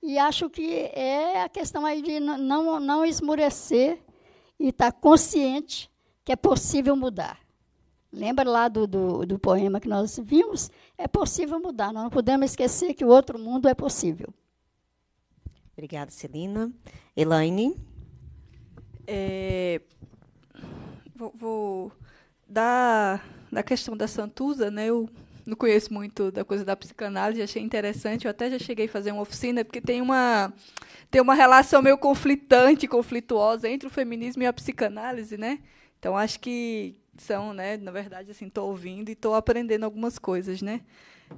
E acho que é a questão aí de não, não esmurecer e estar tá consciente que é possível mudar. Lembra lá do, do, do poema que nós vimos? É possível mudar, nós não podemos esquecer que o outro mundo é possível. Obrigada, Celina. Elaine? É, vou, vou da, da questão da Santusa, né? Eu não conheço muito da coisa da psicanálise, achei interessante. Eu até já cheguei a fazer uma oficina, porque tem uma, tem uma relação meio conflitante, conflituosa entre o feminismo e a psicanálise, né? Então acho que, são, né, na verdade, assim, estou ouvindo e estou aprendendo algumas coisas, né?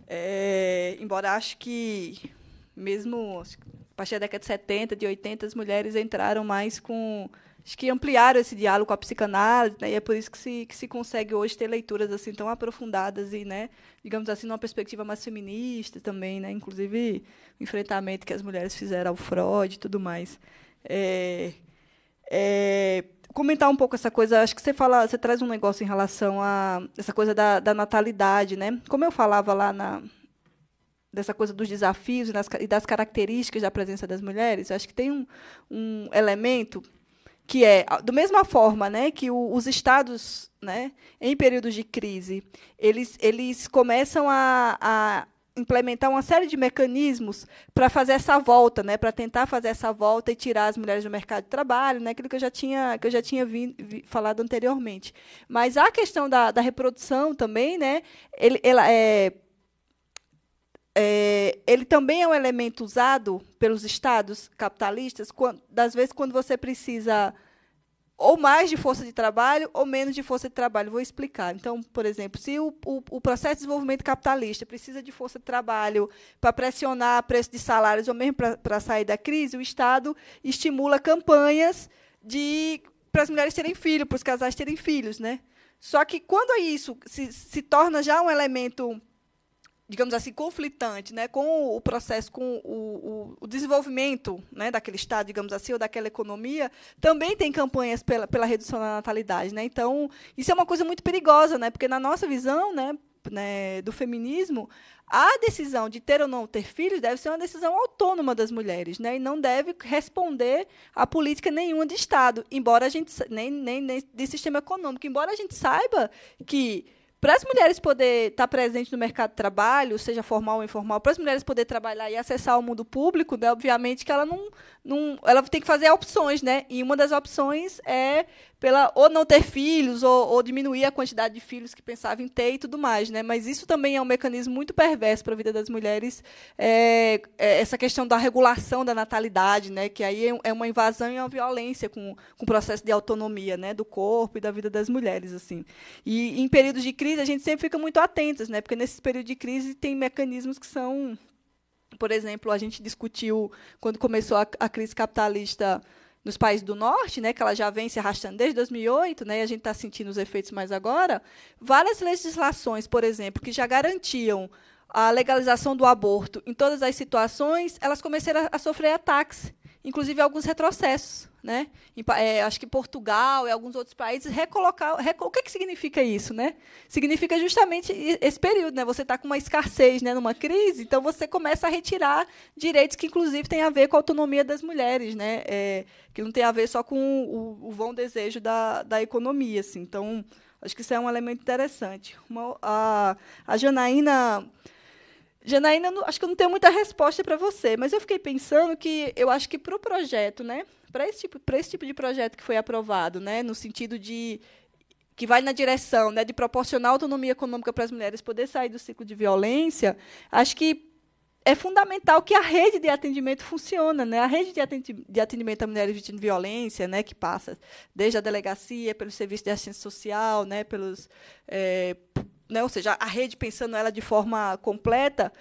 É, embora acho que mesmo a partir da década de 70, de 80, as mulheres entraram mais com acho que ampliaram esse diálogo com a psicanálise, né? E é por isso que se, que se consegue hoje ter leituras assim tão aprofundadas e, né, digamos assim, numa perspectiva mais feminista também, né? Inclusive o enfrentamento que as mulheres fizeram ao Freud e tudo mais. É, é, comentar um pouco essa coisa. Acho que você fala, você traz um negócio em relação a essa coisa da, da natalidade, né? Como eu falava lá na dessa coisa dos desafios e, nas, e das características da presença das mulheres, acho que tem um, um elemento que é do mesma forma, né, que o, os estados, né, em períodos de crise, eles eles começam a, a implementar uma série de mecanismos para fazer essa volta, né, para tentar fazer essa volta e tirar as mulheres do mercado de trabalho, né, aquilo que eu já tinha que eu já tinha vi, vi, falado anteriormente. Mas a questão da, da reprodução também, né, ele, ela é, é, ele também é um elemento usado pelos estados capitalistas, quando, das vezes quando você precisa ou mais de força de trabalho ou menos de força de trabalho. Vou explicar. Então, por exemplo, se o, o, o processo de desenvolvimento capitalista precisa de força de trabalho para pressionar preço de salários ou mesmo para sair da crise, o Estado estimula campanhas de para as mulheres terem filho, para os casais terem filhos, né? Só que quando isso se, se torna já um elemento digamos assim, conflitante né, com o processo, com o, o, o, desenvolvimento né, daquele Estado, digamos assim, ou daquela economia, também tem campanhas pela, pela redução da natalidade. Né? Então, isso é uma coisa muito perigosa, né, porque, na nossa visão né, né, do feminismo, a decisão de ter ou não ter filhos deve ser uma decisão autônoma das mulheres, né? E não deve responder a política nenhuma de Estado, embora a gente nem, nem, nem de sistema econômico, embora a gente saiba que para as mulheres poder estar tá presente no mercado de trabalho, seja formal ou informal, para as mulheres poder trabalhar e acessar o mundo público, né, obviamente que ela não, não, ela tem que fazer opções, né? E uma das opções é pela ou não ter filhos ou, ou, diminuir a quantidade de filhos que pensava em ter e tudo mais, né? Mas isso também é um mecanismo muito perverso para a vida das mulheres, é, é essa questão da regulação da natalidade, né? Que aí é, é uma invasão e uma violência com, com o processo de autonomia, né? Do corpo e da vida das mulheres, assim. E em períodos de crise a gente sempre fica muito atentas, né? Porque nesses períodos de crise tem mecanismos que são, por exemplo, a gente discutiu quando começou a, a crise capitalista nos países do norte, né, que ela já vem se arrastando desde 2008, né, e a gente está sentindo os efeitos mais agora, várias legislações, por exemplo, que já garantiam a legalização do aborto em todas as situações, elas começaram a, a sofrer ataques, inclusive alguns retrocessos né? Em, é, acho que Portugal e alguns outros países recolocar, o que, é que significa isso, né? Significa justamente esse período, né? Você está com uma escassez, né? Numa crise, então você começa a retirar direitos que inclusive têm a ver com a autonomia das mulheres, né? É, que não tem a ver só com o, o vão desejo da, da economia, assim. Então acho que isso é um elemento interessante. Uma, a, a Janaína Janaína, acho que eu não tenho muita resposta para você, mas eu fiquei pensando que eu acho que para o projeto, né, para esse, tipo, esse tipo de projeto que foi aprovado, né, no sentido de que vai na direção né, de proporcionar autonomia econômica para as mulheres poder sair do ciclo de violência, acho que é fundamental que a rede de atendimento funcione, né? A rede de atendimento a mulheres vítimas de violência, né, que passa desde a delegacia, pelo serviço de assistência social, né, pelos é, né, ou seja, a rede pensando ela de forma completa,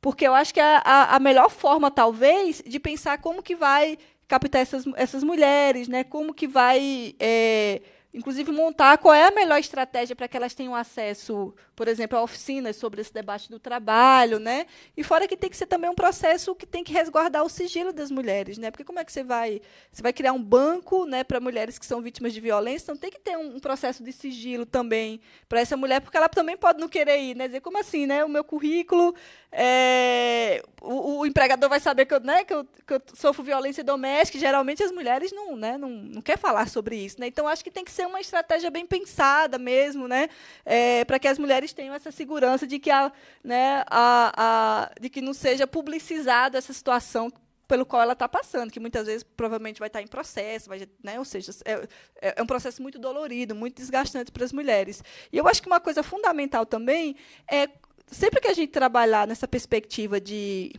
porque eu acho que é a, a melhor forma, talvez, de pensar como que vai captar essas, essas mulheres, né? como que vai... É, inclusive montar qual é a melhor estratégia para que elas tenham acesso, por exemplo, a oficinas sobre esse debate do trabalho, né? E fora que tem que ser também um processo que tem que resguardar o sigilo das mulheres, né? Porque como é que você vai, você vai criar um banco, né, para mulheres que são vítimas de violência, então tem que ter um, um processo de sigilo também para essa mulher, porque ela também pode não querer ir, né? Dizer como assim, né? O meu currículo é, o, o, empregador vai saber que eu, né, que, eu, que eu sofro violência doméstica. Geralmente as mulheres não, né, não, não quer falar sobre isso. Né? Então acho que tem que ser uma estratégia bem pensada mesmo, né, é, para que as mulheres tenham essa segurança de que, a, né, a, a, de que não seja publicizada essa situação pelo qual ela está passando, que muitas vezes provavelmente vai estar tá em processo, vai, né? ou seja, é, é, é um processo muito dolorido, muito desgastante para as mulheres. E eu acho que uma coisa fundamental também é sempre que a gente trabalhar nessa perspectiva de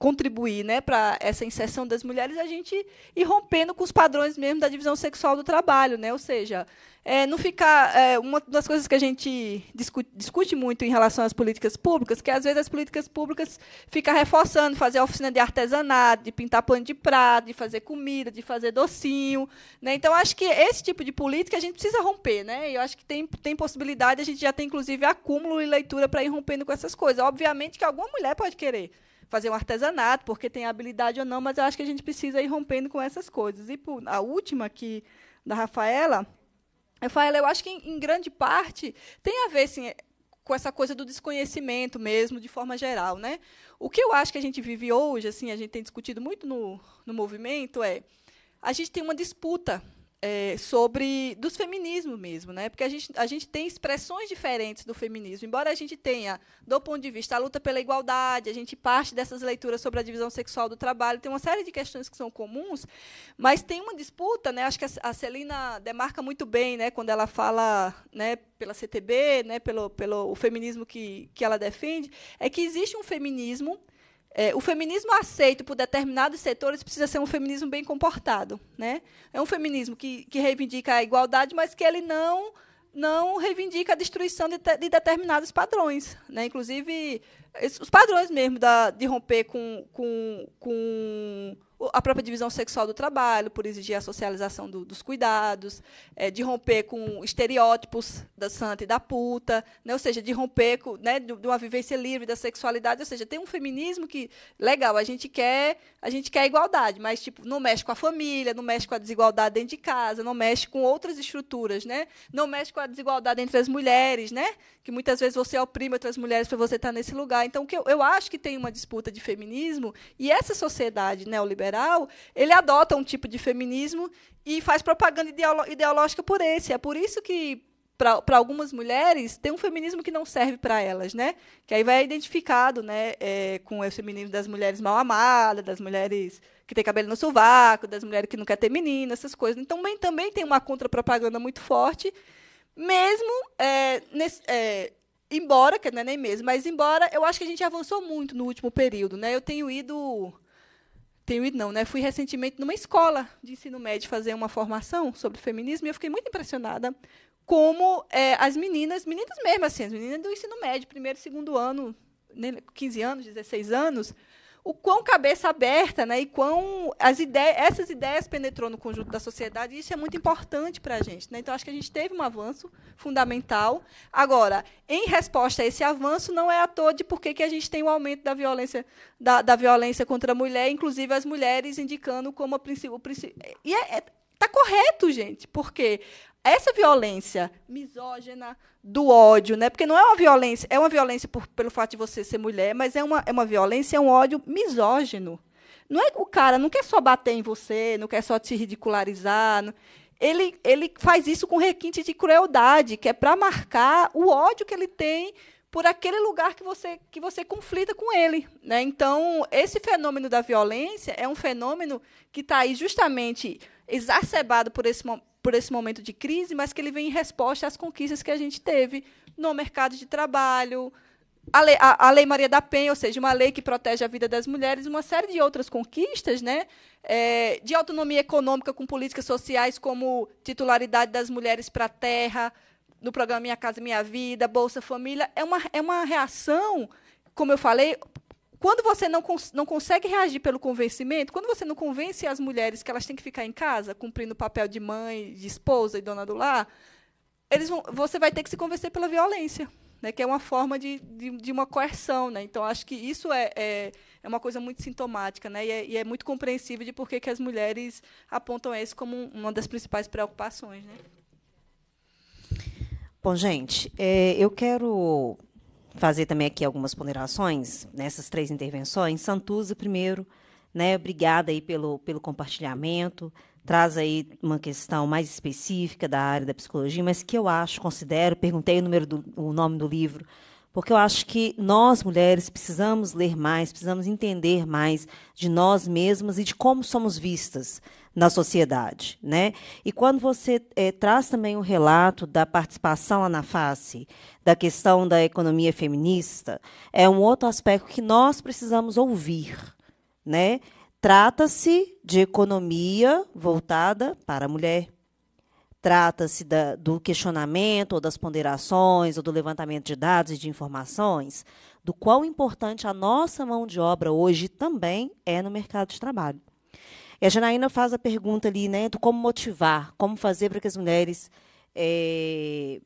contribuir né, para essa inserção das mulheres, a gente ir rompendo com os padrões mesmo da divisão sexual do trabalho. Né? Ou seja, é, não ficar. É, uma das coisas que a gente discute, discute, muito em relação às políticas públicas, que às vezes as políticas públicas ficam reforçando, fazer a oficina de artesanato, de pintar pano de prato, de fazer comida, de fazer docinho. Né? Então, acho que esse tipo de política a gente precisa romper. Né? E eu acho que tem, tem possibilidade, a gente já tem, inclusive, acúmulo e leitura para ir rompendo com essas coisas. Obviamente que alguma mulher pode querer fazer um artesanato, porque tem habilidade ou não, mas eu acho que a gente precisa ir rompendo com essas coisas. E por, a última aqui, da Rafaela, Rafaela, eu acho que, em, em grande parte, tem a ver, sim, com essa coisa do desconhecimento mesmo, de forma geral. Né? O que eu acho que a gente vive hoje, assim, a gente tem discutido muito no, no movimento, é a gente tem uma disputa é, sobre dos feminismos mesmo, né? Porque a gente, a gente tem expressões diferentes do feminismo. Embora a gente tenha, do ponto de vista, a luta pela igualdade, a gente parte dessas leituras sobre a divisão sexual do trabalho, tem uma série de questões que são comuns, mas tem uma disputa, né? Acho que a, a Celina demarca muito bem, né? Quando ela fala, né? Pela CTB, né? Pelo, pelo o feminismo que, que ela defende, é que existe um feminismo é, o feminismo aceito por determinados setores precisa ser um feminismo bem comportado. Né? É um feminismo que, que reivindica a igualdade, mas que ele não não reivindica a destruição de, de determinados padrões. Né? Inclusive, os padrões mesmo da, de romper com, com, com a própria divisão sexual do trabalho, por exigir a socialização do, dos cuidados, é, de romper com estereótipos da santa e da puta, né? ou seja, de romper com, né, de, uma vivência livre da sexualidade, ou seja, tem um feminismo que legal, a gente quer, a gente quer igualdade, mas tipo, não mexe com a família, não mexe com a desigualdade dentro de casa, não mexe com outras estruturas, né? Não mexe com a desigualdade entre as mulheres, né? Que muitas vezes você oprime outras mulheres para você estar nesse lugar então, que eu, eu acho que tem uma disputa de feminismo, e essa sociedade neoliberal, ele adota um tipo de feminismo e faz propaganda ideolo ideológica por esse. É por isso que para algumas mulheres, tem um feminismo que não serve para elas, né? Que aí vai identificado né, é, com o feminismo das mulheres mal amadas, das mulheres que têm cabelo no sovaco, das mulheres que não querem ter menina, essas coisas. Então, bem, também tem uma contra propaganda muito forte, mesmo é, nesse, é, embora, que não é nem mesmo, mas embora, eu acho que a gente avançou muito no último período, né? Eu tenho ido tenho ido não, né? Fui recentemente numa escola de ensino médio fazer uma formação sobre feminismo e eu fiquei muito impressionada como é, as meninas, meninas mesmo assim, as meninas do ensino médio, primeiro, segundo ano, 15 né, anos, 16 anos, o quão cabeça aberta, né, e quão as ideias, essas ideias penetrou no conjunto da sociedade, e isso é muito importante para a gente. Né? Então, acho que a gente teve um avanço fundamental. Agora, em resposta a esse avanço, não é à toa de por que a gente tem um aumento da violência, da, da, violência contra a mulher, inclusive as mulheres indicando como a princípio. E é, é, Tá correto, gente, porque essa violência misógina do ódio, né? Porque não é uma violência, é uma violência por, pelo fato de você ser mulher, mas é uma, é uma violência, é um ódio misógino. Não é o cara não quer só bater em você, não quer só te ridicularizar. Não, ele, ele faz isso com requinte de crueldade, que é para marcar o ódio que ele tem por aquele lugar que você que você conflita com ele, né? Então esse fenômeno da violência é um fenômeno que está aí justamente exacerbado por esse por esse momento de crise, mas que ele vem em resposta às conquistas que a gente teve no mercado de trabalho, a lei, a, a lei Maria da Penha, ou seja, uma lei que protege a vida das mulheres, uma série de outras conquistas, né? É, de autonomia econômica com políticas sociais como titularidade das mulheres para a terra, no programa Minha Casa Minha Vida, Bolsa Família, é uma, é uma reação, como eu falei, quando você não, cons não consegue reagir pelo convencimento, quando você não convence as mulheres que elas têm que ficar em casa, cumprindo o papel de mãe, de esposa e dona do lar, eles vão, você vai ter que se convencer pela violência. Né, que é uma forma de, de, de, uma coerção. Né? Então, acho que isso é, é, é uma coisa muito sintomática né? e, é, e é muito compreensível de por que as mulheres apontam isso como uma das principais preocupações. Né? Bom, gente, é, eu quero fazer também aqui algumas ponderações nessas três intervenções. Santuza, primeiro, né, obrigada aí pelo, pelo compartilhamento, traz aí uma questão mais específica da área da psicologia, mas que eu acho, considero, perguntei o, número do, o nome do livro, porque eu acho que nós, mulheres, precisamos ler mais, precisamos entender mais de nós mesmas e de como somos vistas na sociedade. Né? E quando você é, traz também o um relato da participação lá na face, da questão da economia feminista, é um outro aspecto que nós precisamos ouvir. Né? Trata-se de economia voltada para a mulher Trata-se do questionamento ou das ponderações ou do levantamento de dados e de informações do quão importante a nossa mão de obra hoje também é no mercado de trabalho. E a Janaína faz a pergunta ali, né, do como motivar, como fazer para que as mulheres é,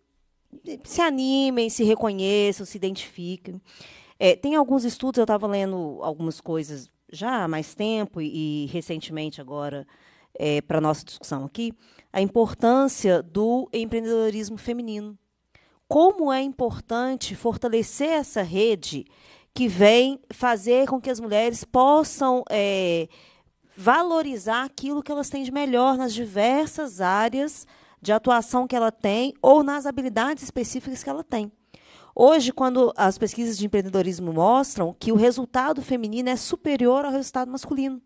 se animem, se reconheçam, se identifiquem. É, tem alguns estudos, eu estava lendo algumas coisas já há mais tempo e, e recentemente agora é, para nossa discussão aqui, a importância do empreendedorismo feminino. Como é importante fortalecer essa rede que vem fazer com que as mulheres possam é, valorizar aquilo que elas têm de melhor nas diversas áreas de atuação que ela tem ou nas habilidades específicas que ela tem. Hoje, quando as pesquisas de empreendedorismo mostram que o resultado feminino é superior ao resultado masculino.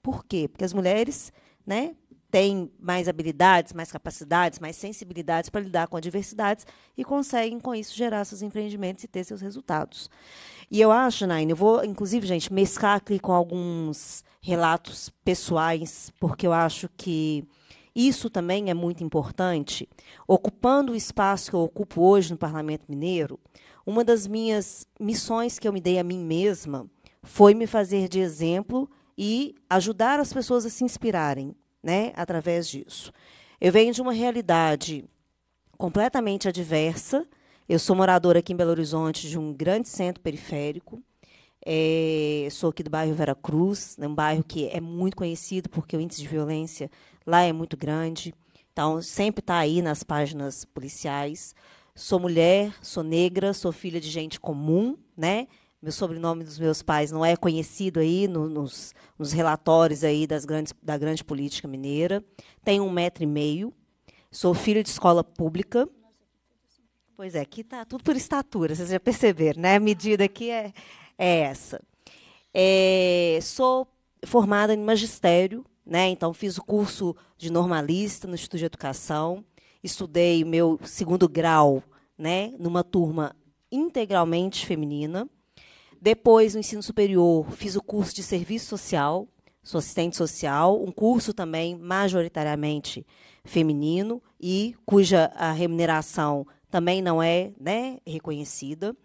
Por quê? Porque as mulheres né, têm mais habilidades, mais capacidades, mais sensibilidades para lidar com adversidades e conseguem, com isso, gerar seus empreendimentos e ter seus resultados. E eu acho, Naine, eu vou, inclusive, gente, mesclar aqui com alguns relatos pessoais, porque eu acho que isso também é muito importante. Ocupando o espaço que eu ocupo hoje no Parlamento Mineiro, uma das minhas missões que eu me dei a mim mesma foi me fazer de exemplo e ajudar as pessoas a se inspirarem né, através disso. Eu venho de uma realidade completamente adversa. Eu sou moradora aqui em Belo Horizonte de um grande centro periférico. É, sou aqui do bairro Vera Cruz, né, um bairro que é muito conhecido porque o índice de violência lá é muito grande. Então, sempre está aí nas páginas policiais. Sou mulher, sou negra, sou filha de gente comum, né? meu sobrenome dos meus pais não é conhecido aí no, nos, nos, relatórios aí das grandes, da grande política mineira. Tenho um metro e meio. Sou filho de escola pública. Pois é, aqui está tudo por estatura, vocês já perceberam, né? A medida aqui é, é essa. É, sou formada em magistério, né? Então fiz o curso de normalista no Instituto de Educação, estudei meu segundo grau, né? Numa turma integralmente feminina. Depois, no ensino superior, fiz o curso de serviço social, sou assistente social, um curso também majoritariamente feminino e cuja a remuneração também não é né, reconhecida.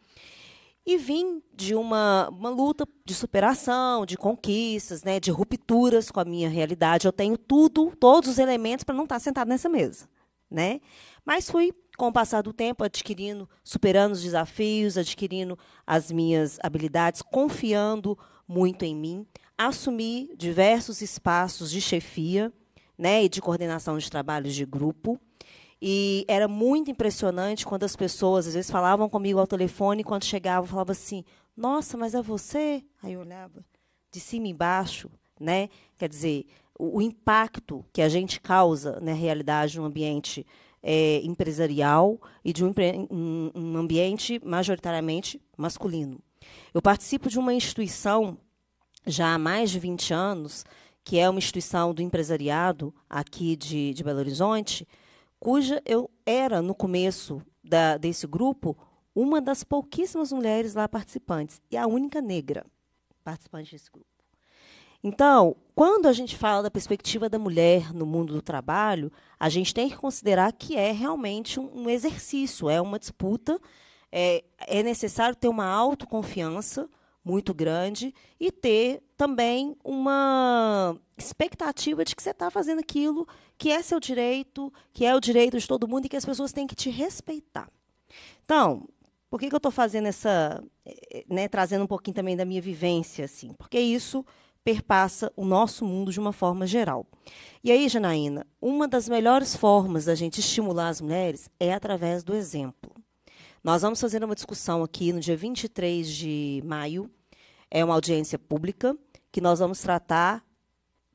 E vim de uma, uma luta de superação, de conquistas, né, de rupturas com a minha realidade. Eu tenho tudo, todos os elementos para não estar sentado nessa mesa. Né? Mas fui com o passar do tempo, adquirindo, superando os desafios, adquirindo as minhas habilidades, confiando muito em mim, assumi diversos espaços de chefia né, e de coordenação de trabalhos de grupo. E era muito impressionante quando as pessoas, às vezes, falavam comigo ao telefone, quando chegavam, falavam assim: Nossa, mas é você? Aí eu olhava de cima embaixo, né? Quer dizer, o, o impacto que a gente causa na realidade no ambiente é, empresarial e de um, um, ambiente majoritariamente masculino. Eu participo de uma instituição já há mais de 20 anos, que é uma instituição do empresariado aqui de, de Belo Horizonte, cuja eu era, no começo da, desse grupo, uma das pouquíssimas mulheres lá participantes e a única negra participante desse grupo. Então, quando a gente fala da perspectiva da mulher no mundo do trabalho, a gente tem que considerar que é realmente um, exercício, é uma disputa. É, é necessário ter uma autoconfiança muito grande e ter também uma expectativa de que você está fazendo aquilo que é seu direito, que é o direito de todo mundo e que as pessoas têm que te respeitar. Então, por que, que eu estou fazendo essa, eh, né, trazendo um pouquinho também da minha vivência, assim? Porque isso perpassa o nosso mundo de uma forma geral. E aí, Janaína, uma das melhores formas da gente estimular as mulheres é através do exemplo. Nós vamos fazer uma discussão aqui no dia 23 de maio, é uma audiência pública, que nós vamos tratar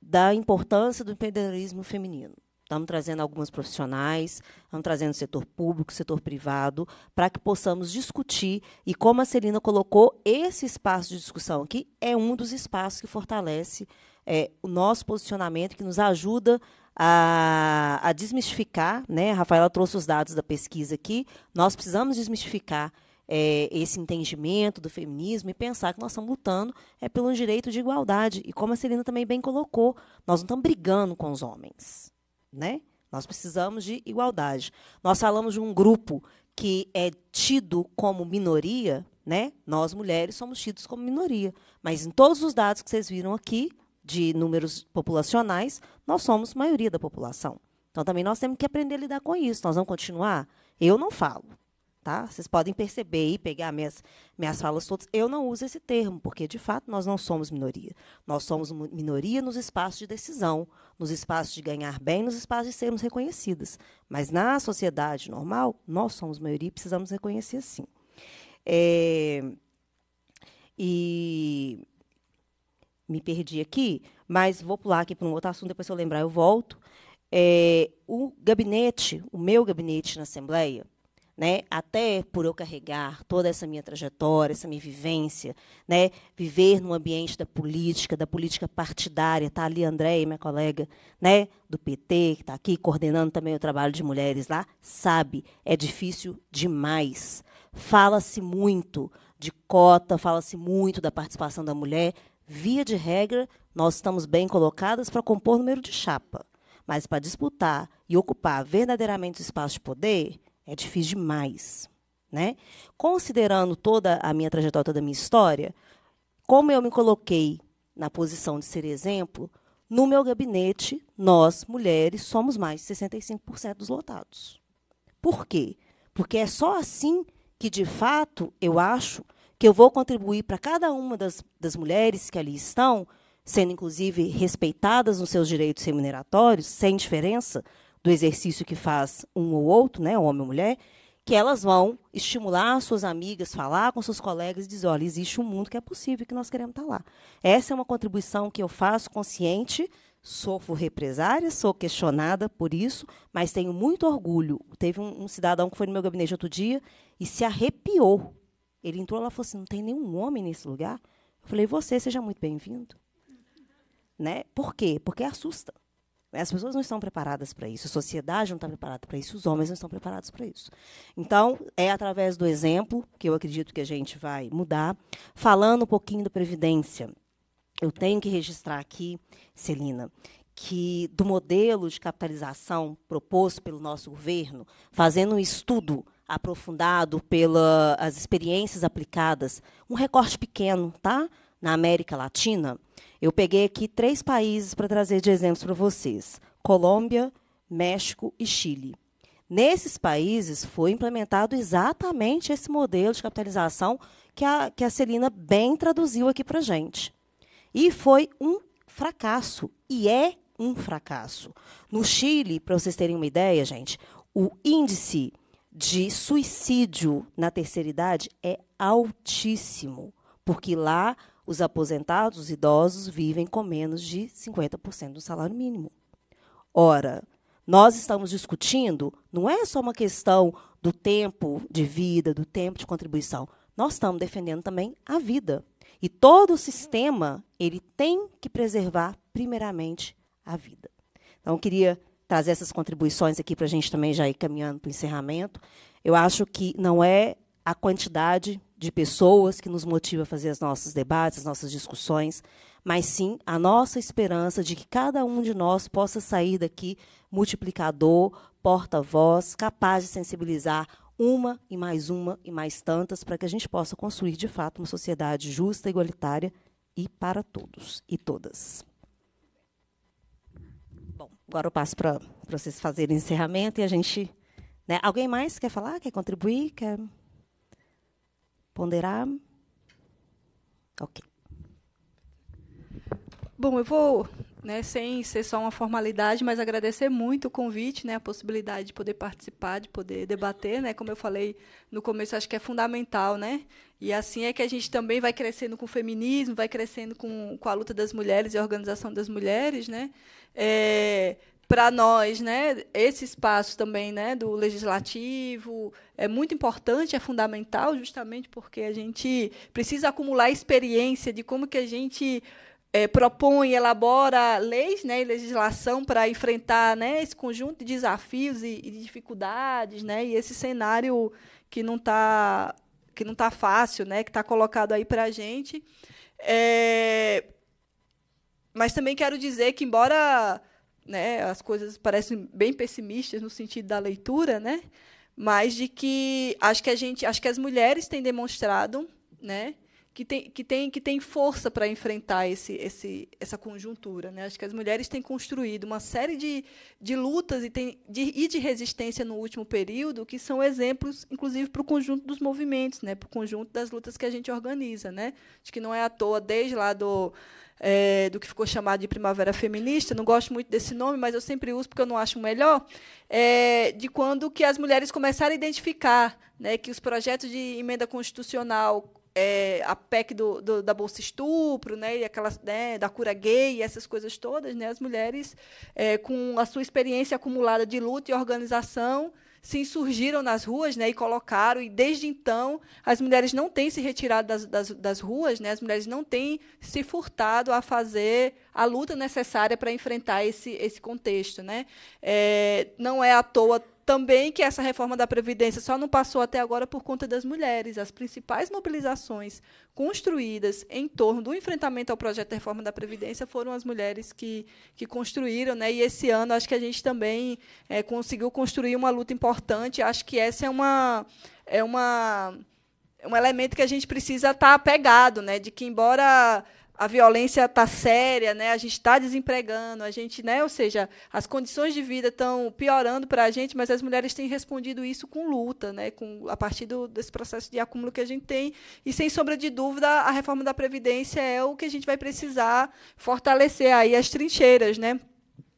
da importância do empreendedorismo feminino. Estamos trazendo alguns profissionais, estamos trazendo setor público, setor privado, para que possamos discutir. E como a Celina colocou, esse espaço de discussão aqui é um dos espaços que fortalece é, o nosso posicionamento, que nos ajuda a, a desmistificar. Né? A Rafaela trouxe os dados da pesquisa aqui. Nós precisamos desmistificar é, esse entendimento do feminismo e pensar que nós estamos lutando é pelo direito de igualdade. E como a Celina também bem colocou, nós não estamos brigando com os homens né? Nós precisamos de igualdade. Nós falamos de um grupo que é tido como minoria, né? Nós mulheres somos tidos como minoria, mas em todos os dados que vocês viram aqui de números populacionais, nós somos maioria da população. Então também nós temos que aprender a lidar com isso. Nós vamos continuar? Eu não falo. Tá? Vocês podem perceber e pegar minhas, minhas falas todas. Eu não uso esse termo, porque, de fato, nós não somos minoria. Nós somos minoria nos espaços de decisão, nos espaços de ganhar bem, nos espaços de sermos reconhecidas. Mas, na sociedade normal, nós somos maioria e precisamos reconhecer sim. É, e me perdi aqui, mas vou pular aqui para um outro assunto, depois, se eu lembrar, eu volto. É, o gabinete, o meu gabinete na Assembleia, né? Até por eu carregar toda essa minha trajetória, essa minha vivência, né? Viver num ambiente da política, da política partidária, tá ali Andréia, minha colega, né? Do PT que está aqui coordenando também o trabalho de mulheres lá, sabe? É difícil demais. Fala-se muito de cota, fala-se muito da participação da mulher. Via de regra, nós estamos bem colocadas para compor número de chapa, mas para disputar e ocupar verdadeiramente o espaço de poder é difícil demais. Né? Considerando toda a minha trajetória, toda a minha história, como eu me coloquei na posição de ser exemplo, no meu gabinete, nós, mulheres, somos mais de 65% dos lotados. Por quê? Porque é só assim que, de fato, eu acho que eu vou contribuir para cada uma das, das mulheres que ali estão, sendo inclusive respeitadas nos seus direitos remuneratórios, sem diferença, do exercício que faz um ou outro, né, homem ou mulher, que elas vão estimular suas amigas, falar com seus colegas e dizer, olha, existe um mundo que é possível que nós queremos estar lá. Essa é uma contribuição que eu faço consciente, sofro represária, sou questionada por isso, mas tenho muito orgulho. Teve um, um cidadão que foi no meu gabinete outro dia e se arrepiou. Ele entrou lá e falou assim, não tem nenhum homem nesse lugar? Eu falei, você, seja muito bem-vindo. Né? Por quê? Porque assusta. As pessoas não estão preparadas para isso, a sociedade não está preparada para isso, os homens não estão preparados para isso. Então, é através do exemplo que eu acredito que a gente vai mudar. Falando um pouquinho da Previdência, eu tenho que registrar aqui, Celina, que do modelo de capitalização proposto pelo nosso governo, fazendo um estudo aprofundado pelas experiências aplicadas, um recorte pequeno, tá? Na América Latina, eu peguei aqui três países para trazer de exemplos para vocês: Colômbia, México e Chile. Nesses países foi implementado exatamente esse modelo de capitalização que a, que a Celina bem traduziu aqui para a gente. E foi um fracasso, e é um fracasso. No Chile, para vocês terem uma ideia, gente, o índice de suicídio na terceira idade é altíssimo, porque lá os aposentados, os idosos, vivem com menos de 50% do salário mínimo. Ora, nós estamos discutindo, não é só uma questão do tempo de vida, do tempo de contribuição. Nós estamos defendendo também a vida. E todo o sistema, ele tem que preservar primeiramente a vida. Então, eu queria trazer essas contribuições aqui para a gente também já ir caminhando para o encerramento. Eu acho que não é a quantidade de pessoas que nos motiva a fazer os nossos debates, as nossas discussões, mas sim a nossa esperança de que cada um de nós possa sair daqui multiplicador, porta-voz, capaz de sensibilizar uma e mais uma e mais tantas para que a gente possa construir de fato uma sociedade justa, igualitária e para todos e todas. Bom, agora eu passo para vocês fazerem encerramento e a gente. Né, alguém mais quer falar? Quer contribuir? Quer. Ponderar? Ok. Bom, eu vou, né, sem ser só uma formalidade, mas agradecer muito o convite, né, a possibilidade de poder participar, de poder debater, né, como eu falei no começo, acho que é fundamental, né, e assim é que a gente também vai crescendo com o feminismo, vai crescendo com, com a luta das mulheres e a organização das mulheres, né, é, para nós, né, esse espaço também, né, do legislativo é muito importante, é fundamental, justamente porque a gente precisa acumular experiência de como que a gente é, propõe, elabora leis, né, e legislação para enfrentar, né, esse conjunto de desafios e, e dificuldades, né, e esse cenário que não está que não tá fácil, né, que está colocado aí para a gente. É, mas também quero dizer que embora né, as coisas parecem bem pessimistas no sentido da leitura, né? Mas de que acho que a gente, acho que as mulheres têm demonstrado, né, que tem, que tem, que tem força para enfrentar esse, esse, essa conjuntura. Né? Acho que as mulheres têm construído uma série de, de lutas e, tem, de, e de resistência no último período, que são exemplos, inclusive, para o conjunto dos movimentos, né? para o conjunto das lutas que a gente organiza. Né? Acho que não é à toa, desde lá do é, do que ficou chamado de primavera feminista, não gosto muito desse nome, mas eu sempre uso porque eu não acho melhor, é, de quando que as mulheres começaram a identificar né, que os projetos de emenda constitucional é, a PEC do, do, da Bolsa Estupro, né, e aquelas, né, da cura gay, essas coisas todas, né, as mulheres, é, com a sua experiência acumulada de luta e organização, se insurgiram nas ruas né, e colocaram, e desde então as mulheres não têm se retirado das, das, das ruas, né, as mulheres não têm se furtado a fazer a luta necessária para enfrentar esse, esse contexto. Né? É, não é à toa também que essa reforma da Previdência só não passou até agora por conta das mulheres. As principais mobilizações construídas em torno do enfrentamento ao projeto de reforma da Previdência foram as mulheres que, que construíram. Né? E esse ano acho que a gente também é, conseguiu construir uma luta importante. Acho que essa é uma. É uma é um elemento que a gente precisa estar tá apegado, né? De que embora a violência está séria, né? a gente está desempregando, a gente, né? ou seja, as condições de vida estão piorando para a gente, mas as mulheres têm respondido isso com luta, né? com, a partir do, desse processo de acúmulo que a gente tem. E, sem sombra de dúvida, a reforma da Previdência é o que a gente vai precisar fortalecer aí as trincheiras. Né?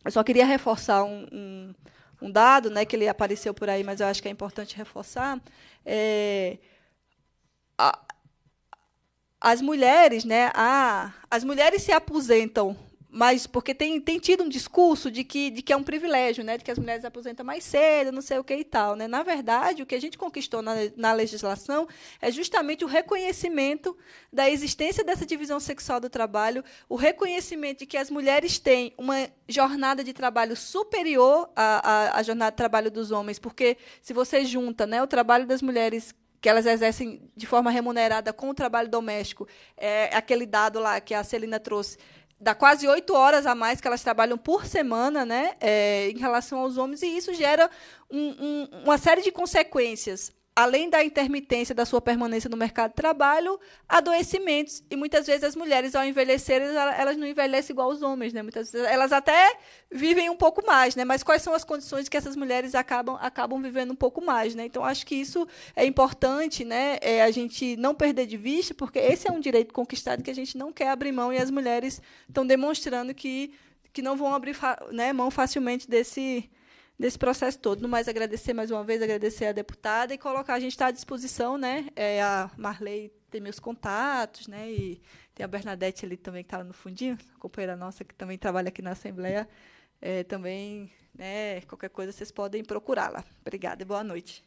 Eu só queria reforçar um, um, um dado né, que ele apareceu por aí, mas eu acho que é importante reforçar. É, a, as mulheres, né? a as mulheres se aposentam, mas porque tem, tem tido um discurso de que, de que é um privilégio, né? De que as mulheres se aposentam mais cedo, não sei o que e tal, né? Na verdade, o que a gente conquistou na, na legislação é justamente o reconhecimento da existência dessa divisão sexual do trabalho, o reconhecimento de que as mulheres têm uma jornada de trabalho superior à, à, à jornada de trabalho dos homens, porque se você junta, né, o trabalho das mulheres que elas exercem de forma remunerada com o trabalho doméstico. É, aquele dado lá que a Celina trouxe dá quase oito horas a mais que elas trabalham por semana, né, é, em relação aos homens, e isso gera um, um, uma série de consequências além da intermitência da sua permanência no mercado de trabalho, adoecimentos. E muitas vezes as mulheres, ao envelhecerem, elas não envelhecem igual os homens, né? Muitas vezes elas até vivem um pouco mais, né? Mas quais são as condições que essas mulheres acabam, acabam vivendo um pouco mais, né? Então, acho que isso é importante, né? É a gente não perder de vista, porque esse é um direito conquistado que a gente não quer abrir mão e as mulheres estão demonstrando que, que não vão abrir né, mão facilmente desse nesse processo todo. mais agradecer mais uma vez, agradecer a deputada e colocar a gente está à disposição, né? É, a Marley tem meus contatos, né? E tem a Bernadette ali também que está no fundinho, companheira nossa que também trabalha aqui na Assembleia. É, também, né? Qualquer coisa vocês podem procurá-la. Obrigada e boa noite.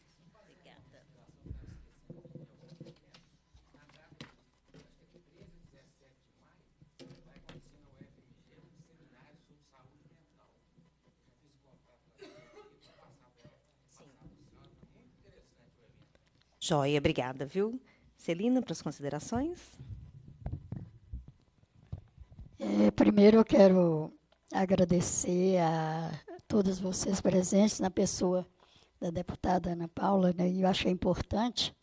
Joia, obrigada, viu? Celina, para as considerações. É, primeiro eu quero agradecer a todos vocês presentes, na pessoa da deputada Ana Paula, né, eu achei importante,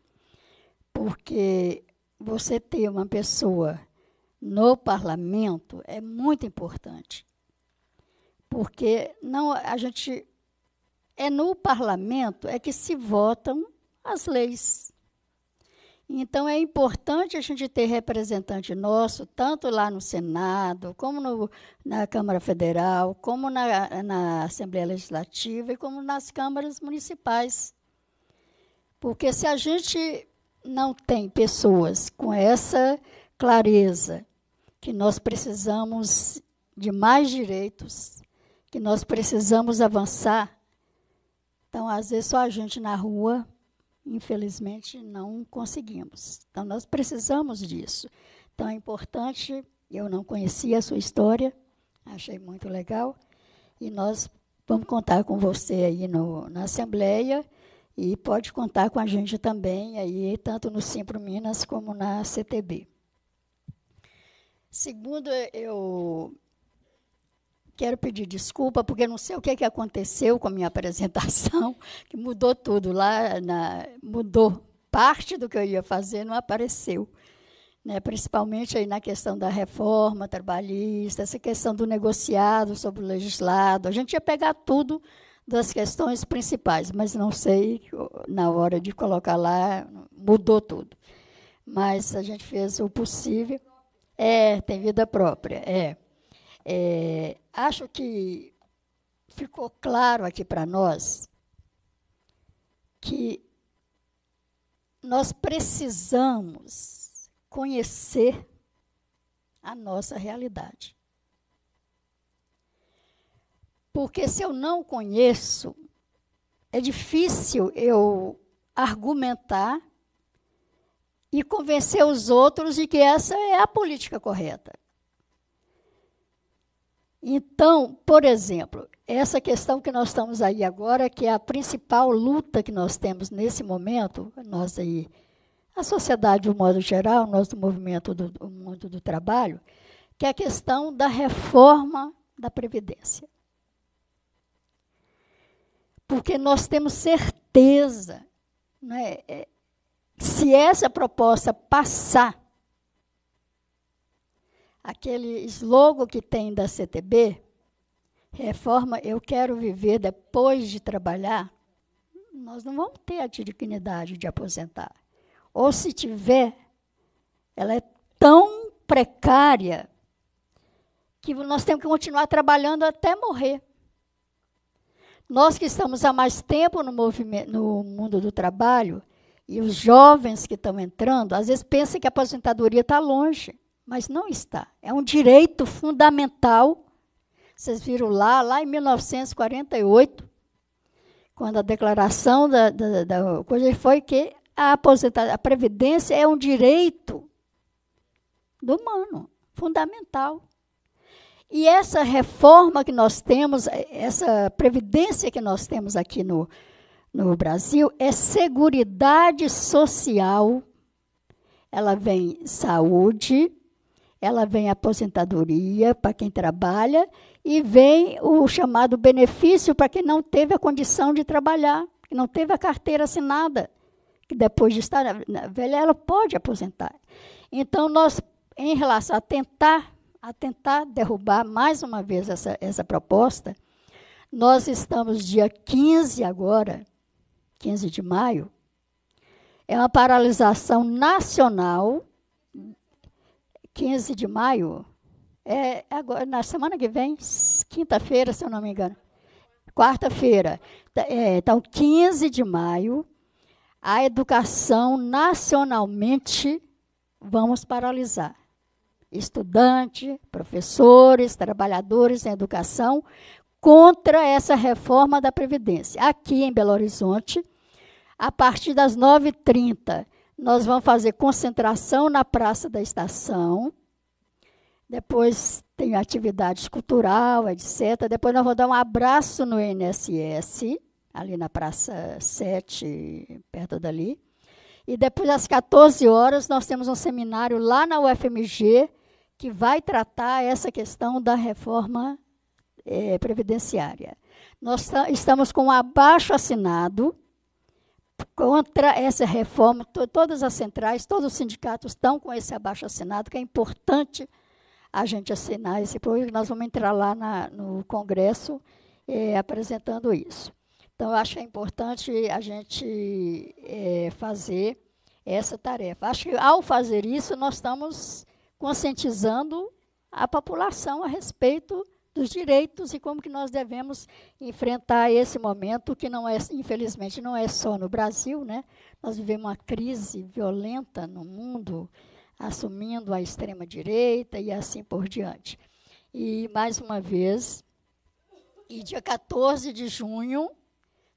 porque você ter uma pessoa no parlamento é muito importante. Porque não a gente é no parlamento é que se votam as leis. Então é importante a gente ter representante nosso, tanto lá no Senado, como no, na Câmara Federal, como na, na Assembleia Legislativa e como nas câmaras municipais. Porque se a gente não tem pessoas com essa clareza que nós precisamos de mais direitos, que nós precisamos avançar, então às vezes só a gente na rua infelizmente, não conseguimos. Então, nós precisamos disso. Então, é importante. Eu não conhecia a sua história, achei muito legal. E nós vamos contar com você aí no, na Assembleia e pode contar com a gente também, aí, tanto no Simpro Minas como na CTB. Segundo, eu Quero pedir desculpa, porque não sei o que, que aconteceu com a minha apresentação, que mudou tudo lá, na, mudou parte do que eu ia fazer, não apareceu. Né, principalmente aí na questão da reforma trabalhista, essa questão do negociado sobre o legislado. A gente ia pegar tudo das questões principais, mas não sei, na hora de colocar lá, mudou tudo. Mas a gente fez o possível. É, tem vida própria, é. É, acho que ficou claro aqui para nós que nós precisamos conhecer a nossa realidade. Porque se eu não conheço, é difícil eu argumentar e convencer os outros de que essa é a política correta. Então, por exemplo, essa questão que nós estamos aí agora, que é a principal luta que nós temos nesse momento, nós aí, a sociedade de um modo geral, nós do movimento do, do mundo do trabalho, que é a questão da reforma da Previdência. Porque nós temos certeza, né, é, se essa proposta passar, aquele slogan que tem da CTB, reforma Eu Quero Viver Depois de Trabalhar, nós não vamos ter a dignidade de aposentar. Ou se tiver, ela é tão precária que nós temos que continuar trabalhando até morrer. Nós que estamos há mais tempo no, movimento, no mundo do trabalho, e os jovens que estão entrando, às vezes pensam que a aposentadoria está longe mas não está. É um direito fundamental. Vocês viram lá, lá em 1948, quando a declaração da, da, da coisa foi que a aposentadoria, a previdência é um direito do humano, fundamental. E essa reforma que nós temos, essa previdência que nós temos aqui no, no Brasil é seguridade social. Ela vem saúde, ela vem a aposentadoria para quem trabalha e vem o chamado benefício para quem não teve a condição de trabalhar, que não teve a carteira assinada, que depois de estar na velha ela pode aposentar. Então nós em relação a tentar a tentar derrubar mais uma vez essa, essa proposta, nós estamos dia 15 agora, 15 de maio, é uma paralisação nacional 15 de maio, é, é agora, na semana que vem, quinta-feira, se eu não me engano. Quarta-feira. Tá, é, então, 15 de maio, a educação nacionalmente vamos paralisar. Estudante, professores, trabalhadores em educação, contra essa reforma da Previdência. Aqui em Belo Horizonte, a partir das 9h30, nós vamos fazer concentração na Praça da Estação. Depois tem atividades cultural, etc. Depois nós vamos dar um abraço no INSS, ali na Praça 7, perto dali. E depois, às 14 horas, nós temos um seminário lá na UFMG que vai tratar essa questão da reforma é, previdenciária. Nós estamos com um abaixo assinado contra essa reforma. Todas as centrais, todos os sindicatos estão com esse abaixo-assinado, que é importante a gente assinar esse projeto. Nós vamos entrar lá na, no Congresso é, apresentando isso. Então, eu acho que é importante a gente é, fazer essa tarefa. Acho que, ao fazer isso, nós estamos conscientizando a população a respeito dos direitos e como que nós devemos enfrentar esse momento que não é, infelizmente, não é só no Brasil, né? Nós vivemos uma crise violenta no mundo, assumindo a extrema direita e assim por diante. E mais uma vez, e dia 14 de junho,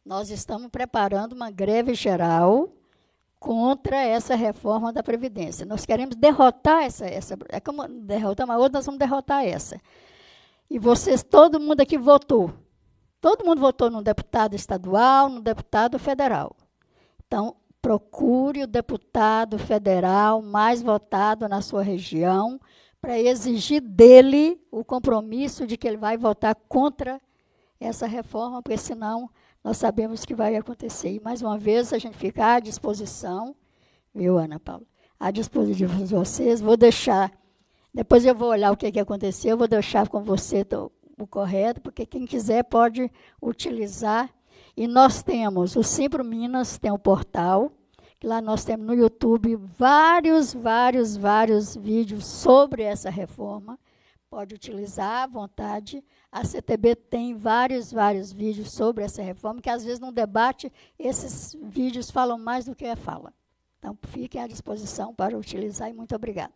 nós estamos preparando uma greve geral contra essa reforma da Previdência. Nós queremos derrotar essa. essa é como derrotar uma outra, nós vamos derrotar essa. E vocês, todo mundo aqui votou. Todo mundo votou num deputado estadual, num deputado federal. Então, procure o deputado federal mais votado na sua região para exigir dele o compromisso de que ele vai votar contra essa reforma, porque senão nós sabemos que vai acontecer. E mais uma vez a gente fica à disposição, viu, Ana Paula? À disposição de vocês. Vou deixar depois eu vou olhar o que, que aconteceu, vou deixar com você o correto, porque quem quiser pode utilizar. E nós temos, o Simpro Minas tem um portal, que lá nós temos no YouTube vários, vários, vários vídeos sobre essa reforma. Pode utilizar à vontade. A CTB tem vários, vários vídeos sobre essa reforma, que às vezes num debate esses vídeos falam mais do que a fala. Então, fiquem à disposição para utilizar e muito obrigada.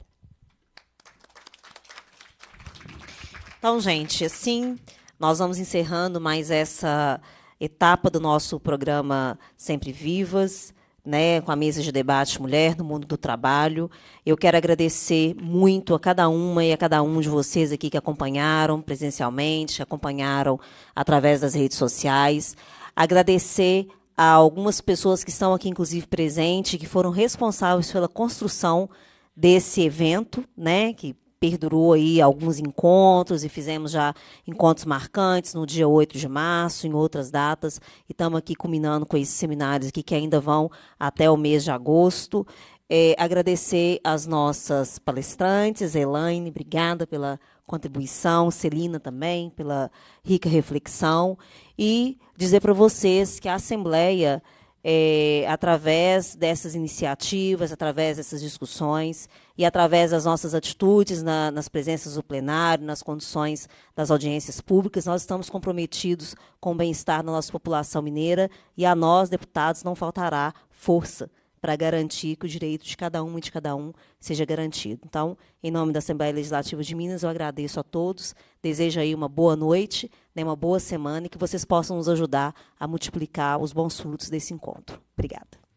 Então, gente, assim, nós vamos encerrando mais essa etapa do nosso programa Sempre Vivas. Né, com a mesa de debate Mulher no Mundo do Trabalho. Eu quero agradecer muito a cada uma e a cada um de vocês aqui que acompanharam presencialmente, acompanharam através das redes sociais. Agradecer a algumas pessoas que estão aqui, inclusive, presentes, que foram responsáveis pela construção desse evento, né, que perdurou aí alguns encontros e fizemos já encontros marcantes no dia 8 de março, em outras datas, e estamos aqui culminando com esses seminários aqui que ainda vão até o mês de agosto. É, agradecer as nossas palestrantes, Elaine, obrigada pela contribuição, Celina também, pela rica reflexão, e dizer para vocês que a Assembleia é, através dessas iniciativas, através dessas discussões e através das nossas atitudes na, nas presenças do plenário, nas condições das audiências públicas, nós estamos comprometidos com o bem-estar da nossa população mineira e a nós, deputados, não faltará força para garantir que o direito de cada uma e de cada um seja garantido. Então, em nome da Assembleia Legislativa de Minas, eu agradeço a todos, desejo aí uma boa noite, né, uma boa semana e que vocês possam nos ajudar a multiplicar os bons frutos desse encontro. Obrigada.